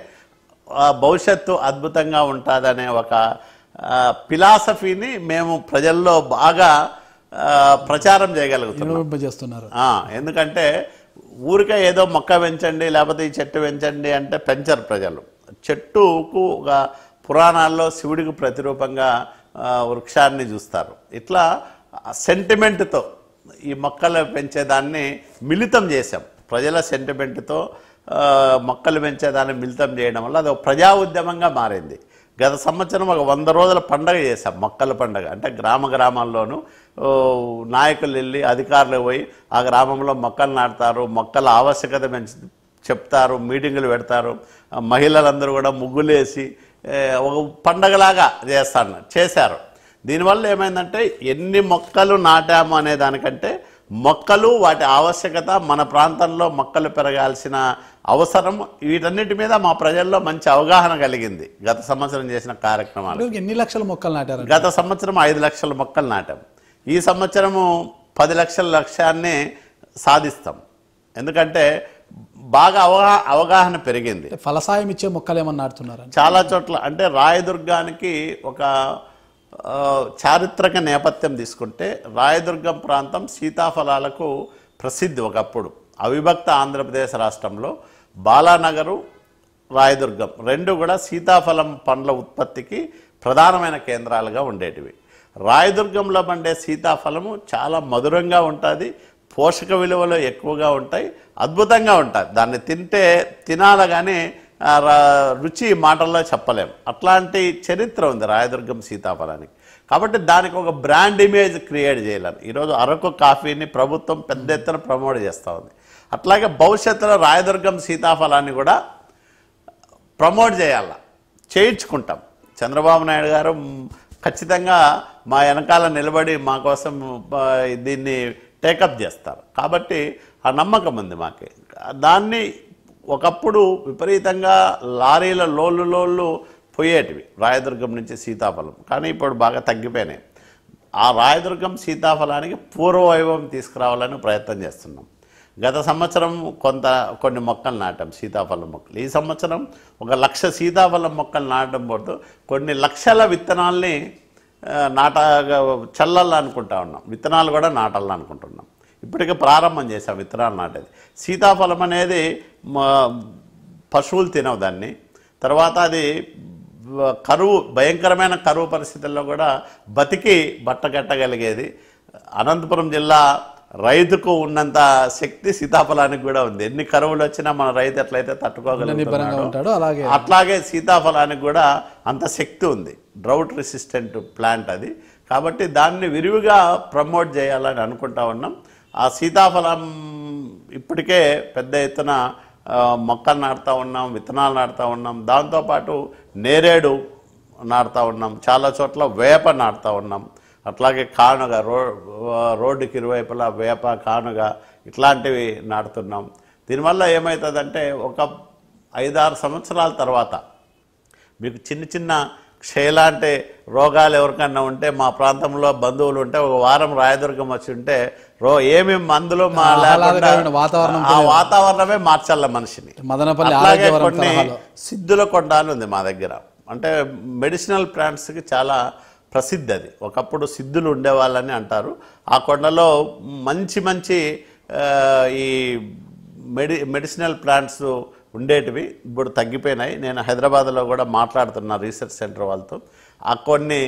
భవిష్యత్తు అద్భుతంగా ఉంటుందనే ఒక ఫిలాసఫీని మేము ప్రజల్లో బాగా ప్రచారం చేయగలుగుతున్నారు ఎందుకంటే ఊరికే ఏదో మొక్క పెంచండి లేకపోతే ఈ చెట్టు పెంచండి అంటే పెంచరు ప్రజలు చెట్టుకు ఒక పురాణాల్లో శివుడికి ప్రతిరూపంగా వృక్షాన్ని చూస్తారు ఇట్లా సెంటిమెంట్తో ఈ మొక్కలు పెంచేదాన్ని మిళితం చేశాం ప్రజల సెంటిమెంట్తో మొక్కలు పెంచేదాన్ని మిళితం చేయడం వల్ల అది ఒక ప్రజా ఉద్యమంగా మారింది గత సంవత్సరం ఒక వంద రోజుల పండగ చేశాం మొక్కల పండగ అంటే గ్రామ గ్రామాల్లోనూ నాయకులు వెళ్ళి అధికారులు పోయి ఆ గ్రామంలో మొక్కలు నాటుతారు మొక్కల ఆవశ్యకత మంచి చెప్తారు మీటింగులు పెడతారు మహిళలందరూ కూడా ముగ్గులేసి ఒక పండగలాగా చేస్తారు చేశారు దీనివల్ల ఏమైందంటే ఎన్ని మొక్కలు నాటాము అనే దానికంటే మొక్కలు వాటి ఆవశ్యకత మన ప్రాంతంలో మొక్కలు పెరగాల్సిన అవసరం వీటన్నిటి మీద మా ప్రజల్లో మంచి అవగాహన కలిగింది గత సంవత్సరం చేసిన కార్యక్రమాలు ఎన్ని లక్షల మొక్కలు నాటారు గత సంవత్సరం ఐదు లక్షల మొక్కలు నాటాం ఈ సంవత్సరము పది లక్షల లక్ష్యాన్ని సాధిస్తాం ఎందుకంటే బాగా అవగా అవగాహన పెరిగింది ఫలసాయం ఇచ్చే మొక్కలు ఏమన్నా నాటుతున్నారు చాలా చోట్ల అంటే రాయదుర్గానికి ఒక చారిత్రక నేపథ్యం తీసుకుంటే రాయదుర్గం ప్రాంతం సీతాఫలాలకు ప్రసిద్ధి ఒకప్పుడు అవిభక్త ఆంధ్రప్రదేశ్ రాష్ట్రంలో బాలానగరు రాయదుర్గం రెండు కూడా సీతాఫలం పండ్ల ఉత్పత్తికి ప్రధానమైన కేంద్రాలుగా ఉండేటివి రాయదుర్గంలో పండే సీతాఫలము చాలా మధురంగా ఉంటుంది పోషక విలువలు ఎక్కువగా ఉంటాయి అద్భుతంగా ఉంటుంది దాన్ని తింటే తినాల కానీ రుచి మాటల్లో చెప్పలేం అట్లాంటి చరిత్ర ఉంది రాయదుర్గం సీతాఫలానికి కాబట్టి దానికి ఒక బ్రాండ్ ఇమేజ్ క్రియేట్ చేయాలని ఈరోజు అరకు కాఫీని ప్రభుత్వం పెద్ద ఎత్తున ప్రమోట్ చేస్తూ ఉంది అట్లాగే భవిష్యత్తులో రాయదుర్గం సీతాఫలాన్ని కూడా ప్రమోట్ చేయాల చేయించుకుంటాం చంద్రబాబు నాయుడు గారు ఖచ్చితంగా మా వెనకాల నిలబడి మా కోసం దీన్ని టేకప్ చేస్తారు కాబట్టి ఆ నమ్మకం ఉంది మాకి దాన్ని ఒకప్పుడు విపరీతంగా లారీల లోళ్ళు లోళ్ళు పోయేటివి రాయదుర్గం నుంచి సీతాఫలం కానీ ఇప్పుడు బాగా తగ్గిపోయినాయి ఆ రాయదుర్గం సీతాఫలానికి పూర్వవైభవం తీసుకురావాలని ప్రయత్నం చేస్తున్నాం గత సంవత్సరం కొంత కొన్ని మొక్కలు నాటాం సీతాఫలం మొక్కలు ఈ సంవత్సరం ఒక లక్ష సీతాఫలం మొక్కలు నాటడం పోతు కొన్ని లక్షల విత్తనాల్ని నాట చల్లాలనుకుంటా ఉన్నాం విత్తనాలు కూడా నాటాలనుకుంటున్నాం ఇప్పటికే ప్రారంభం చేసాం విత్తనాలు నాటేది సీతాఫలం అనేది పశువులు తినవు దాన్ని తర్వాత అది కరువు భయంకరమైన కరువు పరిస్థితుల్లో కూడా బతికి బట్టగట్టగలిగేది అనంతపురం జిల్లా రైతుకు ఉన్నంత శక్తి సీతాఫలానికి కూడా ఉంది ఎన్ని కరువులు వచ్చినా మన రైతు ఎట్లయితే తట్టుకోగలుగుతాడు అట్లాగే సీతాఫలానికి కూడా అంత శక్తి ఉంది డ్రౌట్ రెసిస్టెంట్ ప్లాంట్ అది కాబట్టి దాన్ని విరివిగా ప్రమోట్ చేయాలని అనుకుంటా ఉన్నాం ఆ సీతాఫలం ఇప్పటికే పెద్ద ఎత్తున మొక్కలు నాడుతూ ఉన్నాం విత్తనాలు నాడుతూ ఉన్నాం దాంతోపాటు నేరేడు నాడుతూ ఉన్నాం చాలా చోట్ల వేప నాడుతూ ఉన్నాం అట్లాగే కానుగ రో రోడ్డుకి ఇరువైపులా వేప కానుగ ఇట్లాంటివి నాటుతున్నాం దీనివల్ల ఏమవుతుందంటే ఒక ఐదారు సంవత్సరాల తర్వాత మీకు చిన్న చిన్న క్షయలాంటి రోగాలు ఎవరికన్నా ఉంటే మా ప్రాంతంలో బంధువులు ఉంటే ఒక వారం రాయదుర్గం వచ్చి ఉంటే రో ఏమేమి మందులు మా వాతావరణం ఆ వాతావరణమే మార్చాల మనిషిని అలాగే కొన్ని సిద్ధుల కొండ అని ఉంది మా దగ్గర అంటే మెడిసినల్ ప్లాంట్స్కి చాలా ప్రసిద్ధి అది ఒకప్పుడు సిద్ధులు ఉండేవాళ్ళని అంటారు ఆ కొండలో మంచి మంచి ఈ మెడి మెడిసినల్ ప్లాంట్స్ ఉండేటివి ఇప్పుడు తగ్గిపోయినాయి నేను హైదరాబాద్లో కూడా మాట్లాడుతున్నా రీసెర్చ్ సెంటర్ వాళ్ళతో ఆ కొన్ని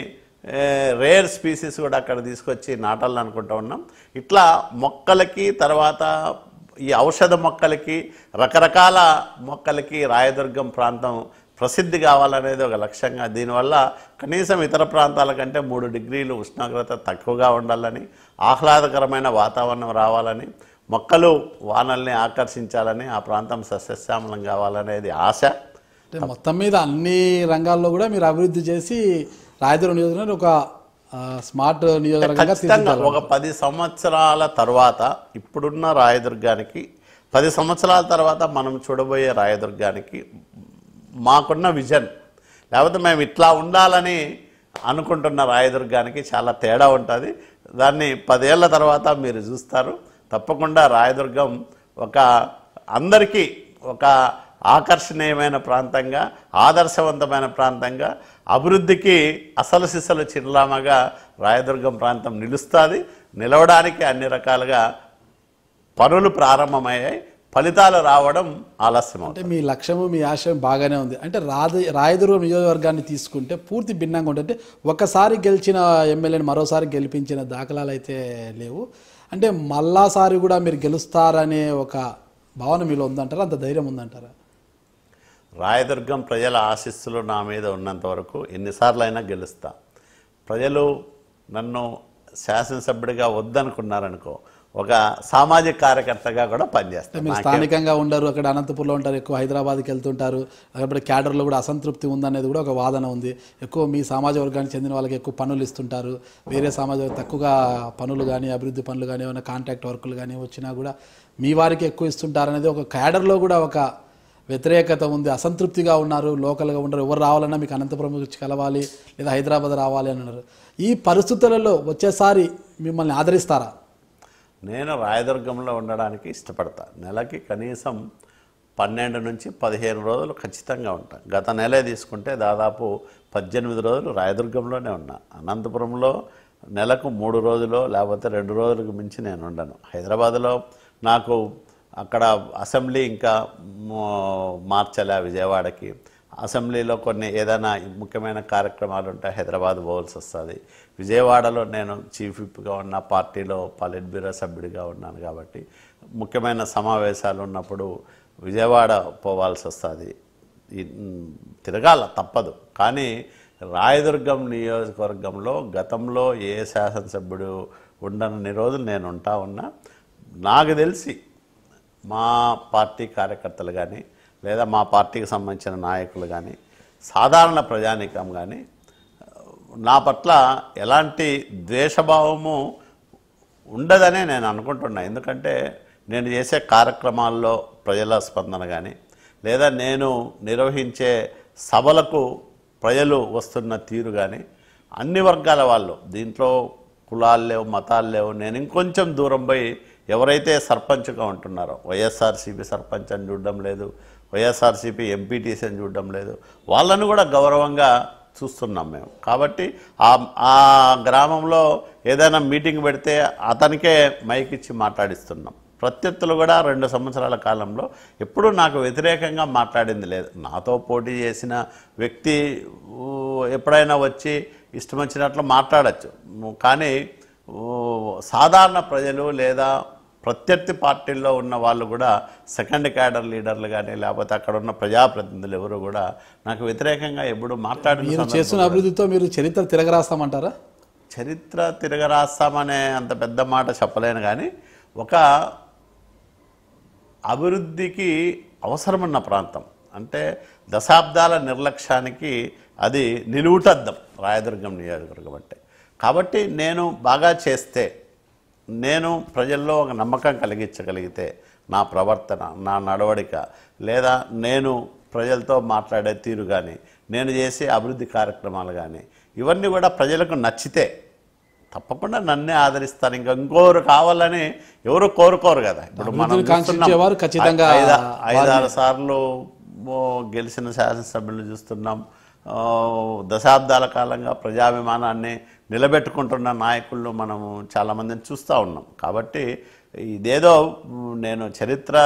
రేర్ స్పీసీస్ కూడా అక్కడ తీసుకొచ్చి నాటాలని అనుకుంటూ ఉన్నాం ఇట్లా మొక్కలకి తర్వాత ఈ ఔషధ మొక్కలకి రకరకాల మొక్కలకి రాయదుర్గం ప్రాంతం ప్రసిద్ధి కావాలనేది ఒక లక్ష్యంగా దీనివల్ల కనీసం ఇతర ప్రాంతాల కంటే మూడు డిగ్రీలు ఉష్ణోగ్రత తక్కువగా ఉండాలని ఆహ్లాదకరమైన వాతావరణం రావాలని మొక్కలు వానల్ని ఆకర్షించాలని ఆ ప్రాంతం సస్యశ్యామలం కావాలనేది ఆశ మొత్తం మీద అన్ని రంగాల్లో కూడా మీరు అభివృద్ధి చేసి రాయదుర్గ నియోజకవర్గం ఒక స్మార్ట్ నియోజకవర్గం ఒక పది సంవత్సరాల తర్వాత ఇప్పుడున్న రాయదుర్గానికి పది సంవత్సరాల తర్వాత మనం చూడబోయే రాయదుర్గానికి మాకున్న విజన్ లేకపోతే మేము ఇట్లా ఉండాలని అనుకుంటున్న రాయదుర్గానికి చాలా తేడా ఉంటుంది దాన్ని పదేళ్ల తర్వాత మీరు చూస్తారు తప్పకుండా రాయదుర్గం ఒక అందరికీ ఒక ఆకర్షణీయమైన ప్రాంతంగా ఆదర్శవంతమైన ప్రాంతంగా అభివృద్ధికి అసలు సిసలు చిరునామాగా రాయదుర్గం ప్రాంతం నిలుస్తుంది నిలవడానికి అన్ని రకాలుగా పనులు ప్రారంభమయ్యాయి ఫలితాలు రావడం ఆలస్యం అంటే మీ లక్ష్యము మీ ఆశయం బాగానే ఉంది అంటే రాదు రాయదుర్గ నియోజకవర్గాన్ని తీసుకుంటే పూర్తి భిన్నంగా ఉంటుంది ఒకసారి గెలిచిన ఎమ్మెల్యేని మరోసారి గెలిపించిన దాఖలాలు అయితే లేవు అంటే మళ్ళాసారి కూడా మీరు గెలుస్తారనే ఒక భావన మీలో ఉందంటారా అంత ధైర్యం ఉందంటారా రాయదుర్గం ప్రజల ఆశీస్సులు నా మీద ఉన్నంత వరకు ఎన్నిసార్లు అయినా గెలుస్తా ప్రజలు నన్ను శాసనసభ్యుడిగా వద్దనుకున్నారనుకో ఒక సామాజిక కార్యకర్తగా కూడా పనిచేస్తారు స్థానికంగా ఉండరు అక్కడ అనంతపురంలో ఉంటారు ఎక్కువ హైదరాబాద్కి వెళ్తుంటారు అక్కడ క్యాడర్లో కూడా అసంతృప్తి ఉందనేది కూడా ఒక వాదన ఉంది ఎక్కువ మీ సమాజ వర్గానికి చెందిన వాళ్ళకి ఎక్కువ పనులు ఇస్తుంటారు వేరే సమాజ తక్కువగా పనులు కానీ అభివృద్ధి పనులు కానీ ఏమైనా కాంట్రాక్ట్ వర్కులు కానీ వచ్చినా కూడా మీ వారికి ఎక్కువ ఇస్తుంటారు అనేది ఒక క్యాడర్లో కూడా ఒక వ్యతిరేకత ఉంది అసంతృప్తిగా ఉన్నారు లోకల్గా ఉన్నారు ఎవరు రావాలన్నా మీకు అనంతపురం కలవాలి లేదా హైదరాబాద్ రావాలి అని అన్నారు ఈ పరిస్థితులలో వచ్చేసారి మిమ్మల్ని ఆదరిస్తారా నేను రాయదుర్గంలో ఉండడానికి ఇష్టపడతాను నెలకి కనీసం పన్నెండు నుంచి పదిహేను రోజులు ఖచ్చితంగా ఉంటాను గత నెలే తీసుకుంటే దాదాపు పద్దెనిమిది రోజులు రాయదుర్గంలోనే ఉన్నా అనంతపురంలో నెలకు మూడు రోజులు లేకపోతే రెండు రోజులకు మించి నేను ఉండను హైదరాబాద్లో నాకు అక్కడ అసెంబ్లీ ఇంకా మార్చలే విజయవాడకి అసెంబ్లీలో కొన్ని ఏదైనా ముఖ్యమైన కార్యక్రమాలు ఉంటే హైదరాబాద్ పోవాల్సి వస్తుంది విజయవాడలో నేను చీఫ్ విప్గా ఉన్న పార్టీలో పాలిట్ బ్యూరో సభ్యుడిగా ఉన్నాను కాబట్టి ముఖ్యమైన సమావేశాలు ఉన్నప్పుడు విజయవాడ పోవాల్సి వస్తుంది తిరగాల తప్పదు కానీ రాయదుర్గం నియోజకవర్గంలో గతంలో ఏ శాసనసభ్యుడు ఉండని రోజులు నేను ఉంటా ఉన్నా నాకు తెలిసి మా పార్టీ కార్యకర్తలు కానీ లేదా మా పార్టీకి సంబంధించిన నాయకులు కానీ సాధారణ ప్రజానీకం కానీ నా పట్ల ఎలాంటి ద్వేషభావము ఉండదనే నేను అనుకుంటున్నా ఎందుకంటే నేను చేసే కార్యక్రమాల్లో ప్రజల స్పందన కానీ లేదా నేను నిర్వహించే సభలకు ప్రజలు వస్తున్న తీరు కానీ అన్ని వర్గాల వాళ్ళు దీంట్లో కులాలు లేవు మతాలు లేవు నేను ఇంకొంచెం దూరం పోయి ఎవరైతే సర్పంచ్గా ఉంటున్నారో వైఎస్ఆర్సీపీ సర్పంచ్ అని చూడడం లేదు వైఎస్ఆర్సీపీ ఎంపీటీసీ అని చూడడం లేదు వాళ్ళను కూడా గౌరవంగా చూస్తున్నాం మేము కాబట్టి ఆ గ్రామంలో ఏదైనా మీటింగ్ పెడితే అతనికే మైక్ ఇచ్చి మాట్లాడిస్తున్నాం ప్రత్యర్థులు కూడా రెండు సంవత్సరాల కాలంలో ఎప్పుడూ నాకు వ్యతిరేకంగా మాట్లాడింది లేదు నాతో పోటీ చేసిన వ్యక్తి ఎప్పుడైనా వచ్చి ఇష్టం వచ్చినట్లు మాట్లాడచ్చు కానీ సాధారణ ప్రజలు లేదా ప్రత్యర్థి పార్టీల్లో ఉన్న వాళ్ళు కూడా సెకండ్ క్యాడర్ లీడర్లు కానీ లేకపోతే అక్కడ ఉన్న ప్రజాప్రతినిధులు ఎవరు కూడా నాకు వ్యతిరేకంగా ఎప్పుడు మాట్లాడి మీరు చేసిన అభివృద్ధితో మీరు చరిత్ర తిరగరాస్తామంటారా చరిత్ర తిరగరాస్తామనే అంత పెద్ద మాట చెప్పలేను కానీ ఒక అభివృద్ధికి అవసరమున్న ప్రాంతం అంటే దశాబ్దాల నిర్లక్ష్యానికి అది నిలువుటద్దం రాయదుర్గం నియోజకవర్గం అంటే కాబట్టి నేను బాగా చేస్తే నేను ప్రజల్లో ఒక నమ్మకం కలిగించగలిగితే నా ప్రవర్తన నా నడవడిక లేదా నేను ప్రజలతో మాట్లాడే తీరు కానీ నేను చేసే అభివృద్ధి కార్యక్రమాలు కానీ ఇవన్నీ కూడా ప్రజలకు నచ్చితే తప్పకుండా నన్నే ఆదరిస్తాను ఇంకా ఇంకోరు కావాలని ఎవరు కోరుకోరు కదా ఇప్పుడు మనం ఖచ్చితంగా ఐదారు సార్లు గెలిచిన శాసనసభ్యులను చూస్తున్నాం దశాబ్దాల కాలంగా ప్రజాభిమానాన్ని నిలబెట్టుకుంటున్న నాయకుల్లో మనము చాలామందిని చూస్తూ ఉన్నాం కాబట్టి ఇదేదో నేను చరిత్ర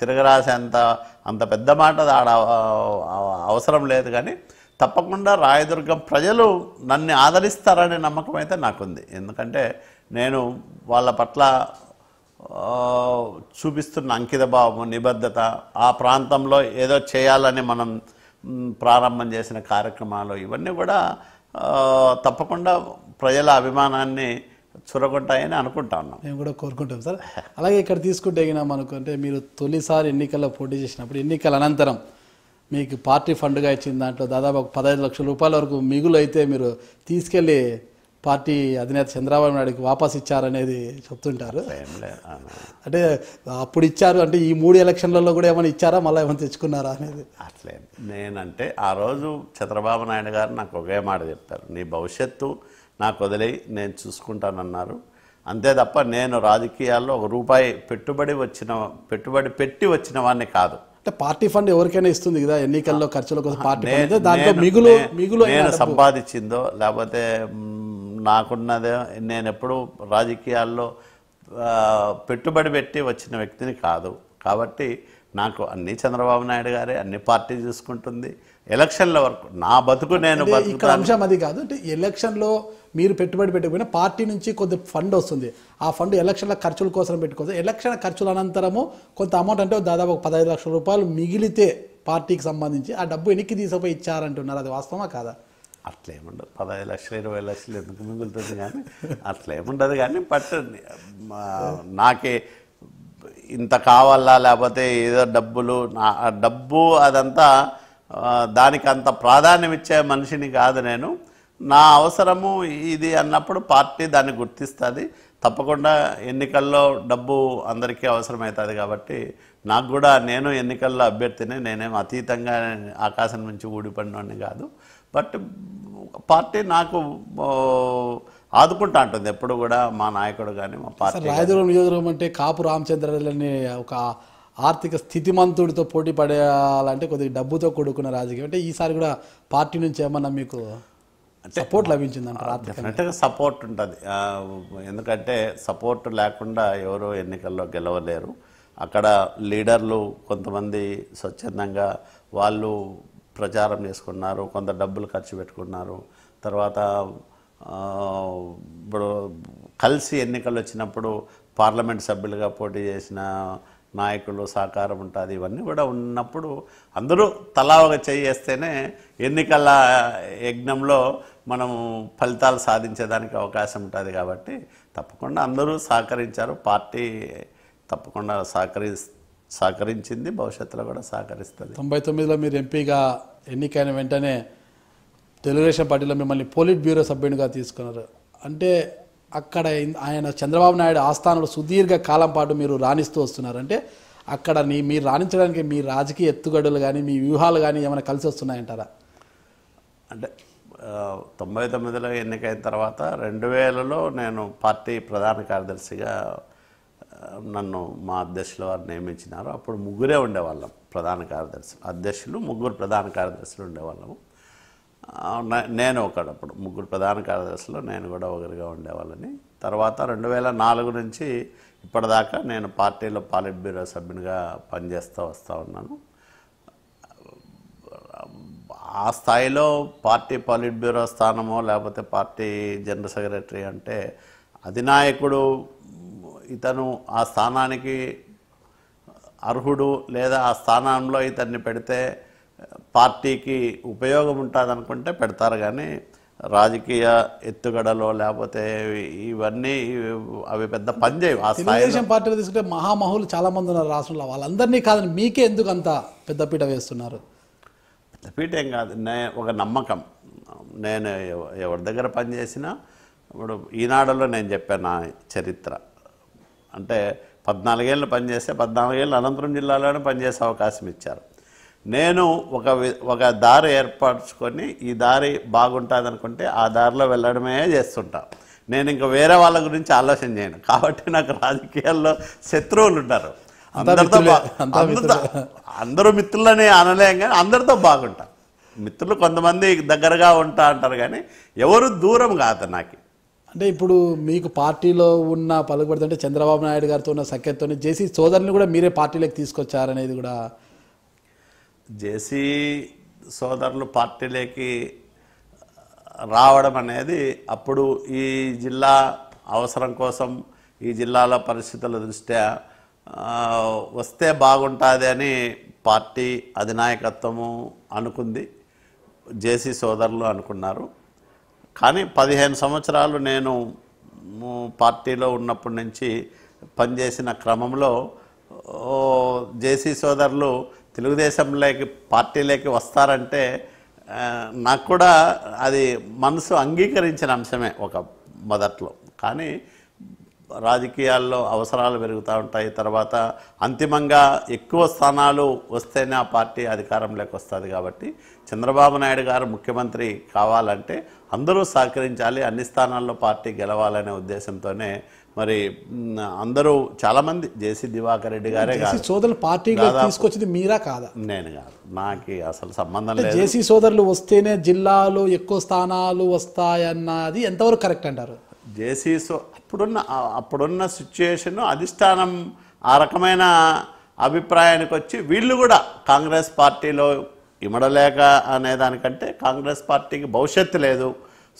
తిరగరాసేంత అంత పెద్ద మాట ఆడ అవసరం లేదు కానీ తప్పకుండా రాయదుర్గం ప్రజలు నన్ను ఆదరిస్తారనే నమ్మకం అయితే నాకుంది ఎందుకంటే నేను వాళ్ళ పట్ల చూపిస్తున్న భావము నిబద్ధత ఆ ప్రాంతంలో ఏదో చేయాలని మనం ప్రారంభం చేసిన కార్యక్రమాలు ఇవన్నీ కూడా తప్పకుండా ప్రజల అభిమానాన్ని చూరగొంటాయని అనుకుంటా ఉన్నాం మేము కూడా కోరుకుంటాం సార్ అలాగే ఇక్కడ తీసుకుంటే మనకు అంటే మీరు తొలిసారి ఎన్నికల్లో పోటీ చేసినప్పుడు ఎన్నికల అనంతరం మీకు పార్టీ ఫండ్గా ఇచ్చిన దాంట్లో దాదాపు ఒక పదహైదు లక్షల రూపాయల వరకు మిగులు అయితే మీరు తీసుకెళ్ళి పార్టీ అధినేత చంద్రబాబు నాయుడుకి వాపస్ ఇచ్చారనేది చెప్తుంటారు అంటే అప్పుడు ఇచ్చారు అంటే ఈ మూడు ఎలక్షన్లలో కూడా ఏమైనా ఇచ్చారా మళ్ళీ ఏమైనా తెచ్చుకున్నారా అనేది అట్లే నేనంటే ఆ రోజు చంద్రబాబు నాయుడు గారు నాకు ఒకే మాట చెప్పారు నీ భవిష్యత్తు నాకు వదిలేయి నేను చూసుకుంటానన్నారు అంతే తప్ప నేను రాజకీయాల్లో ఒక రూపాయి పెట్టుబడి వచ్చిన పెట్టుబడి పెట్టి వచ్చిన వాడిని కాదు అంటే పార్టీ ఫండ్ ఎవరికైనా ఇస్తుంది కదా ఎన్నికల్లో ఖర్చుల కోసం పార్టీ మిగులు నేను సంపాదించిందో లేకపోతే నాకున్నదే నేను ఎప్పుడు రాజకీయాల్లో పెట్టుబడి పెట్టి వచ్చిన వ్యక్తిని కాదు కాబట్టి నాకు అన్ని చంద్రబాబు నాయుడు గారే అన్ని పార్టీ చూసుకుంటుంది ఎలక్షన్ల వరకు నా బతుకు నేను అంశం అది కాదు అంటే ఎలక్షన్లో మీరు పెట్టుబడి పెట్టకపోయినా పార్టీ నుంచి కొద్ది ఫండ్ వస్తుంది ఆ ఫండ్ ఎలక్షన్ల ఖర్చుల కోసం పెట్టుకోవచ్చు ఎలక్షన్ ఖర్చుల అనంతరము కొంత అమౌంట్ అంటే దాదాపు ఒక పదహైదు లక్షల రూపాయలు మిగిలితే పార్టీకి సంబంధించి ఆ డబ్బు వెనక్కి తీసుకుపోయి ఇచ్చారంటున్నారు అది వాస్తవమా కాదా అట్లా ఏముండదు పదహైదు లక్షలు ఇరవై లక్షలు ఎందుకు మిగులుతుంది కానీ అట్లా ఏముండదు కానీ బట్ నాకే ఇంత కావాలా లేకపోతే ఏదో డబ్బులు నా డబ్బు అదంతా దానికి అంత ప్రాధాన్యం ఇచ్చే మనిషిని కాదు నేను నా అవసరము ఇది అన్నప్పుడు పార్టీ దాన్ని గుర్తిస్తుంది తప్పకుండా ఎన్నికల్లో డబ్బు అందరికీ అవసరమవుతుంది కాబట్టి నాకు కూడా నేను ఎన్నికల్లో అభ్యర్థిని నేనేం అతీతంగా ఆకాశం నుంచి ఊడిపడినని కాదు బట్ పార్టీ నాకు ఆదుకుంటా ఉంటుంది ఎప్పుడు కూడా మా నాయకుడు కానీ మా పార్టీ రాయదుర్గం నియోజకవర్గం అంటే కాపు రామచంద్రని ఒక ఆర్థిక స్థితి మంతుడితో పోటీ పడేయాలంటే కొద్దిగా డబ్బుతో కూడుకున్న రాజకీయం అంటే ఈసారి కూడా పార్టీ నుంచి ఏమన్నా మీకు సపోర్ట్ లభించింది సపోర్ట్ ఉంటుంది ఎందుకంటే సపోర్ట్ లేకుండా ఎవరు ఎన్నికల్లో గెలవలేరు అక్కడ లీడర్లు కొంతమంది స్వచ్ఛందంగా వాళ్ళు ప్రచారం చేసుకున్నారు కొంత డబ్బులు ఖర్చు పెట్టుకున్నారు తర్వాత ఇప్పుడు కలిసి ఎన్నికలు వచ్చినప్పుడు పార్లమెంట్ సభ్యులుగా పోటీ చేసిన నాయకులు సహకారం ఉంటుంది ఇవన్నీ కూడా ఉన్నప్పుడు అందరూ తలా ఒక చేయి వేస్తేనే ఎన్నికల యజ్ఞంలో మనము ఫలితాలు సాధించేదానికి అవకాశం ఉంటుంది కాబట్టి తప్పకుండా అందరూ సహకరించారు పార్టీ తప్పకుండా సహకరి సహకరించింది భవిష్యత్తులో కూడా సహకరిస్తుంది తొంభై తొమ్మిదిలో మీరు ఎంపీగా ఎన్నికైన వెంటనే తెలుగుదేశం పార్టీలో మిమ్మల్ని పోలిట్ బ్యూరో సభ్యునిగా తీసుకున్నారు అంటే అక్కడ ఆయన చంద్రబాబు నాయుడు ఆస్థానంలో సుదీర్ఘ కాలం పాటు మీరు రాణిస్తూ వస్తున్నారు అంటే అక్కడ మీరు రాణించడానికి మీ రాజకీయ ఎత్తుగడులు కానీ మీ వ్యూహాలు కానీ ఏమైనా కలిసి వస్తున్నాయంటారా అంటే తొంభై తొమ్మిదిలో ఎన్నికైన తర్వాత రెండు వేలలో నేను పార్టీ ప్రధాన కార్యదర్శిగా నన్ను మా అధ్యక్షుల వారు నియమించినారు అప్పుడు ముగ్గురే ఉండేవాళ్ళం ప్రధాన కార్యదర్శులు అధ్యక్షులు ముగ్గురు ప్రధాన కార్యదర్శులు ఉండేవాళ్ళము నేను ఒకడప్పుడు ముగ్గురు ప్రధాన కార్యదర్శులు నేను కూడా ఒకరిగా ఉండేవాళ్ళని తర్వాత రెండు వేల నాలుగు నుంచి ఇప్పటిదాకా నేను పార్టీలో పాలిట్ బ్యూరో సభ్యునిగా పనిచేస్తూ వస్తూ ఉన్నాను ఆ స్థాయిలో పార్టీ పాలిట్ బ్యూరో స్థానమో లేకపోతే పార్టీ జనరల్ సెక్రటరీ అంటే అధినాయకుడు ఇతను ఆ స్థానానికి అర్హుడు లేదా ఆ స్థానంలో ఇతన్ని పెడితే పార్టీకి ఉపయోగం ఉంటుంది అనుకుంటే పెడతారు కానీ రాజకీయ ఎత్తుగడలో లేకపోతే ఇవన్నీ అవి పెద్ద పని చేయవు ఆ తెలుగుదేశం పార్టీలో తీసుకుంటే మహామహులు చాలామంది ఉన్నారు రాష్ట్రంలో వాళ్ళందరినీ కాదని మీకే ఎందుకు అంత పెద్దపీట వేస్తున్నారు ఏం కాదు నే ఒక నమ్మకం నేను ఎవరి దగ్గర పనిచేసినా ఇప్పుడు ఈనాడలో నేను చెప్పాను నా చరిత్ర అంటే పద్నాలుగేళ్ళు పనిచేస్తే పద్నాలుగేళ్ళు అనంతరం జిల్లాలోనే పనిచేసే అవకాశం ఇచ్చారు నేను ఒక ఒక దారి ఏర్పరచుకొని ఈ దారి బాగుంటుంది అనుకుంటే ఆ దారిలో వెళ్ళడమే చేస్తుంటా నేను ఇంకా వేరే వాళ్ళ గురించి ఆలోచన చేయను కాబట్టి నాకు రాజకీయాల్లో శత్రువులు ఉంటారు అందరితో అందరితో అందరూ మిత్రులనే అనలేం కానీ అందరితో బాగుంటా మిత్రులు కొంతమంది దగ్గరగా ఉంటా అంటారు కానీ ఎవరు దూరం కాదు నాకు అంటే ఇప్పుడు మీకు పార్టీలో ఉన్న పలుకుబడితే అంటే చంద్రబాబు నాయుడు గారితో ఉన్న సఖ్యతతో జేసీ సోదరుని కూడా మీరే పార్టీలోకి తీసుకొచ్చారనేది కూడా జేసీ సోదరులు పార్టీలోకి రావడం అనేది అప్పుడు ఈ జిల్లా అవసరం కోసం ఈ జిల్లాలో పరిస్థితుల దృష్ట్యా వస్తే బాగుంటుంది అని పార్టీ అధినాయకత్వము అనుకుంది జేసీ సోదరులు అనుకున్నారు కానీ పదిహేను సంవత్సరాలు నేను పార్టీలో ఉన్నప్పటి నుంచి పనిచేసిన క్రమంలో జేసీ సోదరులు తెలుగుదేశంలోకి పార్టీలోకి వస్తారంటే నాకు కూడా అది మనసు అంగీకరించిన అంశమే ఒక మొదట్లో కానీ రాజకీయాల్లో అవసరాలు పెరుగుతూ ఉంటాయి తర్వాత అంతిమంగా ఎక్కువ స్థానాలు వస్తేనే ఆ పార్టీ అధికారంలోకి వస్తుంది కాబట్టి చంద్రబాబు నాయుడు గారు ముఖ్యమంత్రి కావాలంటే అందరూ సహకరించాలి అన్ని స్థానాల్లో పార్టీ గెలవాలనే ఉద్దేశంతోనే మరి అందరూ చాలామంది జేసీ దివాకర్ రెడ్డి గారే కాదు సోదరులు పార్టీ తీసుకొచ్చింది మీరా కాదా నేను కాదు నాకు అసలు సంబంధం లేదు జేసీ సోదరులు వస్తేనే జిల్లాలో ఎక్కువ స్థానాలు వస్తాయన్నది ఎంతవరకు కరెక్ట్ అంటారు జేసీ సో అప్పుడున్న అప్పుడున్న సిచ్యుయేషన్ అధిష్టానం ఆ రకమైన అభిప్రాయానికి వచ్చి వీళ్ళు కూడా కాంగ్రెస్ పార్టీలో ఇమడలేక అనే దానికంటే కాంగ్రెస్ పార్టీకి భవిష్యత్తు లేదు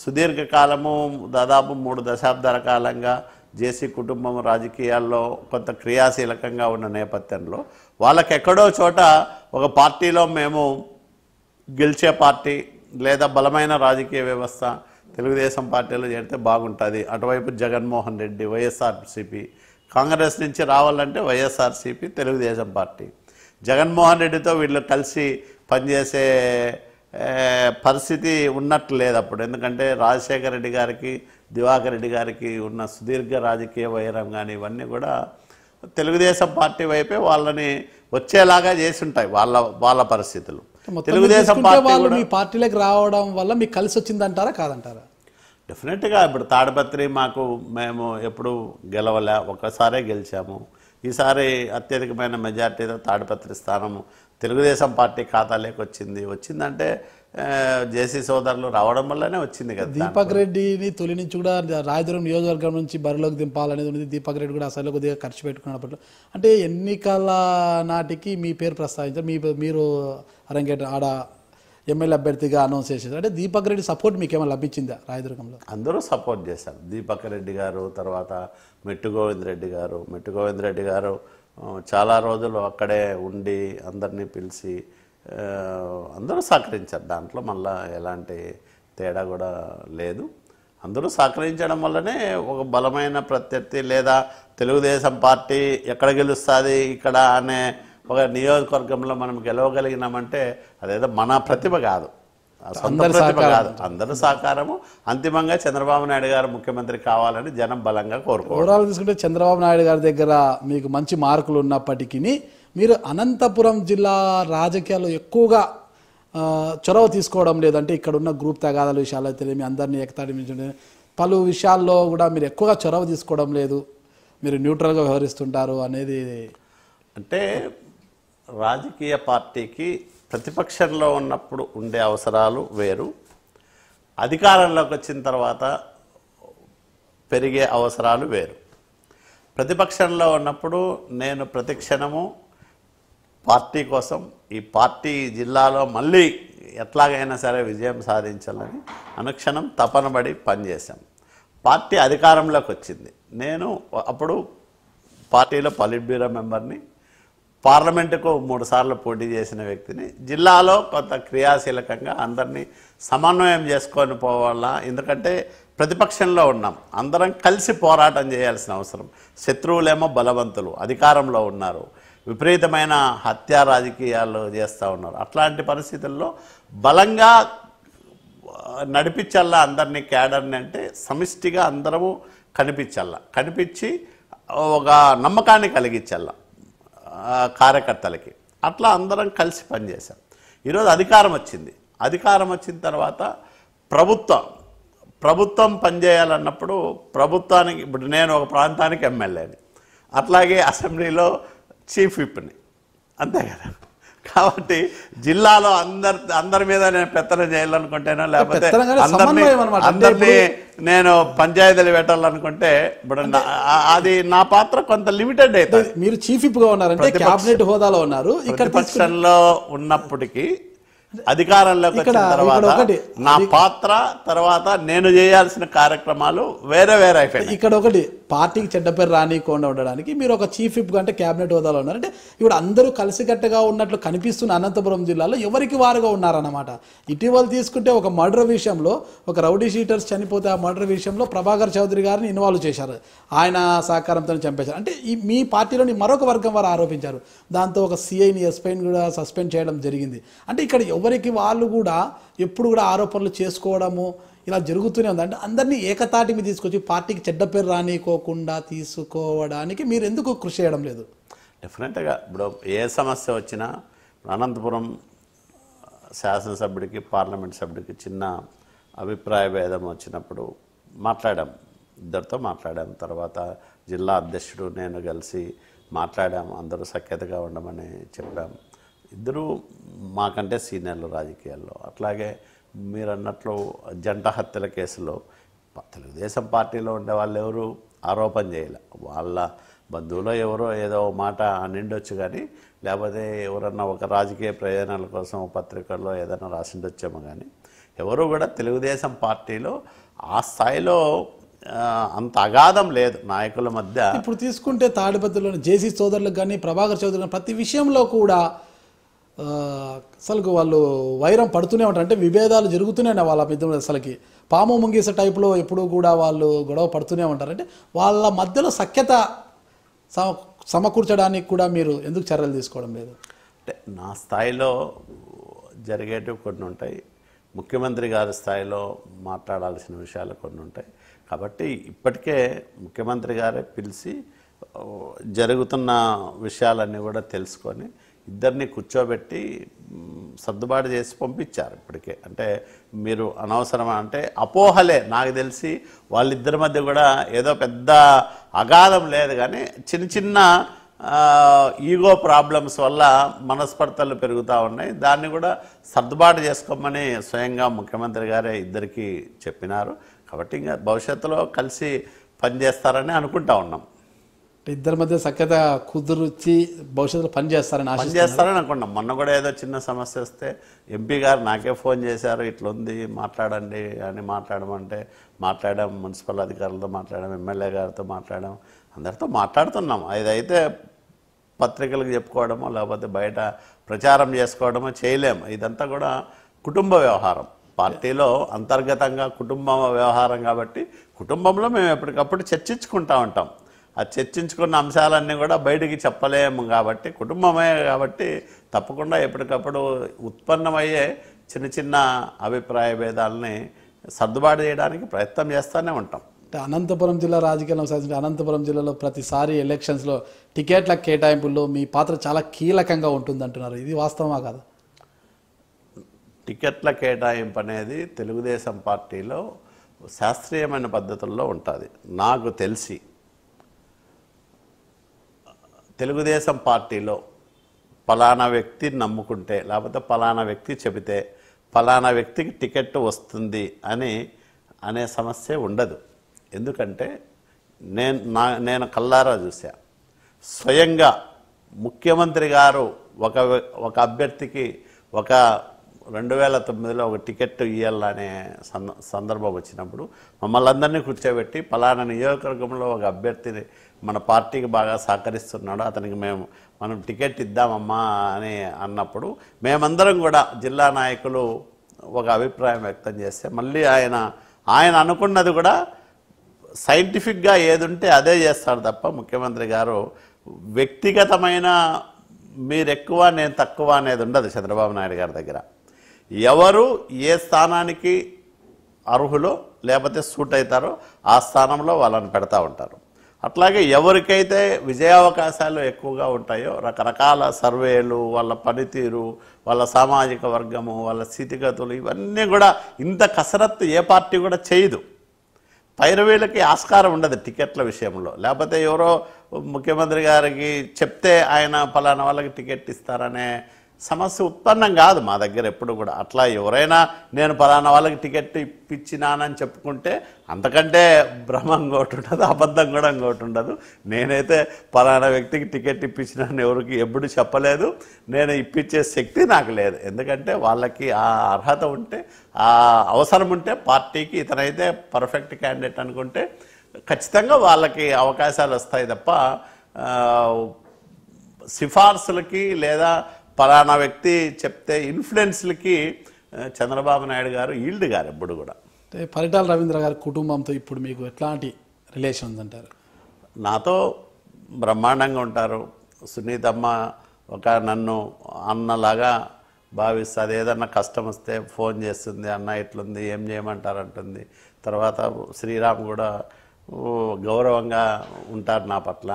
సుదీర్ఘకాలము దాదాపు మూడు దశాబ్దాల కాలంగా జేసీ కుటుంబం రాజకీయాల్లో కొంత క్రియాశీలకంగా ఉన్న నేపథ్యంలో వాళ్ళకి ఎక్కడో చోట ఒక పార్టీలో మేము గెలిచే పార్టీ లేదా బలమైన రాజకీయ వ్యవస్థ తెలుగుదేశం పార్టీలో చేరితే బాగుంటుంది అటువైపు జగన్మోహన్ రెడ్డి వైఎస్ఆర్సీపీ కాంగ్రెస్ నుంచి రావాలంటే వైఎస్ఆర్సీపీ తెలుగుదేశం పార్టీ జగన్మోహన్ రెడ్డితో వీళ్ళు కలిసి పనిచేసే పరిస్థితి ఉన్నట్లు లేదు అప్పుడు ఎందుకంటే రాజశేఖర రెడ్డి గారికి దివాకర్ రెడ్డి గారికి ఉన్న సుదీర్ఘ రాజకీయ వైరం కానీ ఇవన్నీ కూడా తెలుగుదేశం పార్టీ వైపే వాళ్ళని వచ్చేలాగా చేసి ఉంటాయి వాళ్ళ వాళ్ళ పరిస్థితులు తెలుగుదేశం మీ పార్టీలోకి రావడం వల్ల మీకు కలిసి వచ్చిందంటారా కాదంటారా డెఫినెట్గా ఇప్పుడు తాడపత్రి మాకు మేము ఎప్పుడు గెలవలే ఒక్కసారే గెలిచాము ఈసారి అత్యధికమైన మెజార్టీతో తాడపత్రి స్థానము తెలుగుదేశం పార్టీ ఖాతాలోకి వచ్చింది వచ్చిందంటే జేసీ సోదరులు రావడం వల్లనే వచ్చింది కదా దీపక్ రెడ్డిని తొలి నుంచి కూడా రాయదురం నియోజకవర్గం నుంచి బరిలోకి దింపాలనేది ఉంది దీపక్ రెడ్డి కూడా అసలు కొద్దిగా ఖర్చు పెట్టుకున్నప్పుడు అంటే ఎన్నికల నాటికి మీ పేరు ప్రస్తావించారు మీ మీరు అరంగేట్రం ఆడ ఎమ్మెల్యే అభ్యర్థిగా అనౌన్స్ చేసేది అంటే దీపక్ రెడ్డి సపోర్ట్ మీకు ఏమైనా లభించిందా రాయదుర్గంలో అందరూ సపోర్ట్ చేశారు దీపక్ రెడ్డి గారు తర్వాత మెట్టు గోవింద్ రెడ్డి గారు మెట్టు గోవింద్ రెడ్డి గారు చాలా రోజులు అక్కడే ఉండి అందరినీ పిలిచి అందరూ సహకరించారు దాంట్లో మళ్ళీ ఎలాంటి తేడా కూడా లేదు అందరూ సహకరించడం వల్లనే ఒక బలమైన ప్రత్యర్థి లేదా తెలుగుదేశం పార్టీ ఎక్కడ గెలుస్తుంది ఇక్కడ అనే ఒక నియోజకవర్గంలో మనం గెలవగలిగినామంటే అదేదో మన ప్రతిభ కాదు ప్రతిభ కాదు అందరి సహకారము అంతిమంగా చంద్రబాబు నాయుడు గారు ముఖ్యమంత్రి కావాలని జనం బలంగా కోరుకోవడం తీసుకుంటే చంద్రబాబు నాయుడు గారి దగ్గర మీకు మంచి మార్కులు ఉన్నప్పటికీ మీరు అనంతపురం జిల్లా రాజకీయాలు ఎక్కువగా చొరవ తీసుకోవడం లేదంటే ఇక్కడ ఉన్న గ్రూప్ తగాదాల విషయాలు మీ అందరినీ ఎక్తాడి పలు విషయాల్లో కూడా మీరు ఎక్కువగా చొరవ తీసుకోవడం లేదు మీరు న్యూట్రల్గా వ్యవహరిస్తుంటారు అనేది అంటే రాజకీయ పార్టీకి ప్రతిపక్షంలో ఉన్నప్పుడు ఉండే అవసరాలు వేరు అధికారంలోకి వచ్చిన తర్వాత పెరిగే అవసరాలు వేరు ప్రతిపక్షంలో ఉన్నప్పుడు నేను ప్రతిక్షణము పార్టీ కోసం ఈ పార్టీ జిల్లాలో మళ్ళీ ఎట్లాగైనా సరే విజయం సాధించాలని అనుక్షణం తపనబడి పనిచేశాం పార్టీ అధికారంలోకి వచ్చింది నేను అప్పుడు పార్టీలో పాలిట్ బ్యూరో మెంబర్ని పార్లమెంటుకు మూడు సార్లు పోటీ చేసిన వ్యక్తిని జిల్లాలో కొంత క్రియాశీలకంగా అందరినీ సమన్వయం చేసుకొని పోవాల ఎందుకంటే ప్రతిపక్షంలో ఉన్నాం అందరం కలిసి పోరాటం చేయాల్సిన అవసరం శత్రువులేమో బలవంతులు అధికారంలో ఉన్నారు విపరీతమైన హత్యా రాజకీయాలు చేస్తూ ఉన్నారు అట్లాంటి పరిస్థితుల్లో బలంగా నడిపించాలా అందరినీ క్యాడర్ని అంటే సమిష్టిగా అందరము కనిపించాలా కనిపించి ఒక నమ్మకాన్ని కలిగించాలా కార్యకర్తలకి అట్లా అందరం కలిసి పనిచేశాం ఈరోజు అధికారం వచ్చింది అధికారం వచ్చిన తర్వాత ప్రభుత్వం ప్రభుత్వం పనిచేయాలన్నప్పుడు ప్రభుత్వానికి ఇప్పుడు నేను ఒక ప్రాంతానికి ఎమ్మెల్యేని అట్లాగే అసెంబ్లీలో చీఫ్ విప్ని అంతే కదా కాబట్టి జిల్లాలో అందరి అందరి మీద నేను పెత్తనం చేయాలనుకుంటేనా లేకపోతే అందరినీ నేను పంచాయతీలు పెట్టాలనుకుంటే ఇప్పుడు అది నా పాత్ర కొంత లిమిటెడ్ అయితే మీరు చీఫ్ గా ఉన్నారంటే క్యాబినెట్ హోదాలో ఉన్నారు ఇక్కడ పక్షంలో ఉన్నప్పటికీ అధికారంలోకి వచ్చిన తర్వాత నా పాత్ర తర్వాత నేను చేయాల్సిన కార్యక్రమాలు వేరే వేరే అయిపోయాయి ఇక్కడ ఒకటి పార్టీకి చెడ్డ పేరు రానియకుండా ఉండడానికి మీరు ఒక చీఫ్ విప్ అంటే క్యాబినెట్ హోదాలో ఉన్నారు అంటే ఇప్పుడు అందరూ కలిసికట్టుగా ఉన్నట్లు కనిపిస్తున్న అనంతపురం జిల్లాలో ఎవరికి వారుగా ఉన్నారన్నమాట ఇటీవల తీసుకుంటే ఒక మర్డర్ విషయంలో ఒక రౌడీ షీటర్స్ చనిపోతే ఆ మర్డర్ విషయంలో ప్రభాకర్ చౌదరి గారిని ఇన్వాల్వ్ చేశారు ఆయన సహకారంతో చంపేశారు అంటే ఈ మీ పార్టీలోని మరొక వర్గం వారు ఆరోపించారు దాంతో ఒక సిఐని ఎస్పైని కూడా సస్పెండ్ చేయడం జరిగింది అంటే ఇక్కడ ఎవరికి వాళ్ళు కూడా ఎప్పుడు కూడా ఆరోపణలు చేసుకోవడము ఇలా జరుగుతూనే ఉంది అంటే అందరినీ ఏకతాటి మీద తీసుకొచ్చి పార్టీకి చెడ్డ పేరు రానికోకుండా తీసుకోవడానికి మీరు ఎందుకు కృషి చేయడం లేదు డెఫినెట్గా ఇప్పుడు ఏ సమస్య వచ్చినా అనంతపురం శాసనసభ్యుడికి పార్లమెంట్ సభ్యుడికి చిన్న అభిప్రాయ భేదం వచ్చినప్పుడు మాట్లాడాం ఇద్దరితో మాట్లాడాం తర్వాత జిల్లా అధ్యక్షుడు నేను కలిసి మాట్లాడాం అందరూ సఖ్యతగా ఉండమని చెప్పాం ఇద్దరూ మాకంటే సీనియర్లు రాజకీయాల్లో అట్లాగే మీరు అన్నట్లు జంట హత్యల కేసులో తెలుగుదేశం పార్టీలో ఉండే వాళ్ళు ఎవరు ఆరోపణ చేయలే వాళ్ళ బంధువులో ఎవరో ఏదో మాట నిండొచ్చు కానీ లేకపోతే ఎవరన్నా ఒక రాజకీయ ప్రయోజనాల కోసం పత్రికల్లో ఏదైనా రాసిండొచ్చేమో కానీ ఎవరు కూడా తెలుగుదేశం పార్టీలో ఆ స్థాయిలో అంత అగాధం లేదు నాయకుల మధ్య ఇప్పుడు తీసుకుంటే తాడిపత్రిలోని జేసీ సోదరులకు కానీ ప్రభాకర్ చౌదరులు ప్రతి విషయంలో కూడా అసలు వాళ్ళు వైరం పడుతూనే ఉంటారు అంటే విభేదాలు జరుగుతూనే ఉన్నాయి వాళ్ళ మధ్య అసలుకి పాము ముంగీస టైప్లో ఎప్పుడూ కూడా వాళ్ళు గొడవ పడుతూనే ఉంటారు అంటే వాళ్ళ మధ్యలో సఖ్యత సమకూర్చడానికి కూడా మీరు ఎందుకు చర్యలు తీసుకోవడం లేదు అంటే నా స్థాయిలో జరిగేటివి కొన్ని ఉంటాయి ముఖ్యమంత్రి గారి స్థాయిలో మాట్లాడాల్సిన విషయాలు కొన్ని ఉంటాయి కాబట్టి ఇప్పటికే ముఖ్యమంత్రి గారే పిలిచి జరుగుతున్న విషయాలన్నీ కూడా తెలుసుకొని ఇద్దరిని కూర్చోబెట్టి సర్దుబాటు చేసి పంపించారు ఇప్పటికే అంటే మీరు అనవసరమా అంటే అపోహలే నాకు తెలిసి వాళ్ళిద్దరి మధ్య కూడా ఏదో పెద్ద అగాధం లేదు కానీ చిన్న చిన్న ఈగో ప్రాబ్లమ్స్ వల్ల మనస్పర్ధలు పెరుగుతూ ఉన్నాయి దాన్ని కూడా సర్దుబాటు చేసుకోమని స్వయంగా ముఖ్యమంత్రి గారే ఇద్దరికీ చెప్పినారు కాబట్టి ఇంకా భవిష్యత్తులో కలిసి పనిచేస్తారని అనుకుంటా ఉన్నాం ఇద్దరి మధ్య సఖ్యత కుదురుచి భవిష్యత్తులో పని చేస్తారని ఆశ చేస్తారని అనుకున్నాం మొన్న కూడా ఏదో చిన్న సమస్య వస్తే ఎంపీ గారు నాకే ఫోన్ చేశారు ఇట్లుంది మాట్లాడండి అని మాట్లాడమంటే మాట్లాడాం మున్సిపల్ అధికారులతో మాట్లాడాం ఎమ్మెల్యే గారితో మాట్లాడాం అందరితో మాట్లాడుతున్నాం అయితే పత్రికలకు చెప్పుకోవడమో లేకపోతే బయట ప్రచారం చేసుకోవడమో చేయలేము ఇదంతా కూడా కుటుంబ వ్యవహారం పార్టీలో అంతర్గతంగా కుటుంబ వ్యవహారం కాబట్టి కుటుంబంలో మేము ఎప్పటికప్పుడు చర్చించుకుంటా ఉంటాం ఆ చర్చించుకున్న అంశాలన్నీ కూడా బయటికి చెప్పలేము కాబట్టి కుటుంబమే కాబట్టి తప్పకుండా ఎప్పటికప్పుడు ఉత్పన్నమయ్యే చిన్న చిన్న అభిప్రాయ భేదాలని సర్దుబాటు చేయడానికి ప్రయత్నం చేస్తూనే ఉంటాం అంటే అనంతపురం జిల్లా రాజకీయాలను సాధించిన అనంతపురం జిల్లాలో ప్రతిసారి ఎలక్షన్స్లో టికెట్ల కేటాయింపుల్లో మీ పాత్ర చాలా కీలకంగా ఉంటుంది అంటున్నారు ఇది వాస్తవమా కాదు టికెట్ల కేటాయింపు అనేది తెలుగుదేశం పార్టీలో శాస్త్రీయమైన పద్ధతుల్లో ఉంటుంది నాకు తెలిసి తెలుగుదేశం పార్టీలో పలానా వ్యక్తి నమ్ముకుంటే లేకపోతే పలానా వ్యక్తి చెబితే పలానా వ్యక్తికి టికెట్ వస్తుంది అని అనే సమస్య ఉండదు ఎందుకంటే నేను నా నేను కల్లారా చూసా స్వయంగా ముఖ్యమంత్రి గారు ఒక ఒక అభ్యర్థికి ఒక రెండు వేల తొమ్మిదిలో ఒక టికెట్ ఇవ్వాలనే సందర్భం వచ్చినప్పుడు మమ్మల్ని అందరినీ కూర్చోబెట్టి పలానా నియోజకవర్గంలో ఒక అభ్యర్థిని మన పార్టీకి బాగా సహకరిస్తున్నాడు అతనికి మేము మనం టికెట్ ఇద్దామమ్మా అని అన్నప్పుడు మేమందరం కూడా జిల్లా నాయకులు ఒక అభిప్రాయం వ్యక్తం చేస్తే మళ్ళీ ఆయన ఆయన అనుకున్నది కూడా సైంటిఫిక్గా ఏదుంటే అదే చేస్తాడు తప్ప ముఖ్యమంత్రి గారు వ్యక్తిగతమైన మీరు ఎక్కువ నేను తక్కువ అనేది ఉండదు చంద్రబాబు నాయుడు గారి దగ్గర ఎవరు ఏ స్థానానికి అర్హులో లేకపోతే సూట్ అవుతారో ఆ స్థానంలో వాళ్ళని పెడతా ఉంటారు అట్లాగే ఎవరికైతే విజయావకాశాలు ఎక్కువగా ఉంటాయో రకరకాల సర్వేలు వాళ్ళ పనితీరు వాళ్ళ సామాజిక వర్గము వాళ్ళ స్థితిగతులు ఇవన్నీ కూడా ఇంత కసరత్తు ఏ పార్టీ కూడా చేయదు పైరవీలకి ఆస్కారం ఉండదు టికెట్ల విషయంలో లేకపోతే ఎవరో ముఖ్యమంత్రి గారికి చెప్తే ఆయన పలానా వాళ్ళకి టికెట్ ఇస్తారనే సమస్య ఉత్పన్నం కాదు మా దగ్గర ఎప్పుడు కూడా అట్లా ఎవరైనా నేను పలానా వాళ్ళకి టికెట్ ఇప్పించినానని చెప్పుకుంటే అంతకంటే భ్రమం ఇంకోటి ఉండదు అబద్ధం కూడా ఇంకోటి ఉండదు నేనైతే పలానా వ్యక్తికి టికెట్ ఇప్పించినాను ఎవరికి ఎప్పుడు చెప్పలేదు నేను ఇప్పించే శక్తి నాకు లేదు ఎందుకంటే వాళ్ళకి ఆ అర్హత ఉంటే ఆ అవసరం ఉంటే పార్టీకి ఇతనైతే పర్ఫెక్ట్ క్యాండిడేట్ అనుకుంటే ఖచ్చితంగా వాళ్ళకి అవకాశాలు వస్తాయి తప్ప సిఫార్సులకి లేదా పలానా వ్యక్తి చెప్తే ఇన్ఫ్లుయెన్స్లకి చంద్రబాబు నాయుడు గారు ఈల్డ్ గారు ఎప్పుడు కూడా పరిటాల రవీంద్ర గారి కుటుంబంతో ఇప్పుడు మీకు ఎట్లాంటి రిలేషన్ ఉందంటారు నాతో బ్రహ్మాండంగా ఉంటారు సునీతమ్మ ఒక నన్ను అన్నలాగా భావిస్తుంది ఏదన్నా కష్టం వస్తే ఫోన్ చేస్తుంది అన్న ఇట్లుంది ఏం చేయమంటారంటుంది తర్వాత శ్రీరామ్ కూడా గౌరవంగా ఉంటారు నా పట్ల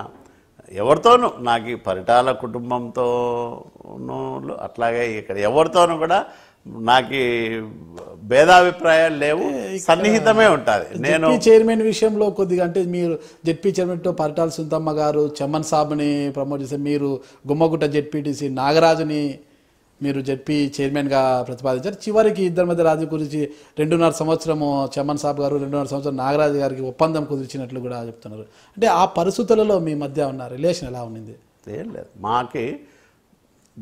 ఎవరితోనూ నాకు ఈ పరిటాల కుటుంబంతోనూ అట్లాగే ఇక్కడ ఎవరితోనూ కూడా నాకు భేదాభిప్రాయాలు లేవు సన్నిహితమే ఉంటుంది నేను చైర్మన్ విషయంలో కొద్దిగా అంటే మీరు జెడ్పీ చైర్మన్తో పరిటాల సుంతమ్మ గారు చమన్ సాబ్ని ప్రమోట్ చేసి మీరు గుమ్మగుట్ట జెడ్పీటీసీ నాగరాజుని మీరు జడ్పీ చైర్మన్గా ప్రతిపాదించారు చివరికి ఇద్దరి మధ్య రాజు గురించి రెండున్నర సంవత్సరము చమన్ సాబ్ గారు రెండున్నర సంవత్సరం నాగరాజు గారికి ఒప్పందం కుదిర్చినట్లు కూడా చెప్తున్నారు అంటే ఆ పరిస్థితులలో మీ మధ్య ఉన్న రిలేషన్ ఎలా ఉన్నింది ఏం లేదు మాకి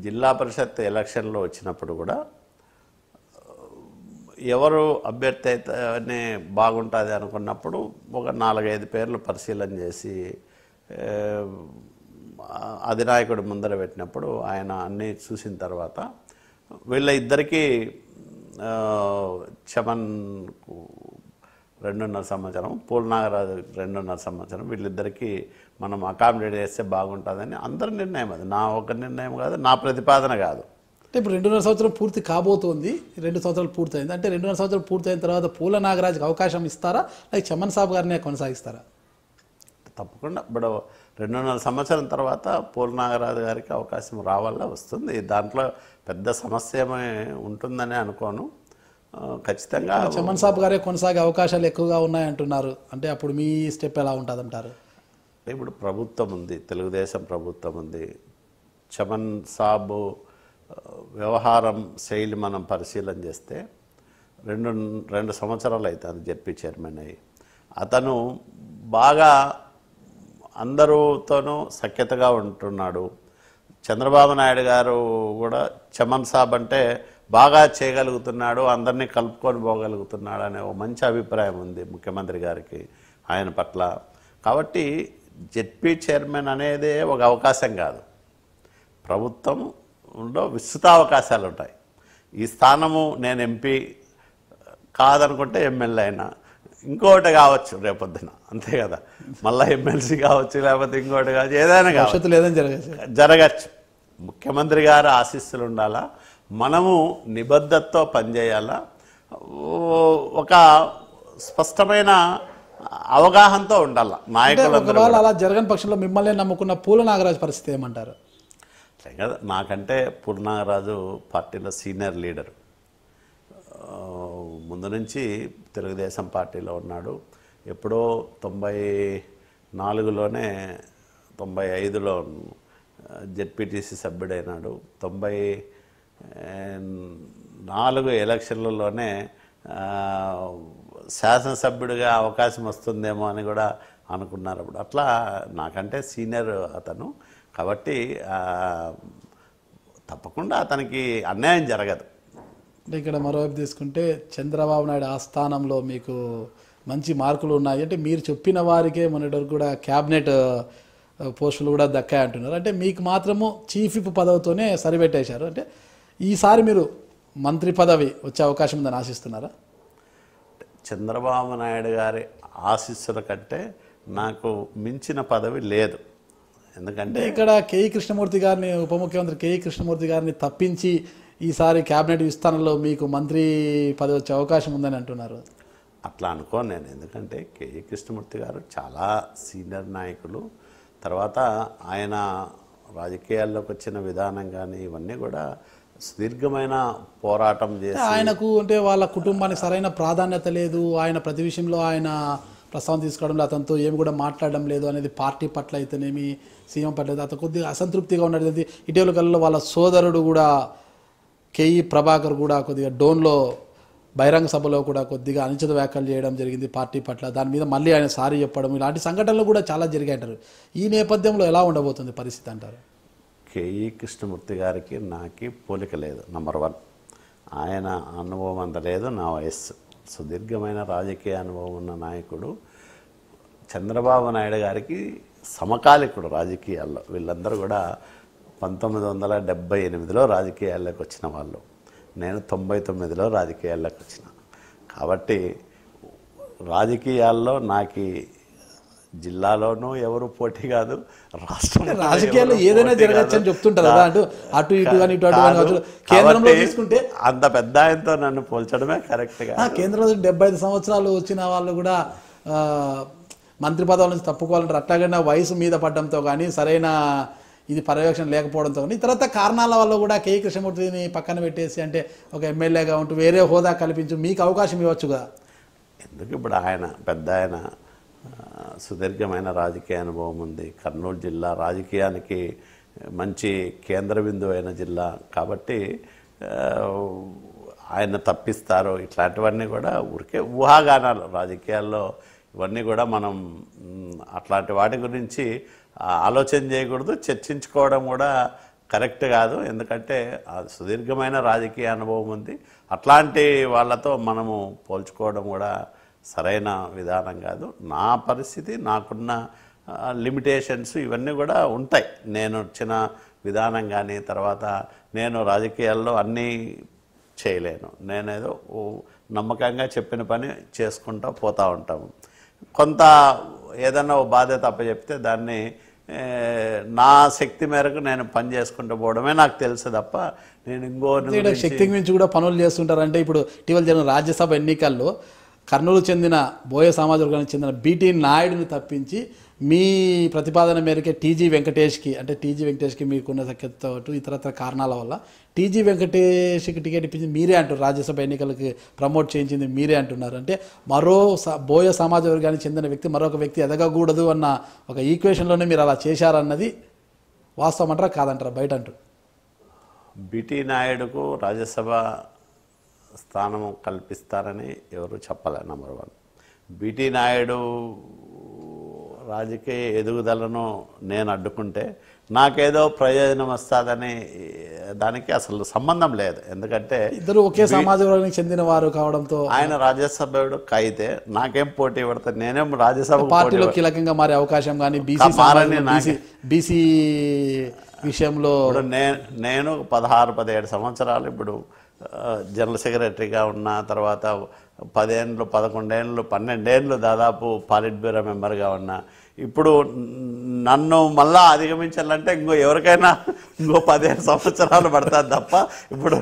జిల్లా పరిషత్ ఎలక్షన్లో వచ్చినప్పుడు కూడా ఎవరు అభ్యర్థి అయితే బాగుంటుంది అనుకున్నప్పుడు ఒక నాలుగైదు పేర్లు పరిశీలన చేసి అధినాయకుడు ముందర పెట్టినప్పుడు ఆయన అన్నీ చూసిన తర్వాత వీళ్ళ ఇద్దరికీ చమన్ రెండున్నర సంవత్సరం పూల నాగరాజు రెండున్నర సంవత్సరం వీళ్ళిద్దరికీ మనం అకామిడేట్ చేస్తే బాగుంటుందని అందరి నిర్ణయం అది నా ఒక నిర్ణయం కాదు నా ప్రతిపాదన కాదు అంటే ఇప్పుడు రెండున్నర సంవత్సరం పూర్తి కాబోతోంది రెండు సంవత్సరాలు పూర్తయింది అంటే రెండున్నర సంవత్సరం పూర్తయిన తర్వాత పూల నాగరాజుకి అవకాశం ఇస్తారా లేక చమన్ సాబ్ గారిని కొనసాగిస్తారా తప్పకుండా ఇప్పుడు రెండున్నర సంవత్సరం తర్వాత నాగరాజు గారికి అవకాశం రావాలా వస్తుంది దాంట్లో పెద్ద సమస్య ఉంటుందని అనుకోను ఖచ్చితంగా చమన్ సాబ్ గారే కొనసాగే అవకాశాలు ఎక్కువగా ఉన్నాయంటున్నారు అంటే అప్పుడు మీ స్టెప్ ఎలా ఉంటుందంటారు ఇప్పుడు ప్రభుత్వం ఉంది తెలుగుదేశం ప్రభుత్వం ఉంది చమన్ సాబు వ్యవహారం శైలి మనం పరిశీలన చేస్తే రెండు రెండు సంవత్సరాలు అవుతుంది జెడ్పీ చైర్మన్ అయ్యి అతను బాగా అందరితోనూ సఖ్యతగా ఉంటున్నాడు చంద్రబాబు నాయుడు గారు కూడా చమన్ సాబ్ అంటే బాగా చేయగలుగుతున్నాడు అందరినీ కలుపుకొని పోగలుగుతున్నాడు అనే ఒక మంచి అభిప్రాయం ఉంది ముఖ్యమంత్రి గారికి ఆయన పట్ల కాబట్టి జెడ్పీ చైర్మన్ అనేదే ఒక అవకాశం కాదు ప్రభుత్వంలో అవకాశాలు ఉంటాయి ఈ స్థానము నేను ఎంపీ కాదనుకుంటే ఎమ్మెల్యే అయినా ఇంకోటి కావచ్చు రేపొద్దున అంతే కదా మళ్ళీ ఎమ్మెల్సీ కావచ్చు లేకపోతే ఇంకోటి కావచ్చు ఏదైనా కావచ్చు లేదని జరగచ్చు జరగచ్చు ముఖ్యమంత్రి గారు ఆశీస్సులు ఉండాలా మనము నిబద్ధతతో పనిచేయాలా ఒక స్పష్టమైన అవగాహనతో ఉండాల నాయకులు అలా జరగని పక్షంలో మిమ్మల్ని నమ్ముకున్న పూల నాగరాజు పరిస్థితి ఏమంటారు నాకంటే నాగరాజు పార్టీలో సీనియర్ లీడరు ముందు నుంచి తెలుగుదేశం పార్టీలో ఉన్నాడు ఎప్పుడో తొంభై నాలుగులోనే తొంభై ఐదులో జెడ్పీటీసీ సభ్యుడైనాడు తొంభై నాలుగు ఎలక్షన్లలోనే శాసనసభ్యుడిగా అవకాశం వస్తుందేమో అని కూడా అనుకున్నారు అప్పుడు అట్లా నాకంటే సీనియర్ అతను కాబట్టి తప్పకుండా అతనికి అన్యాయం జరగదు అంటే ఇక్కడ మరోవైపు తీసుకుంటే చంద్రబాబు నాయుడు ఆస్థానంలో మీకు మంచి మార్కులు ఉన్నాయి అంటే మీరు చెప్పిన వారికే మొన్నటి వరకు కూడా క్యాబినెట్ పోస్టులు కూడా దక్కాయి అంటున్నారు అంటే మీకు మాత్రము చీఫ్ విప్ పదవితోనే సరిపెట్టేశారు అంటే ఈసారి మీరు మంత్రి పదవి వచ్చే అవకాశం ఉందని ఆశిస్తున్నారా చంద్రబాబు నాయుడు గారి ఆశీస్సుల కంటే నాకు మించిన పదవి లేదు ఎందుకంటే ఇక్కడ కేఈ కృష్ణమూర్తి గారిని ఉప ముఖ్యమంత్రి కేఈ కృష్ణమూర్తి గారిని తప్పించి ఈసారి క్యాబినెట్ విస్తరణలో మీకు మంత్రి పదవి వచ్చే అవకాశం ఉందని అంటున్నారు అట్లా అనుకో నేను ఎందుకంటే కేజీ కృష్ణమూర్తి గారు చాలా సీనియర్ నాయకులు తర్వాత ఆయన రాజకీయాల్లోకి వచ్చిన విధానం కానీ ఇవన్నీ కూడా సుదీర్ఘమైన పోరాటం చేసి ఆయనకు అంటే వాళ్ళ కుటుంబానికి సరైన ప్రాధాన్యత లేదు ఆయన ప్రతి విషయంలో ఆయన ప్రస్తావన తీసుకోవడంలో అతనితో ఏమి కూడా మాట్లాడడం లేదు అనేది పార్టీ పట్ల అయితేనేమి సీఎం పట్ల అతను కొద్దిగా అసంతృప్తిగా ఉన్నది ఇటీవల కాలంలో వాళ్ళ సోదరుడు కూడా కేఈ ప్రభాకర్ కూడా కొద్దిగా డోన్లో బహిరంగ సభలో కూడా కొద్దిగా అనుచిత వ్యాఖ్యలు చేయడం జరిగింది పార్టీ పట్ల దాని మీద మళ్ళీ ఆయన సారీ చెప్పడం ఇలాంటి సంఘటనలు కూడా చాలా జరిగాయి అంటారు ఈ నేపథ్యంలో ఎలా ఉండబోతుంది పరిస్థితి అంటారు కేఈ కృష్ణమూర్తి గారికి నాకి పోలిక లేదు నంబర్ వన్ ఆయన అనుభవం అంత లేదు నా వయస్సు సుదీర్ఘమైన రాజకీయ అనుభవం ఉన్న నాయకుడు చంద్రబాబు నాయుడు గారికి సమకాలికుడు రాజకీయాల్లో వీళ్ళందరూ కూడా పంతొమ్మిది వందల డెబ్బై ఎనిమిదిలో రాజకీయాల్లోకి వచ్చిన వాళ్ళు నేను తొంభై తొమ్మిదిలో రాజకీయాల్లోకి వచ్చిన కాబట్టి రాజకీయాల్లో నాకు జిల్లాలోనూ ఎవరు పోటీ కాదు రాష్ట్రం రాజకీయాల్లో ఏదైనా జరగచ్చు అని చెప్తుంటారు అటు అటు ఇటు కానీ ఇటు అటు తీసుకుంటే అంత పెద్ద ఆయనతో నన్ను పోల్చడమే కరెక్ట్గా కేంద్రంలో డెబ్బై ఐదు సంవత్సరాలు వచ్చిన వాళ్ళు కూడా మంత్రి పదవుల నుంచి తప్పుకోవాలంటారు అట్లాగనే వయసు మీద పడడంతో కానీ సరైన ఇది పర్యవేక్షణ లేకపోవడంతో తర్వాత కారణాల వల్ల కూడా కే కృష్ణమూర్తిని పక్కన పెట్టేసి అంటే ఒక ఎమ్మెల్యేగా ఉంటూ వేరే హోదా కల్పించు మీకు అవకాశం ఇవ్వచ్చు కదా ఎందుకు ఇప్పుడు ఆయన పెద్ద ఆయన సుదీర్ఘమైన రాజకీయ అనుభవం ఉంది కర్నూలు జిల్లా రాజకీయానికి మంచి కేంద్ర బిందువు అయిన జిల్లా కాబట్టి ఆయన తప్పిస్తారు ఇట్లాంటివన్నీ కూడా ఊరికే ఊహాగానాలు రాజకీయాల్లో ఇవన్నీ కూడా మనం అట్లాంటి వాటి గురించి ఆలోచన చేయకూడదు చర్చించుకోవడం కూడా కరెక్ట్ కాదు ఎందుకంటే సుదీర్ఘమైన రాజకీయ అనుభవం ఉంది అట్లాంటి వాళ్ళతో మనము పోల్చుకోవడం కూడా సరైన విధానం కాదు నా పరిస్థితి నాకున్న లిమిటేషన్స్ ఇవన్నీ కూడా ఉంటాయి నేను వచ్చిన విధానం కానీ తర్వాత నేను రాజకీయాల్లో అన్నీ చేయలేను నేనేదో నమ్మకంగా చెప్పిన పని చేసుకుంటూ పోతూ ఉంటాము కొంత ఏదన్నా ఓ బాధ్యత అప్పచెప్తే దాన్ని నా శక్తి మేరకు నేను పని చేసుకుంటూ పోవడమే నాకు తెలుసు తప్ప నేను ఇంకో శక్తికి మించి కూడా పనులు చేస్తుంటారంటే ఇప్పుడు ఇటీవల జరిగిన రాజ్యసభ ఎన్నికల్లో కర్నూలు చెందిన బోయ సమాజ వర్గానికి చెందిన బీటీ నాయుడిని తప్పించి మీ ప్రతిపాదన మేరకే టీజీ వెంకటేష్కి అంటే టీజీ వెంకటేష్కి మీకున్న సఖ్యతతో ఇతరత్ర కారణాల వల్ల టీజీ వెంకటేష్కి టికెట్ ఇప్పించింది మీరే అంటారు రాజ్యసభ ఎన్నికలకు ప్రమోట్ చేయించింది మీరే అంటున్నారు అంటే మరో బోయ సమాజ వర్గానికి చెందిన వ్యక్తి మరొక వ్యక్తి ఎదగకూడదు అన్న ఒక ఈక్వేషన్లోనే మీరు అలా చేశారన్నది వాస్తవం అంటారా కాదంటారా బయట అంటారు బిటి నాయుడుకు రాజ్యసభ స్థానం కల్పిస్తారని ఎవరు చెప్పలే నెంబర్ వన్ బిటి నాయుడు రాజకీయ ఎదుగుదలను నేను అడ్డుకుంటే నాకేదో ప్రయోజనం వస్తుందని దానికి అసలు సంబంధం లేదు ఎందుకంటే ఇద్దరు ఒకే సమాజ వర్గానికి చెందిన వారు కావడంతో ఆయన రాజ్యసభ్యుడు అయితే నాకేం పోటీ పడతాను నేనేం రాజ్యసభ పార్టీలో కీలకంగా మారే అవకాశం కానీ బీసీ బీసీ విషయంలో నేను నేను పదహారు పదిహేడు సంవత్సరాలు ఇప్పుడు జనరల్ సెక్రటరీగా ఉన్న తర్వాత పదేండ్లు పదకొండేండ్లు పన్నెండేండ్లు దాదాపు పాలిట్ బ్యూరో మెంబర్గా ఉన్నా ఇప్పుడు నన్ను మళ్ళా అధిగమించాలంటే ఇంకో ఎవరికైనా ఇంకో పదిహేను సంవత్సరాలు పడతాది తప్ప ఇప్పుడు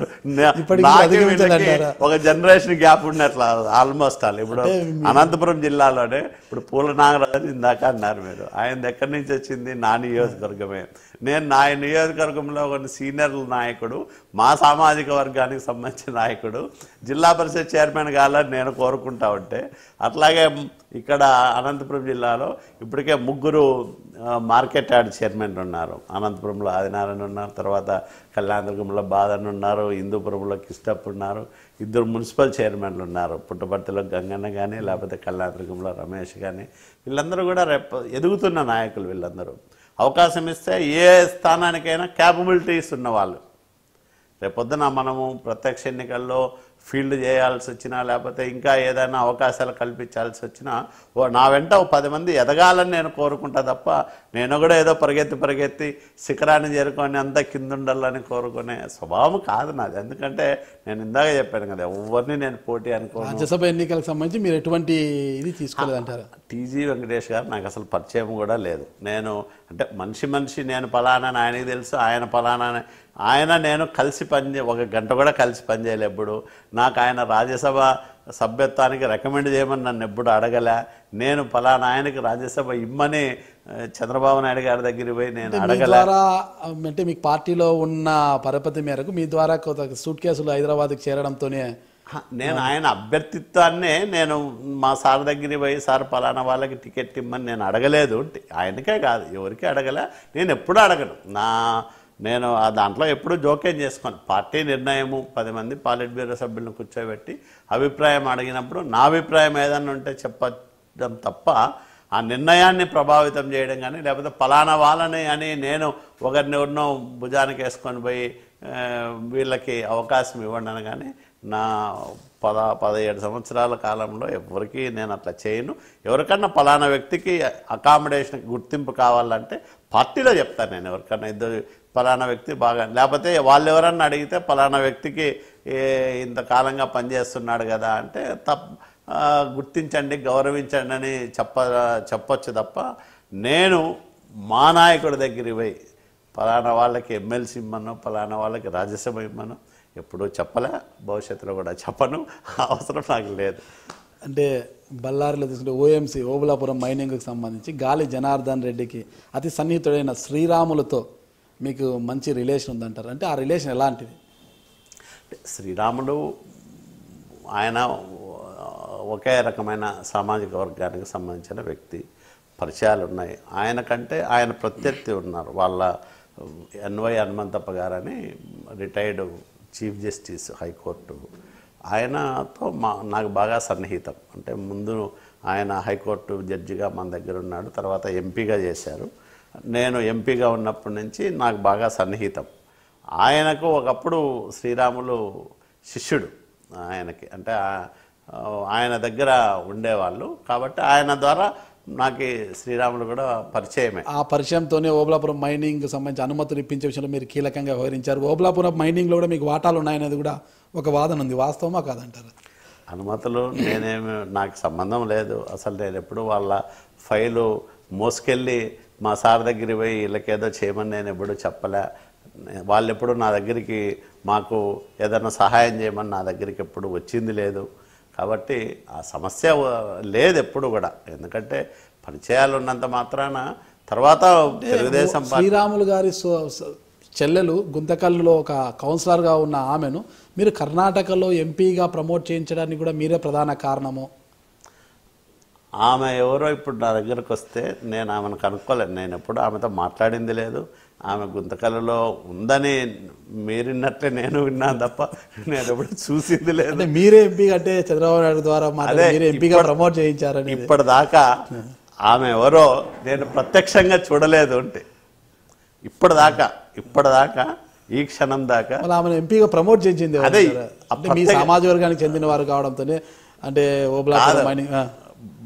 ఒక జనరేషన్ గ్యాప్ అట్లా ఆల్మోస్ట్ అలా ఇప్పుడు అనంతపురం జిల్లాలోనే ఇప్పుడు పూల నాగరాజు ఇందాక అన్నారు మీరు ఆయన దగ్గర నుంచి వచ్చింది నా నియోజకవర్గమే నేను నా నియోజకవర్గంలో కొన్ని సీనియర్ నాయకుడు మా సామాజిక వర్గానికి సంబంధించిన నాయకుడు జిల్లా పరిషత్ చైర్మన్ కావాలని నేను కోరుకుంటా ఉంటే అట్లాగే ఇక్కడ అనంతపురం జిల్లాలో ఇప్పటికే ముగ్గురు మార్కెట్ యార్డ్ చైర్మన్ ఉన్నారు అనంతపురంలో ఆదినారాయణ ఉన్నారు తర్వాత కళ్యాణదుర్గంలో బాదన్ ఉన్నారు హిందూపురంలో కిస్టప్ ఉన్నారు ఇద్దరు మున్సిపల్ చైర్మన్లు ఉన్నారు పుట్టపర్తిలో గంగన్న కానీ లేకపోతే కళ్యాణదుర్గంలో రమేష్ కానీ వీళ్ళందరూ కూడా రేపు ఎదుగుతున్న నాయకులు వీళ్ళందరూ అవకాశం ఇస్తే ఏ స్థానానికైనా క్యాపబిలిటీస్ ఉన్నవాళ్ళు రేపొద్దున మనము ప్రత్యక్ష ఎన్నికల్లో ఫీల్డ్ చేయాల్సి వచ్చినా లేకపోతే ఇంకా ఏదైనా అవకాశాలు కల్పించాల్సి వచ్చినా ఓ నా వెంట ఓ పది మంది ఎదగాలని నేను కోరుకుంటా తప్ప నేను కూడా ఏదో పరిగెత్తి పరిగెత్తి శిఖరాన్ని చేరుకొని అంతా కిందుండాలని కోరుకునే స్వభావం కాదు నాది ఎందుకంటే నేను ఇందాక చెప్పాను కదా ఎవరిని నేను పోటీ అనుకో రాజ్యసభ ఎన్నికలకు సంబంధించి మీరు ఎటువంటి ఇది తీసుకోలేదంటారు టీజీ వెంకటేష్ గారు నాకు అసలు పరిచయం కూడా లేదు నేను అంటే మనిషి మనిషి నేను పలానా ఆయనకి తెలుసు ఆయన పలానా ఆయన నేను కలిసి పని ఒక గంట కూడా కలిసి పనిచేయలే ఎప్పుడు నాకు ఆయన రాజ్యసభ సభ్యత్వానికి రికమెండ్ చేయమని నన్ను ఎప్పుడు అడగలే నేను ఫలానా ఆయనకి రాజ్యసభ ఇమ్మని చంద్రబాబు నాయుడు గారి దగ్గరికి పోయి నేను అడగలే అంటే మీకు పార్టీలో ఉన్న పరపతి మేరకు మీ ద్వారా కొంత సూట్ కేసులు హైదరాబాద్కి చేరడంతోనే నేను ఆయన అభ్యర్థిత్వాన్నే నేను మా సార్ దగ్గరికి పోయి సార్ పలానా వాళ్ళకి టికెట్ ఇమ్మని నేను అడగలేదు ఆయనకే కాదు ఎవరికీ అడగలే నేను ఎప్పుడు అడగను నా నేను ఆ దాంట్లో ఎప్పుడూ జోక్యం చేసుకోను పార్టీ నిర్ణయము పది మంది పాలిట్ బ్యూరో సభ్యులను కూర్చోబెట్టి అభిప్రాయం అడిగినప్పుడు నా అభిప్రాయం ఏదన్నా ఉంటే చెప్పడం తప్ప ఆ నిర్ణయాన్ని ప్రభావితం చేయడం కానీ లేకపోతే పలానా వాళ్ళని అని నేను ఒకరిని ఎవరినో భుజానికి వేసుకొని పోయి వీళ్ళకి అవకాశం ఇవ్వండి కానీ నా పద పదిహేడు సంవత్సరాల కాలంలో ఎవరికి నేను అట్లా చేయను ఎవరికన్నా పలానా వ్యక్తికి అకామిడేషన్ గుర్తింపు కావాలంటే పార్టీలో చెప్తాను నేను ఎవరికన్నా ఇద్దరు పలానా వ్యక్తి బాగా లేకపోతే వాళ్ళు ఎవరన్నా అడిగితే పలానా వ్యక్తికి ఇంతకాలంగా పనిచేస్తున్నాడు కదా అంటే తప్ గుర్తించండి గౌరవించండి అని చెప్ప చెప్పొచ్చు తప్ప నేను మా నాయకుడి దగ్గరికి పోయి పలానా వాళ్ళకి ఎమ్మెల్సీ ఇమ్మను పలానా వాళ్ళకి రాజ్యసభ ఇమ్మను ఎప్పుడూ చెప్పలే భవిష్యత్తులో కూడా చెప్పను అవసరం నాకు లేదు అంటే బళ్ళారిలో తీసుకుంటే ఓఎంసీ ఓబులాపురం మైనింగ్కి సంబంధించి గాలి జనార్దన్ రెడ్డికి అతి సన్నిహితుడైన శ్రీరాములతో మీకు మంచి రిలేషన్ ఉందంటారు అంటే ఆ రిలేషన్ ఎలాంటిది శ్రీరాముడు ఆయన ఒకే రకమైన సామాజిక వర్గానికి సంబంధించిన వ్యక్తి పరిచయాలు ఉన్నాయి ఆయన కంటే ఆయన ప్రత్యర్థి ఉన్నారు వాళ్ళ ఎన్వై హనుమంతప్ప గారని రిటైర్డ్ చీఫ్ జస్టిస్ హైకోర్టు ఆయనతో మా నాకు బాగా సన్నిహితం అంటే ముందు ఆయన హైకోర్టు జడ్జిగా మన దగ్గర ఉన్నాడు తర్వాత ఎంపీగా చేశారు నేను ఎంపీగా ఉన్నప్పటి నుంచి నాకు బాగా సన్నిహితం ఆయనకు ఒకప్పుడు శ్రీరాములు శిష్యుడు ఆయనకి అంటే ఆయన దగ్గర ఉండేవాళ్ళు కాబట్టి ఆయన ద్వారా నాకు శ్రీరాములు కూడా పరిచయమే ఆ పరిచయంతోనే ఓబ్లాపురం మైనింగ్ సంబంధించి అనుమతులు ఇప్పించే విషయంలో మీరు కీలకంగా వ్యవహరించారు ఓబ్లాపురం మైనింగ్లో కూడా మీకు వాటాలు ఉన్నాయనేది కూడా ఒక వాదన ఉంది వాస్తవమా కాదంటారు అనుమతులు నేనేమి నాకు సంబంధం లేదు అసలు నేను ఎప్పుడు వాళ్ళ ఫైలు మోసుకెళ్ళి మా సార్ దగ్గర పోయి వీళ్ళకేదో చేయమని నేను ఎప్పుడూ చెప్పలే వాళ్ళు ఎప్పుడు నా దగ్గరికి మాకు ఏదైనా సహాయం చేయమని నా దగ్గరికి ఎప్పుడు వచ్చింది లేదు కాబట్టి ఆ సమస్య లేదు ఎప్పుడు కూడా ఎందుకంటే పరిచయాలు ఉన్నంత మాత్రాన తర్వాత తెలుగుదేశం శ్రీరాములు గారి చెల్లెలు గుంతకల్లులో ఒక కౌన్సిలర్గా ఉన్న ఆమెను మీరు కర్ణాటకలో ఎంపీగా ప్రమోట్ చేయించడానికి కూడా మీరే ప్రధాన కారణము ఆమె ఎవరో ఇప్పుడు నా దగ్గరకు వస్తే నేను ఆమెను కనుక్కోలేను నేను ఎప్పుడు ఆమెతో మాట్లాడింది లేదు ఆమె గుంతకలలో ఉందని మీరిన్నట్లే నేను విన్నాను తప్ప నేను ఎప్పుడు చూసింది లేదు మీరే ఎంపీ అంటే చంద్రబాబు నాయుడు ద్వారా ఎంపీగా ప్రమోట్ చేయించారని ఇప్పటిదాకా ఆమె ఎవరో నేను ప్రత్యక్షంగా చూడలేదు అంటే ఇప్పటిదాకా ఇప్పటిదాకా ఈ క్షణం దాకా ఆమెను ఎంపీగా ప్రమోట్ చేసింది అదే మీ సమాజ వర్గానికి చెందిన వారు కావడంతోనే అంటే ఓ బ్లాక్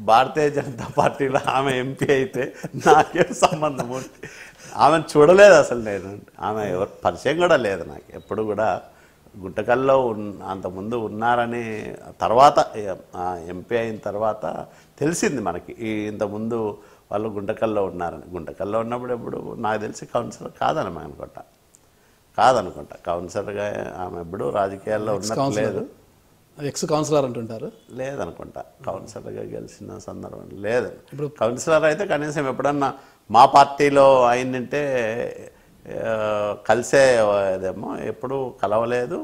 భారతీయ జనతా పార్టీలో ఆమె ఎంపీ అయితే నాకేం సంబంధము ఆమెను చూడలేదు అసలు నేను ఆమె ఎవరు పరిచయం కూడా లేదు నాకు ఎప్పుడు కూడా గుట్టకల్లో ఉన్ అంతకుముందు ఉన్నారని తర్వాత ఎంపీ అయిన తర్వాత తెలిసింది మనకి ఈ ఇంతకుముందు వాళ్ళు గుంటకల్లో ఉన్నారని గుంటకల్లో ఉన్నప్పుడు ఎప్పుడు నాకు తెలిసి కౌన్సిలర్ కాదని అనుకుంటా కాదనుకుంటా కౌన్సిలర్గా ఆమె ఎప్పుడు రాజకీయాల్లో ఉన్నట్లేదు ఎక్స్ కౌన్సిలర్ అంటుంటారు లేదనుకుంటా కౌన్సిలర్గా గెలిచిన సందర్భం లేదు ఇప్పుడు కౌన్సిలర్ అయితే కనీసం ఎప్పుడన్నా మా పార్టీలో అయిందంటే కలిసేదేమో ఎప్పుడూ కలవలేదు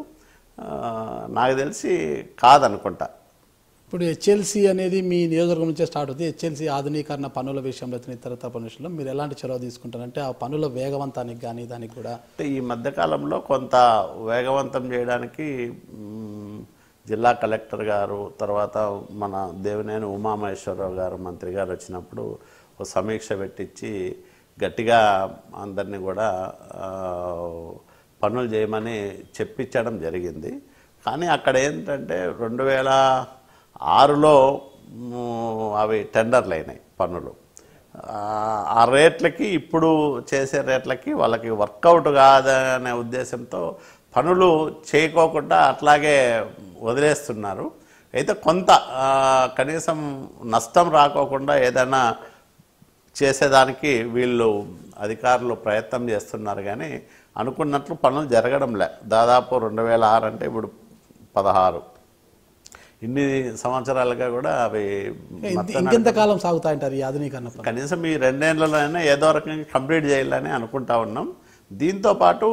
నాకు తెలిసి కాదనుకుంటా ఇప్పుడు హెచ్ఎల్సీ అనేది మీ నియోజకవర్గం నుంచే స్టార్ట్ అవుతుంది హెచ్ఎల్సీ ఆధునీకరణ పనుల విషయంలో అయితే ఇతరత పనుషంలో మీరు ఎలాంటి చొరవ తీసుకుంటారంటే ఆ పనుల వేగవంతానికి కానీ దానికి కూడా ఈ మధ్యకాలంలో కొంత వేగవంతం చేయడానికి జిల్లా కలెక్టర్ గారు తర్వాత మన దేవినేని ఉమామహేశ్వరరావు గారు మంత్రి గారు వచ్చినప్పుడు ఒక సమీక్ష పెట్టించి గట్టిగా అందరినీ కూడా పనులు చేయమని చెప్పించడం జరిగింది కానీ అక్కడ ఏంటంటే రెండు వేల ఆరులో అవి టెండర్లు అయినాయి పనులు ఆ రేట్లకి ఇప్పుడు చేసే రేట్లకి వాళ్ళకి వర్కౌట్ కాదనే ఉద్దేశంతో పనులు చేయకోకుండా అట్లాగే వదిలేస్తున్నారు అయితే కొంత కనీసం నష్టం రాకోకుండా ఏదైనా చేసేదానికి వీళ్ళు అధికారులు ప్రయత్నం చేస్తున్నారు కానీ అనుకున్నట్లు పనులు జరగడం లే దాదాపు రెండు వేల ఆరు అంటే ఇప్పుడు పదహారు ఇన్ని సంవత్సరాలుగా కూడా అవి ఇంతకాలం సాగుతాయంటారు ఈ ఆధునీకరణ కనీసం ఈ రెండేళ్లలోనే ఏదో రకంగా కంప్లీట్ చేయాలని అనుకుంటా ఉన్నాం దీంతోపాటు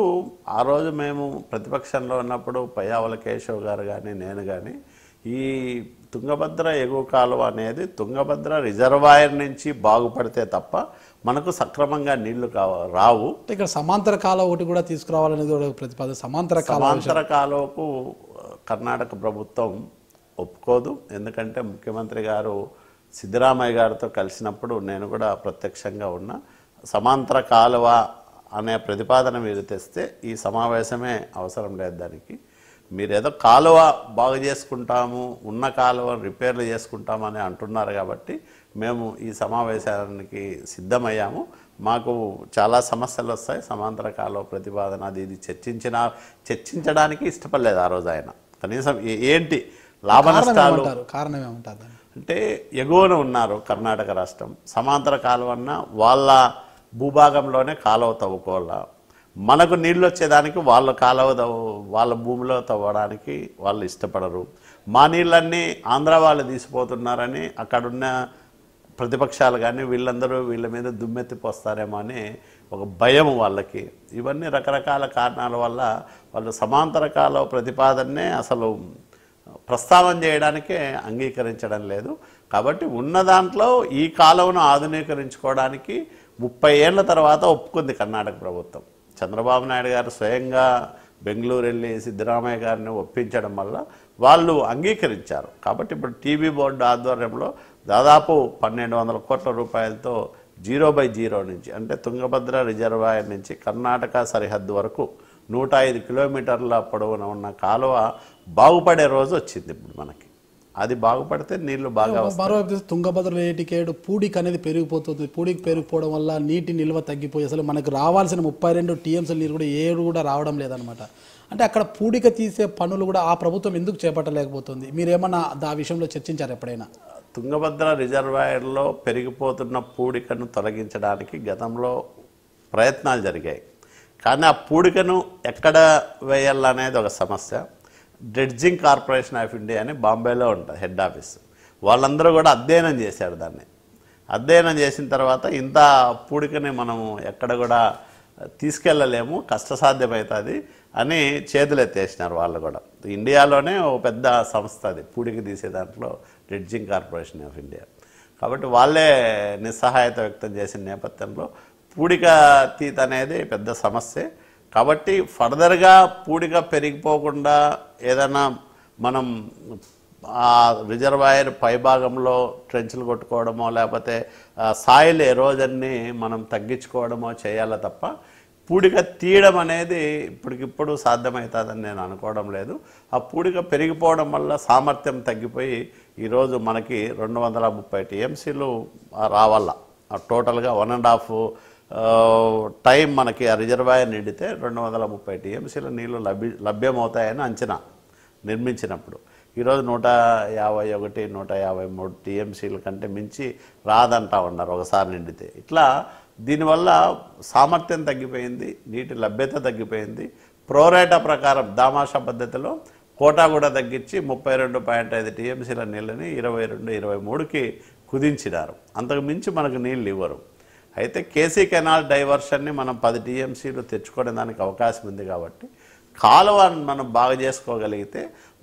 ఆ రోజు మేము ప్రతిపక్షంలో ఉన్నప్పుడు పయ్యావల కేశవ్ గారు కానీ నేను కానీ ఈ తుంగభద్ర ఎగువ కాలువ అనేది తుంగభద్ర రిజర్వాయర్ నుంచి బాగుపడితే తప్ప మనకు సక్రమంగా నీళ్లు రావు ఇక్కడ సమాంతర కాలువ ఒకటి కూడా తీసుకురావాలనేది ప్రతిపాదన సమాంతర సమాంతర కాలువకు కర్ణాటక ప్రభుత్వం ఒప్పుకోదు ఎందుకంటే ముఖ్యమంత్రి గారు సిద్ధరామయ్య గారితో కలిసినప్పుడు నేను కూడా ప్రత్యక్షంగా ఉన్నా సమాంతర కాలువ అనే ప్రతిపాదన మీరు తెస్తే ఈ సమావేశమే అవసరం లేదు దానికి మీరేదో కాలువ బాగు చేసుకుంటాము ఉన్న కాలువ రిపేర్లు చేసుకుంటాము అని అంటున్నారు కాబట్టి మేము ఈ సమావేశానికి సిద్ధమయ్యాము మాకు చాలా సమస్యలు వస్తాయి సమాంతర కాలువ ప్రతిపాదన అది ఇది చర్చించిన చర్చించడానికి ఇష్టపడలేదు ఆ రోజు ఆయన కనీసం ఏంటి లాభ నష్టాలు కారణం అంటే ఎగువన ఉన్నారు కర్ణాటక రాష్ట్రం సమాంతర కాలువన్న వాళ్ళ భూభాగంలోనే కాలువ తవ్వుకోవాలా మనకు నీళ్ళు వచ్చేదానికి వాళ్ళు కాలువ వాళ్ళ భూమిలో తవ్వడానికి వాళ్ళు ఇష్టపడరు మా నీళ్ళన్నీ ఆంధ్ర వాళ్ళు తీసిపోతున్నారని అక్కడున్న ప్రతిపక్షాలు కానీ వీళ్ళందరూ వీళ్ళ మీద దుమ్మెత్తిపోస్తారేమో అని ఒక భయం వాళ్ళకి ఇవన్నీ రకరకాల కారణాల వల్ల వాళ్ళు సమాంతర కాల ప్రతిపాదనే అసలు ప్రస్తావన చేయడానికే అంగీకరించడం లేదు కాబట్టి ఉన్న దాంట్లో ఈ కాలంను ఆధునీకరించుకోవడానికి ముప్పై ఏళ్ల తర్వాత ఒప్పుకుంది కర్ణాటక ప్రభుత్వం చంద్రబాబు నాయుడు గారు స్వయంగా బెంగళూరు వెళ్ళి సిద్ధరామయ్య గారిని ఒప్పించడం వల్ల వాళ్ళు అంగీకరించారు కాబట్టి ఇప్పుడు టీవీ బోర్డు ఆధ్వర్యంలో దాదాపు పన్నెండు వందల కోట్ల రూపాయలతో జీరో బై జీరో నుంచి అంటే తుంగభద్ర రిజర్వాయర్ నుంచి కర్ణాటక సరిహద్దు వరకు నూట ఐదు కిలోమీటర్ల పొడవున ఉన్న కాలువ బాగుపడే రోజు వచ్చింది ఇప్పుడు మనకి అది బాగుపడితే నీళ్లు బాగా మరోవైపు తుంగభద్ర ఏటికేడు పూడికి అనేది పెరిగిపోతుంది పూడికి పెరిగిపోవడం వల్ల నీటి నిల్వ తగ్గిపోయి అసలు మనకు రావాల్సిన ముప్పై రెండు టీఎంసీ నీరు కూడా ఏడు కూడా రావడం లేదనమాట అంటే అక్కడ పూడిక తీసే పనులు కూడా ఆ ప్రభుత్వం ఎందుకు చేపట్టలేకపోతుంది మీరేమన్నా ఆ విషయంలో చర్చించారు ఎప్పుడైనా తుంగభద్ర రిజర్వాయర్లో పెరిగిపోతున్న పూడికను తొలగించడానికి గతంలో ప్రయత్నాలు జరిగాయి కానీ ఆ పూడికను ఎక్కడ వేయాలనేది ఒక సమస్య డ్రెడ్జింగ్ కార్పొరేషన్ ఆఫ్ ఇండియా అని బాంబేలో ఉంటుంది హెడ్ ఆఫీస్ వాళ్ళందరూ కూడా అధ్యయనం చేశారు దాన్ని అధ్యయనం చేసిన తర్వాత ఇంత పూడికని మనము ఎక్కడ కూడా తీసుకెళ్ళలేము కష్టసాధ్యమవుతుంది అని చేతులెత్తేసినారు వాళ్ళు కూడా ఇండియాలోనే ఓ పెద్ద సంస్థ అది పూడికి తీసే దాంట్లో డ్రెడ్జింగ్ కార్పొరేషన్ ఆఫ్ ఇండియా కాబట్టి వాళ్ళే నిస్సహాయత వ్యక్తం చేసిన నేపథ్యంలో పూడిక తీత అనేది పెద్ద సమస్యే కాబట్టి ఫర్దర్గా పూడిక పెరిగిపోకుండా ఏదైనా మనం ఆ రిజర్వాయర్ పైభాగంలో ట్రెంచ్లు కొట్టుకోవడమో లేకపోతే సాయిల్ ఎరోజన్ని మనం తగ్గించుకోవడమో చేయాలి తప్ప పూడిక తీయడం అనేది ఇప్పటికిప్పుడు సాధ్యమవుతుందని నేను అనుకోవడం లేదు ఆ పూడిక పెరిగిపోవడం వల్ల సామర్థ్యం తగ్గిపోయి ఈరోజు మనకి రెండు వందల ముప్పై టీఎంసీలు రావాల టోటల్గా వన్ అండ్ హాఫ్ టైం మనకి ఆ రిజర్వాయర్ నిండితే రెండు వందల ముప్పై టీఎంసీల నీళ్లు లభ్య లభ్యమవుతాయని అంచనా నిర్మించినప్పుడు ఈరోజు నూట యాభై ఒకటి నూట యాభై మూడు టీఎంసీల కంటే మించి రాదంటా ఉన్నారు ఒకసారి నిండితే ఇట్లా దీనివల్ల సామర్థ్యం తగ్గిపోయింది నీటి లభ్యత తగ్గిపోయింది ప్రోరేటా ప్రకారం దామాషా పద్ధతిలో కోటా కూడా తగ్గించి ముప్పై రెండు పాయింట్ ఐదు టీఎంసీల నీళ్ళని ఇరవై రెండు ఇరవై మూడుకి కుదించినారు అంతకు మించి మనకు నీళ్ళు ఇవ్వరు అయితే కేసీ కెనాల్ డైవర్షన్ని మనం పది టీఎంసీలు తెచ్చుకునే దానికి అవకాశం ఉంది కాబట్టి కాలువను మనం బాగా చేసుకోగలిగితే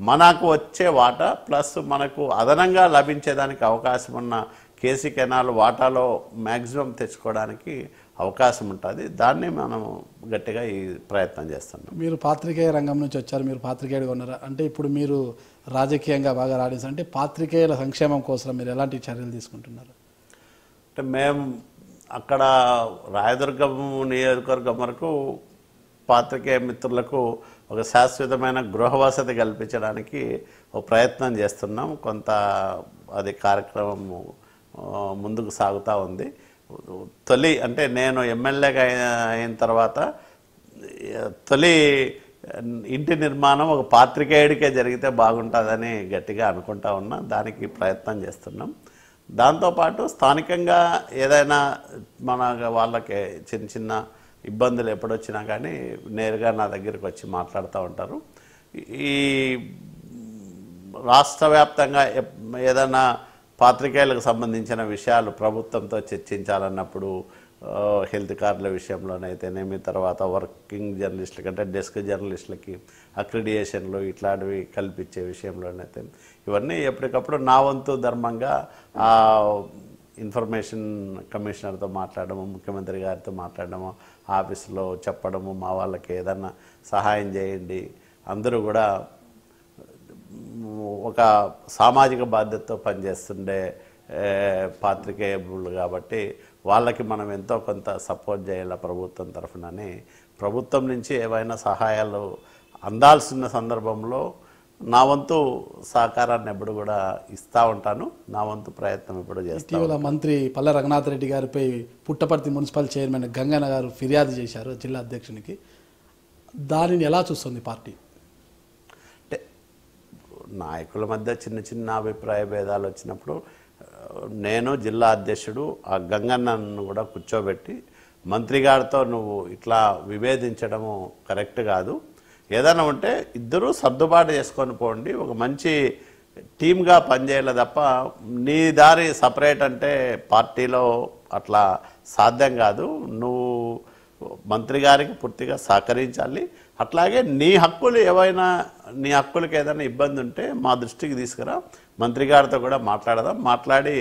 మనకు వచ్చే వాటా ప్లస్ మనకు అదనంగా లభించేదానికి అవకాశం ఉన్న కేసీ కెనాల్ వాటాలో మ్యాక్సిమం తెచ్చుకోవడానికి అవకాశం ఉంటుంది దాన్ని మనం గట్టిగా ఈ ప్రయత్నం చేస్తున్నాం మీరు పాత్రికేయ రంగం నుంచి వచ్చారు మీరు పాత్రికేయుడిగా ఉన్నారు అంటే ఇప్పుడు మీరు రాజకీయంగా బాగా రాణించారు అంటే పాత్రికేయుల సంక్షేమం కోసం మీరు ఎలాంటి చర్యలు తీసుకుంటున్నారు అంటే మేము అక్కడ రాయదుర్గం నియోజకవర్గం వరకు పాత్రికేయ మిత్రులకు ఒక శాశ్వతమైన గృహవసతి కల్పించడానికి ఒక ప్రయత్నం చేస్తున్నాం కొంత అది కార్యక్రమం ముందుకు సాగుతూ ఉంది తొలి అంటే నేను ఎమ్మెల్యేగా అయిన తర్వాత తొలి ఇంటి నిర్మాణం ఒక పాత్రికేయుడికే జరిగితే బాగుంటుందని గట్టిగా అనుకుంటా ఉన్నా దానికి ప్రయత్నం చేస్తున్నాం దాంతోపాటు స్థానికంగా ఏదైనా మన వాళ్ళకి చిన్న చిన్న ఇబ్బందులు ఎప్పుడొచ్చినా కానీ నేరుగా నా దగ్గరికి వచ్చి మాట్లాడుతూ ఉంటారు ఈ రాష్ట్ర వ్యాప్తంగా ఏదైనా పాత్రికేయులకు సంబంధించిన విషయాలు ప్రభుత్వంతో చర్చించాలన్నప్పుడు హెల్త్ కార్డుల విషయంలోనైతేనేమి తర్వాత వర్కింగ్ జర్నలిస్టులకి అంటే డెస్క్ జర్నలిస్టులకి అక్రిడియేషన్లు ఇట్లాంటివి కల్పించే విషయంలోనైతే ఇవన్నీ ఎప్పటికప్పుడు నా వంతు ధర్మంగా ఇన్ఫర్మేషన్ కమిషనర్తో మాట్లాడము ముఖ్యమంత్రి గారితో మాట్లాడము ఆఫీసులో చెప్పడము మా వాళ్ళకి ఏదన్నా సహాయం చేయండి అందరూ కూడా ఒక సామాజిక బాధ్యతతో పనిచేస్తుండే పాత్రికేయులు కాబట్టి వాళ్ళకి మనం ఎంతో కొంత సపోర్ట్ చేయాలి ప్రభుత్వం తరఫునని ప్రభుత్వం నుంచి ఏవైనా సహాయాలు అందాల్సిన సందర్భంలో నా వంతు సహకారాన్ని ఎప్పుడు కూడా ఇస్తూ ఉంటాను నా వంతు ప్రయత్నం ఎప్పుడు చేస్తాను ఇటీవల మంత్రి పల్లె రంగనాథ్ రెడ్డి గారిపై పుట్టపర్తి మున్సిపల్ చైర్మన్ గంగన్న గారు ఫిర్యాదు చేశారు జిల్లా అధ్యక్షునికి దానిని ఎలా చూస్తుంది పార్టీ అంటే నాయకుల మధ్య చిన్న చిన్న అభిప్రాయ భేదాలు వచ్చినప్పుడు నేను జిల్లా అధ్యక్షుడు ఆ గంగన్నను కూడా కూర్చోబెట్టి మంత్రి గారితో నువ్వు ఇట్లా విభేదించడము కరెక్ట్ కాదు ఏదైనా ఉంటే ఇద్దరూ సర్దుబాటు చేసుకొని పోండి ఒక మంచి టీమ్గా పనిచేయాలి తప్ప నీ దారి సపరేట్ అంటే పార్టీలో అట్లా సాధ్యం కాదు నువ్వు మంత్రి గారికి పూర్తిగా సహకరించాలి అట్లాగే నీ హక్కులు ఏవైనా నీ హక్కులకు ఏదైనా ఇబ్బంది ఉంటే మా దృష్టికి తీసుకురా మంత్రి గారితో కూడా మాట్లాడదాం మాట్లాడి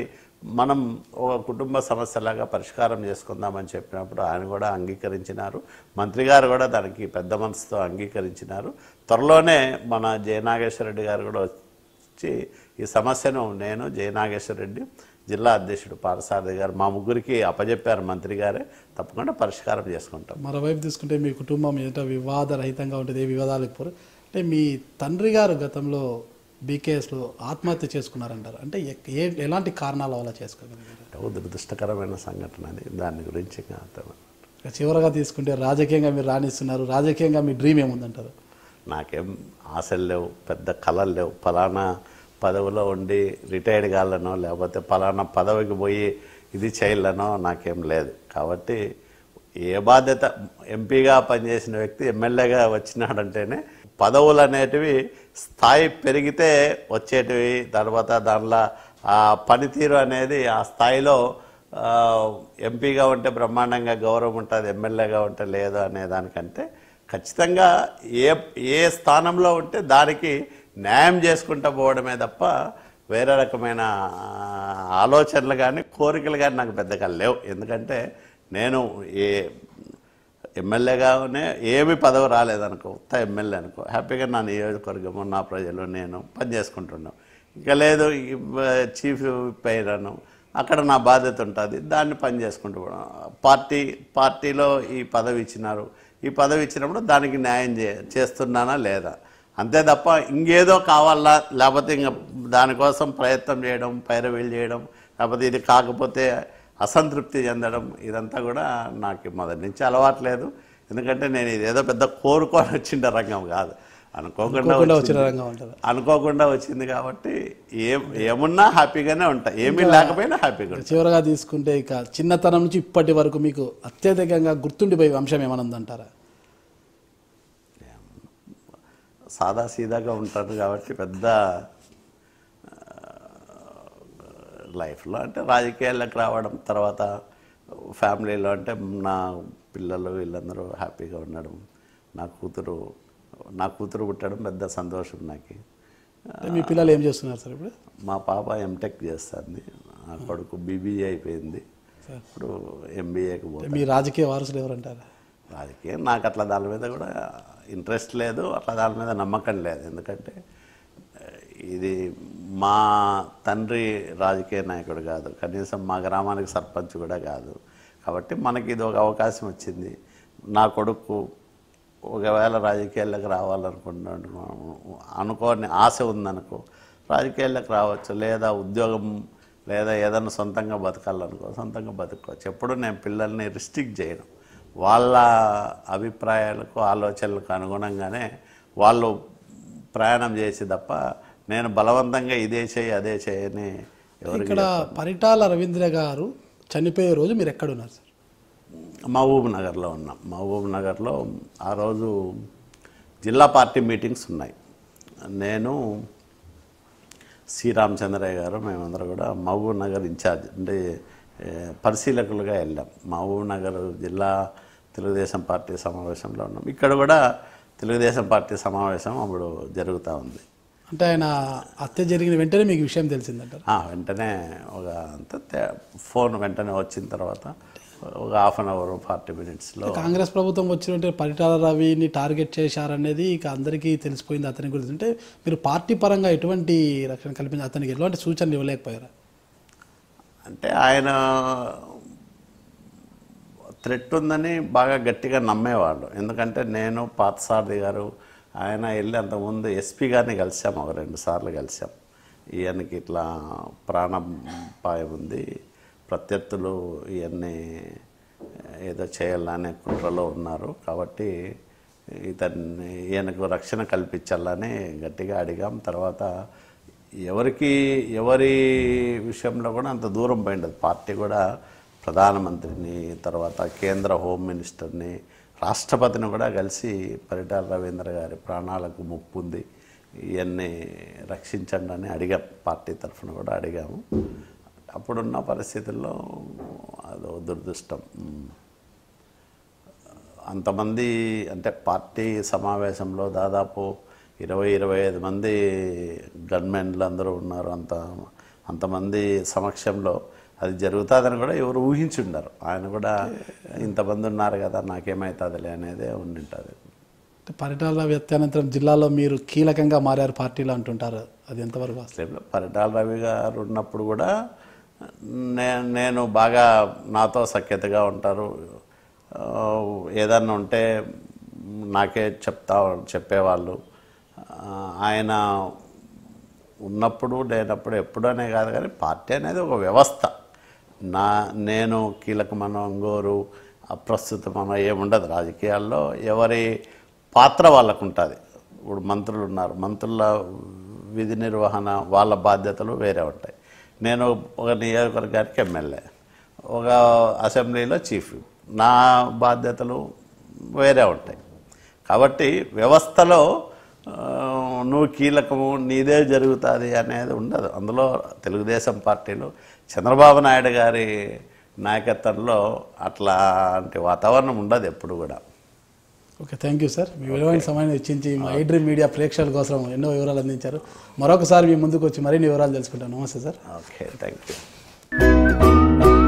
మనం ఒక కుటుంబ సమస్యలాగా పరిష్కారం చేసుకుందామని చెప్పినప్పుడు ఆయన కూడా అంగీకరించినారు మంత్రి గారు కూడా దానికి పెద్ద మనసుతో అంగీకరించినారు త్వరలోనే మన జయనాగేశ్వరరెడ్డి గారు కూడా వచ్చి ఈ సమస్యను నేను జయనాగేశ్వరరెడ్డి జిల్లా అధ్యక్షుడు పారసారథి గారు మా ముగ్గురికి అప్పజెప్పారు మంత్రి గారే తప్పకుండా పరిష్కారం చేసుకుంటాం మరోవైపు తీసుకుంటే మీ కుటుంబం ఏంటో వివాదరహితంగా ఉంటుంది ఏ వివాదాలు పోరు అంటే మీ తండ్రి గారు గతంలో బీకేఎస్లో ఆత్మహత్య చేసుకున్నారంటారు అంటే ఏ ఎలాంటి కారణాల వల్ల చేసుకోగలిగారు దురదృష్టకరమైన సంఘటన అది దాని గురించి చివరిగా తీసుకుంటే రాజకీయంగా మీరు రాణిస్తున్నారు రాజకీయంగా మీ డ్రీమ్ ఏముందంటారు నాకేం ఆశలు లేవు పెద్ద కళలు లేవు ఫలానా పదవిలో ఉండి రిటైర్డ్ కాలనో లేకపోతే ఫలానా పదవికి పోయి ఇది చేయలేనో నాకేం లేదు కాబట్టి ఏ బాధ్యత ఎంపీగా పనిచేసిన వ్యక్తి ఎమ్మెల్యేగా వచ్చినాడంటేనే పదవులు అనేటివి స్థాయి పెరిగితే వచ్చేటివి తర్వాత దానిలో ఆ పనితీరు అనేది ఆ స్థాయిలో ఎంపీగా ఉంటే బ్రహ్మాండంగా గౌరవం ఉంటుంది ఎమ్మెల్యేగా ఉంటే లేదు అనే దానికంటే ఖచ్చితంగా ఏ ఏ స్థానంలో ఉంటే దానికి న్యాయం చేసుకుంటూ పోవడమే తప్ప వేరే రకమైన ఆలోచనలు కానీ కోరికలు కానీ నాకు పెద్దగా లేవు ఎందుకంటే నేను ఏ ఎమ్మెల్యేగానే ఏమి పదవి రాలేదనుకో ఉత్త ఎమ్మెల్యే అనుకో హ్యాపీగా నా నియోజకవర్గము నా ప్రజలు నేను పని ఇంకా లేదు చీఫ్ పేరను అక్కడ నా బాధ్యత ఉంటుంది దాన్ని పని చేసుకుంటూ పార్టీ పార్టీలో ఈ పదవి ఇచ్చినారు ఈ పదవి ఇచ్చినప్పుడు దానికి న్యాయం చే చేస్తున్నానా లేదా అంతే తప్ప ఇంకేదో కావాలా లేకపోతే ఇంకా దానికోసం ప్రయత్నం చేయడం పైరవేలు చేయడం లేకపోతే ఇది కాకపోతే అసంతృప్తి చెందడం ఇదంతా కూడా నాకు మొదటి నుంచి అలవాట్లేదు ఎందుకంటే నేను ఇదేదో పెద్ద కోరుకొని వచ్చిండ రంగం కాదు అనుకోకుండా వచ్చిన రంగం ఉంటుంది అనుకోకుండా వచ్చింది కాబట్టి ఏం ఏమున్నా హ్యాపీగానే ఉంటాయి ఏమీ లేకపోయినా హ్యాపీగా చివరిగా తీసుకుంటే ఇక చిన్నతనం నుంచి ఇప్పటి వరకు మీకు అత్యధికంగా గుర్తుండిపోయే అంశం అంటారా సాదా సీదాగా ఉంటారు కాబట్టి పెద్ద లైఫ్లో అంటే రాజకీయాల్లోకి రావడం తర్వాత ఫ్యామిలీలో అంటే నా పిల్లలు వీళ్ళందరూ హ్యాపీగా ఉండడం నా కూతురు నా కూతురు పుట్టడం పెద్ద సంతోషం నాకు మీ పిల్లలు ఏం చేస్తున్నారు సార్ ఇప్పుడు మా పాప ఎంటెక్ చేస్తుంది నా కొడుకు బీబీఏ అయిపోయింది ఇప్పుడు ఎంబీఏకి పోతుంది మీ రాజకీయ వారసులు ఎవరంటారు రాజకీయం నాకు అట్లా దాని మీద కూడా ఇంట్రెస్ట్ లేదు అట్లా దాని మీద నమ్మకం లేదు ఎందుకంటే ఇది మా తండ్రి రాజకీయ నాయకుడు కాదు కనీసం మా గ్రామానికి సర్పంచ్ కూడా కాదు కాబట్టి మనకి ఇది ఒక అవకాశం వచ్చింది నా కొడుకు ఒకవేళ రాజకీయాల్లోకి రావాలనుకుంటున్నాను అనుకోని ఆశ ఉందనుకో రాజకీయాల్లోకి రావచ్చు లేదా ఉద్యోగం లేదా ఏదైనా సొంతంగా బతకాలనుకో సొంతంగా బతుకోవచ్చు ఎప్పుడు నేను పిల్లల్ని రిస్ట్రిక్ట్ చేయను వాళ్ళ అభిప్రాయాలకు ఆలోచనలకు అనుగుణంగానే వాళ్ళు ప్రయాణం చేసి తప్ప నేను బలవంతంగా ఇదే చేయి అదే చేయని ఇక్కడ పరిటాల రవీంద్ర గారు చనిపోయే రోజు మీరు ఎక్కడున్నారు సార్ మహబూబ్ నగర్లో ఉన్నాం మహబూబ్ నగర్లో ఆ రోజు జిల్లా పార్టీ మీటింగ్స్ ఉన్నాయి నేను శ్రీరామచంద్రయ్య గారు మేమందరం కూడా మహబూబ్ నగర్ ఇన్ఛార్జ్ అంటే పరిశీలకులుగా వెళ్ళాం మహబూబ్ నగర్ జిల్లా తెలుగుదేశం పార్టీ సమావేశంలో ఉన్నాం ఇక్కడ కూడా తెలుగుదేశం పార్టీ సమావేశం అప్పుడు జరుగుతూ ఉంది అంటే ఆయన అత్య జరిగిన వెంటనే మీకు విషయం తెలిసిందంటారు వెంటనే ఒక అంత ఫోన్ వెంటనే వచ్చిన తర్వాత ఒక హాఫ్ అన్ అవర్ ఫార్టీ మినిట్స్లో కాంగ్రెస్ ప్రభుత్వం వచ్చిన పరిటాల రవిని టార్గెట్ చేశారనేది ఇక అందరికీ తెలిసిపోయింది అతని గురించి అంటే మీరు పార్టీ పరంగా ఎటువంటి రక్షణ కల్పించి అతనికి ఎటువంటి సూచనలు ఇవ్వలేకపోయారా అంటే ఆయన త్రెట్ ఉందని బాగా గట్టిగా నమ్మేవాళ్ళు ఎందుకంటే నేను పాతసారథి గారు ఆయన వెళ్ళి అంతకుముందు ఎస్పీ గారిని కలిసాం ఒక రెండు సార్లు కలిసాం ఈయనకి ఇట్లా ప్రాణపాయం ఉంది ప్రత్యర్థులు ఇవన్నీ ఏదో చేయాలనే కుట్రలో ఉన్నారు కాబట్టి ఇతన్ని ఈయనకు రక్షణ కల్పించాలని గట్టిగా అడిగాం తర్వాత ఎవరికి ఎవరి విషయంలో కూడా అంత దూరం పోయిండదు పార్టీ కూడా ప్రధానమంత్రిని తర్వాత కేంద్ర హోమ్ మినిస్టర్ని రాష్ట్రపతిని కూడా కలిసి పరిటాల రవీంద్ర గారి ప్రాణాలకు ముప్పు ఉంది ఇవన్నీ రక్షించండి అని అడిగాం పార్టీ తరఫున కూడా అడిగాము అప్పుడున్న పరిస్థితుల్లో అదో దురదృష్టం అంతమంది అంటే పార్టీ సమావేశంలో దాదాపు ఇరవై ఇరవై ఐదు మంది గన్మెన్లు అందరూ ఉన్నారు అంత అంతమంది సమక్షంలో అది జరుగుతుందని కూడా ఎవరు ఊహించుండరు ఆయన కూడా ఇంతమంది ఉన్నారు కదా నాకేమవుతుందిలే అనేది ఉండింటుంది పరిటాల వ్యత్యానంతరం జిల్లాలో మీరు కీలకంగా మారారు పార్టీలో అంటుంటారు అది ఎంతవరకు అసలు పరిటాల రవి గారు ఉన్నప్పుడు కూడా నేను నేను బాగా నాతో సఖ్యతగా ఉంటారు ఏదన్నా ఉంటే నాకే చెప్తా చెప్పేవాళ్ళు ఆయన ఉన్నప్పుడు లేనప్పుడు ఎప్పుడనే కాదు కానీ పార్టీ అనేది ఒక వ్యవస్థ నా నేను గోరు ఇంగోరు అప్రస్తుతమనో ఏముండదు రాజకీయాల్లో ఎవరి పాత్ర వాళ్ళకు ఉంటుంది ఇప్పుడు మంత్రులు ఉన్నారు మంత్రుల విధి నిర్వహణ వాళ్ళ బాధ్యతలు వేరే ఉంటాయి నేను ఒక నియోజకవర్గానికి ఎమ్మెల్యే ఒక అసెంబ్లీలో చీఫ్ నా బాధ్యతలు వేరే ఉంటాయి కాబట్టి వ్యవస్థలో నువ్వు కీలకము నీదే జరుగుతుంది అనేది ఉండదు అందులో తెలుగుదేశం పార్టీలు చంద్రబాబు నాయుడు గారి నాయకత్వంలో అట్లాంటి వాతావరణం ఉండదు ఎప్పుడు కూడా ఓకే థ్యాంక్ యూ సార్ మీ విలువైన సమయాన్ని ఇచ్చించి మా ఐడ్రీ మీడియా ప్రేక్షకుల కోసం ఎన్నో వివరాలు అందించారు మరొకసారి మీ ముందుకు వచ్చి మరిన్ని వివరాలు తెలుసుకుంటాను నమస్తే సార్ ఓకే థ్యాంక్ యూ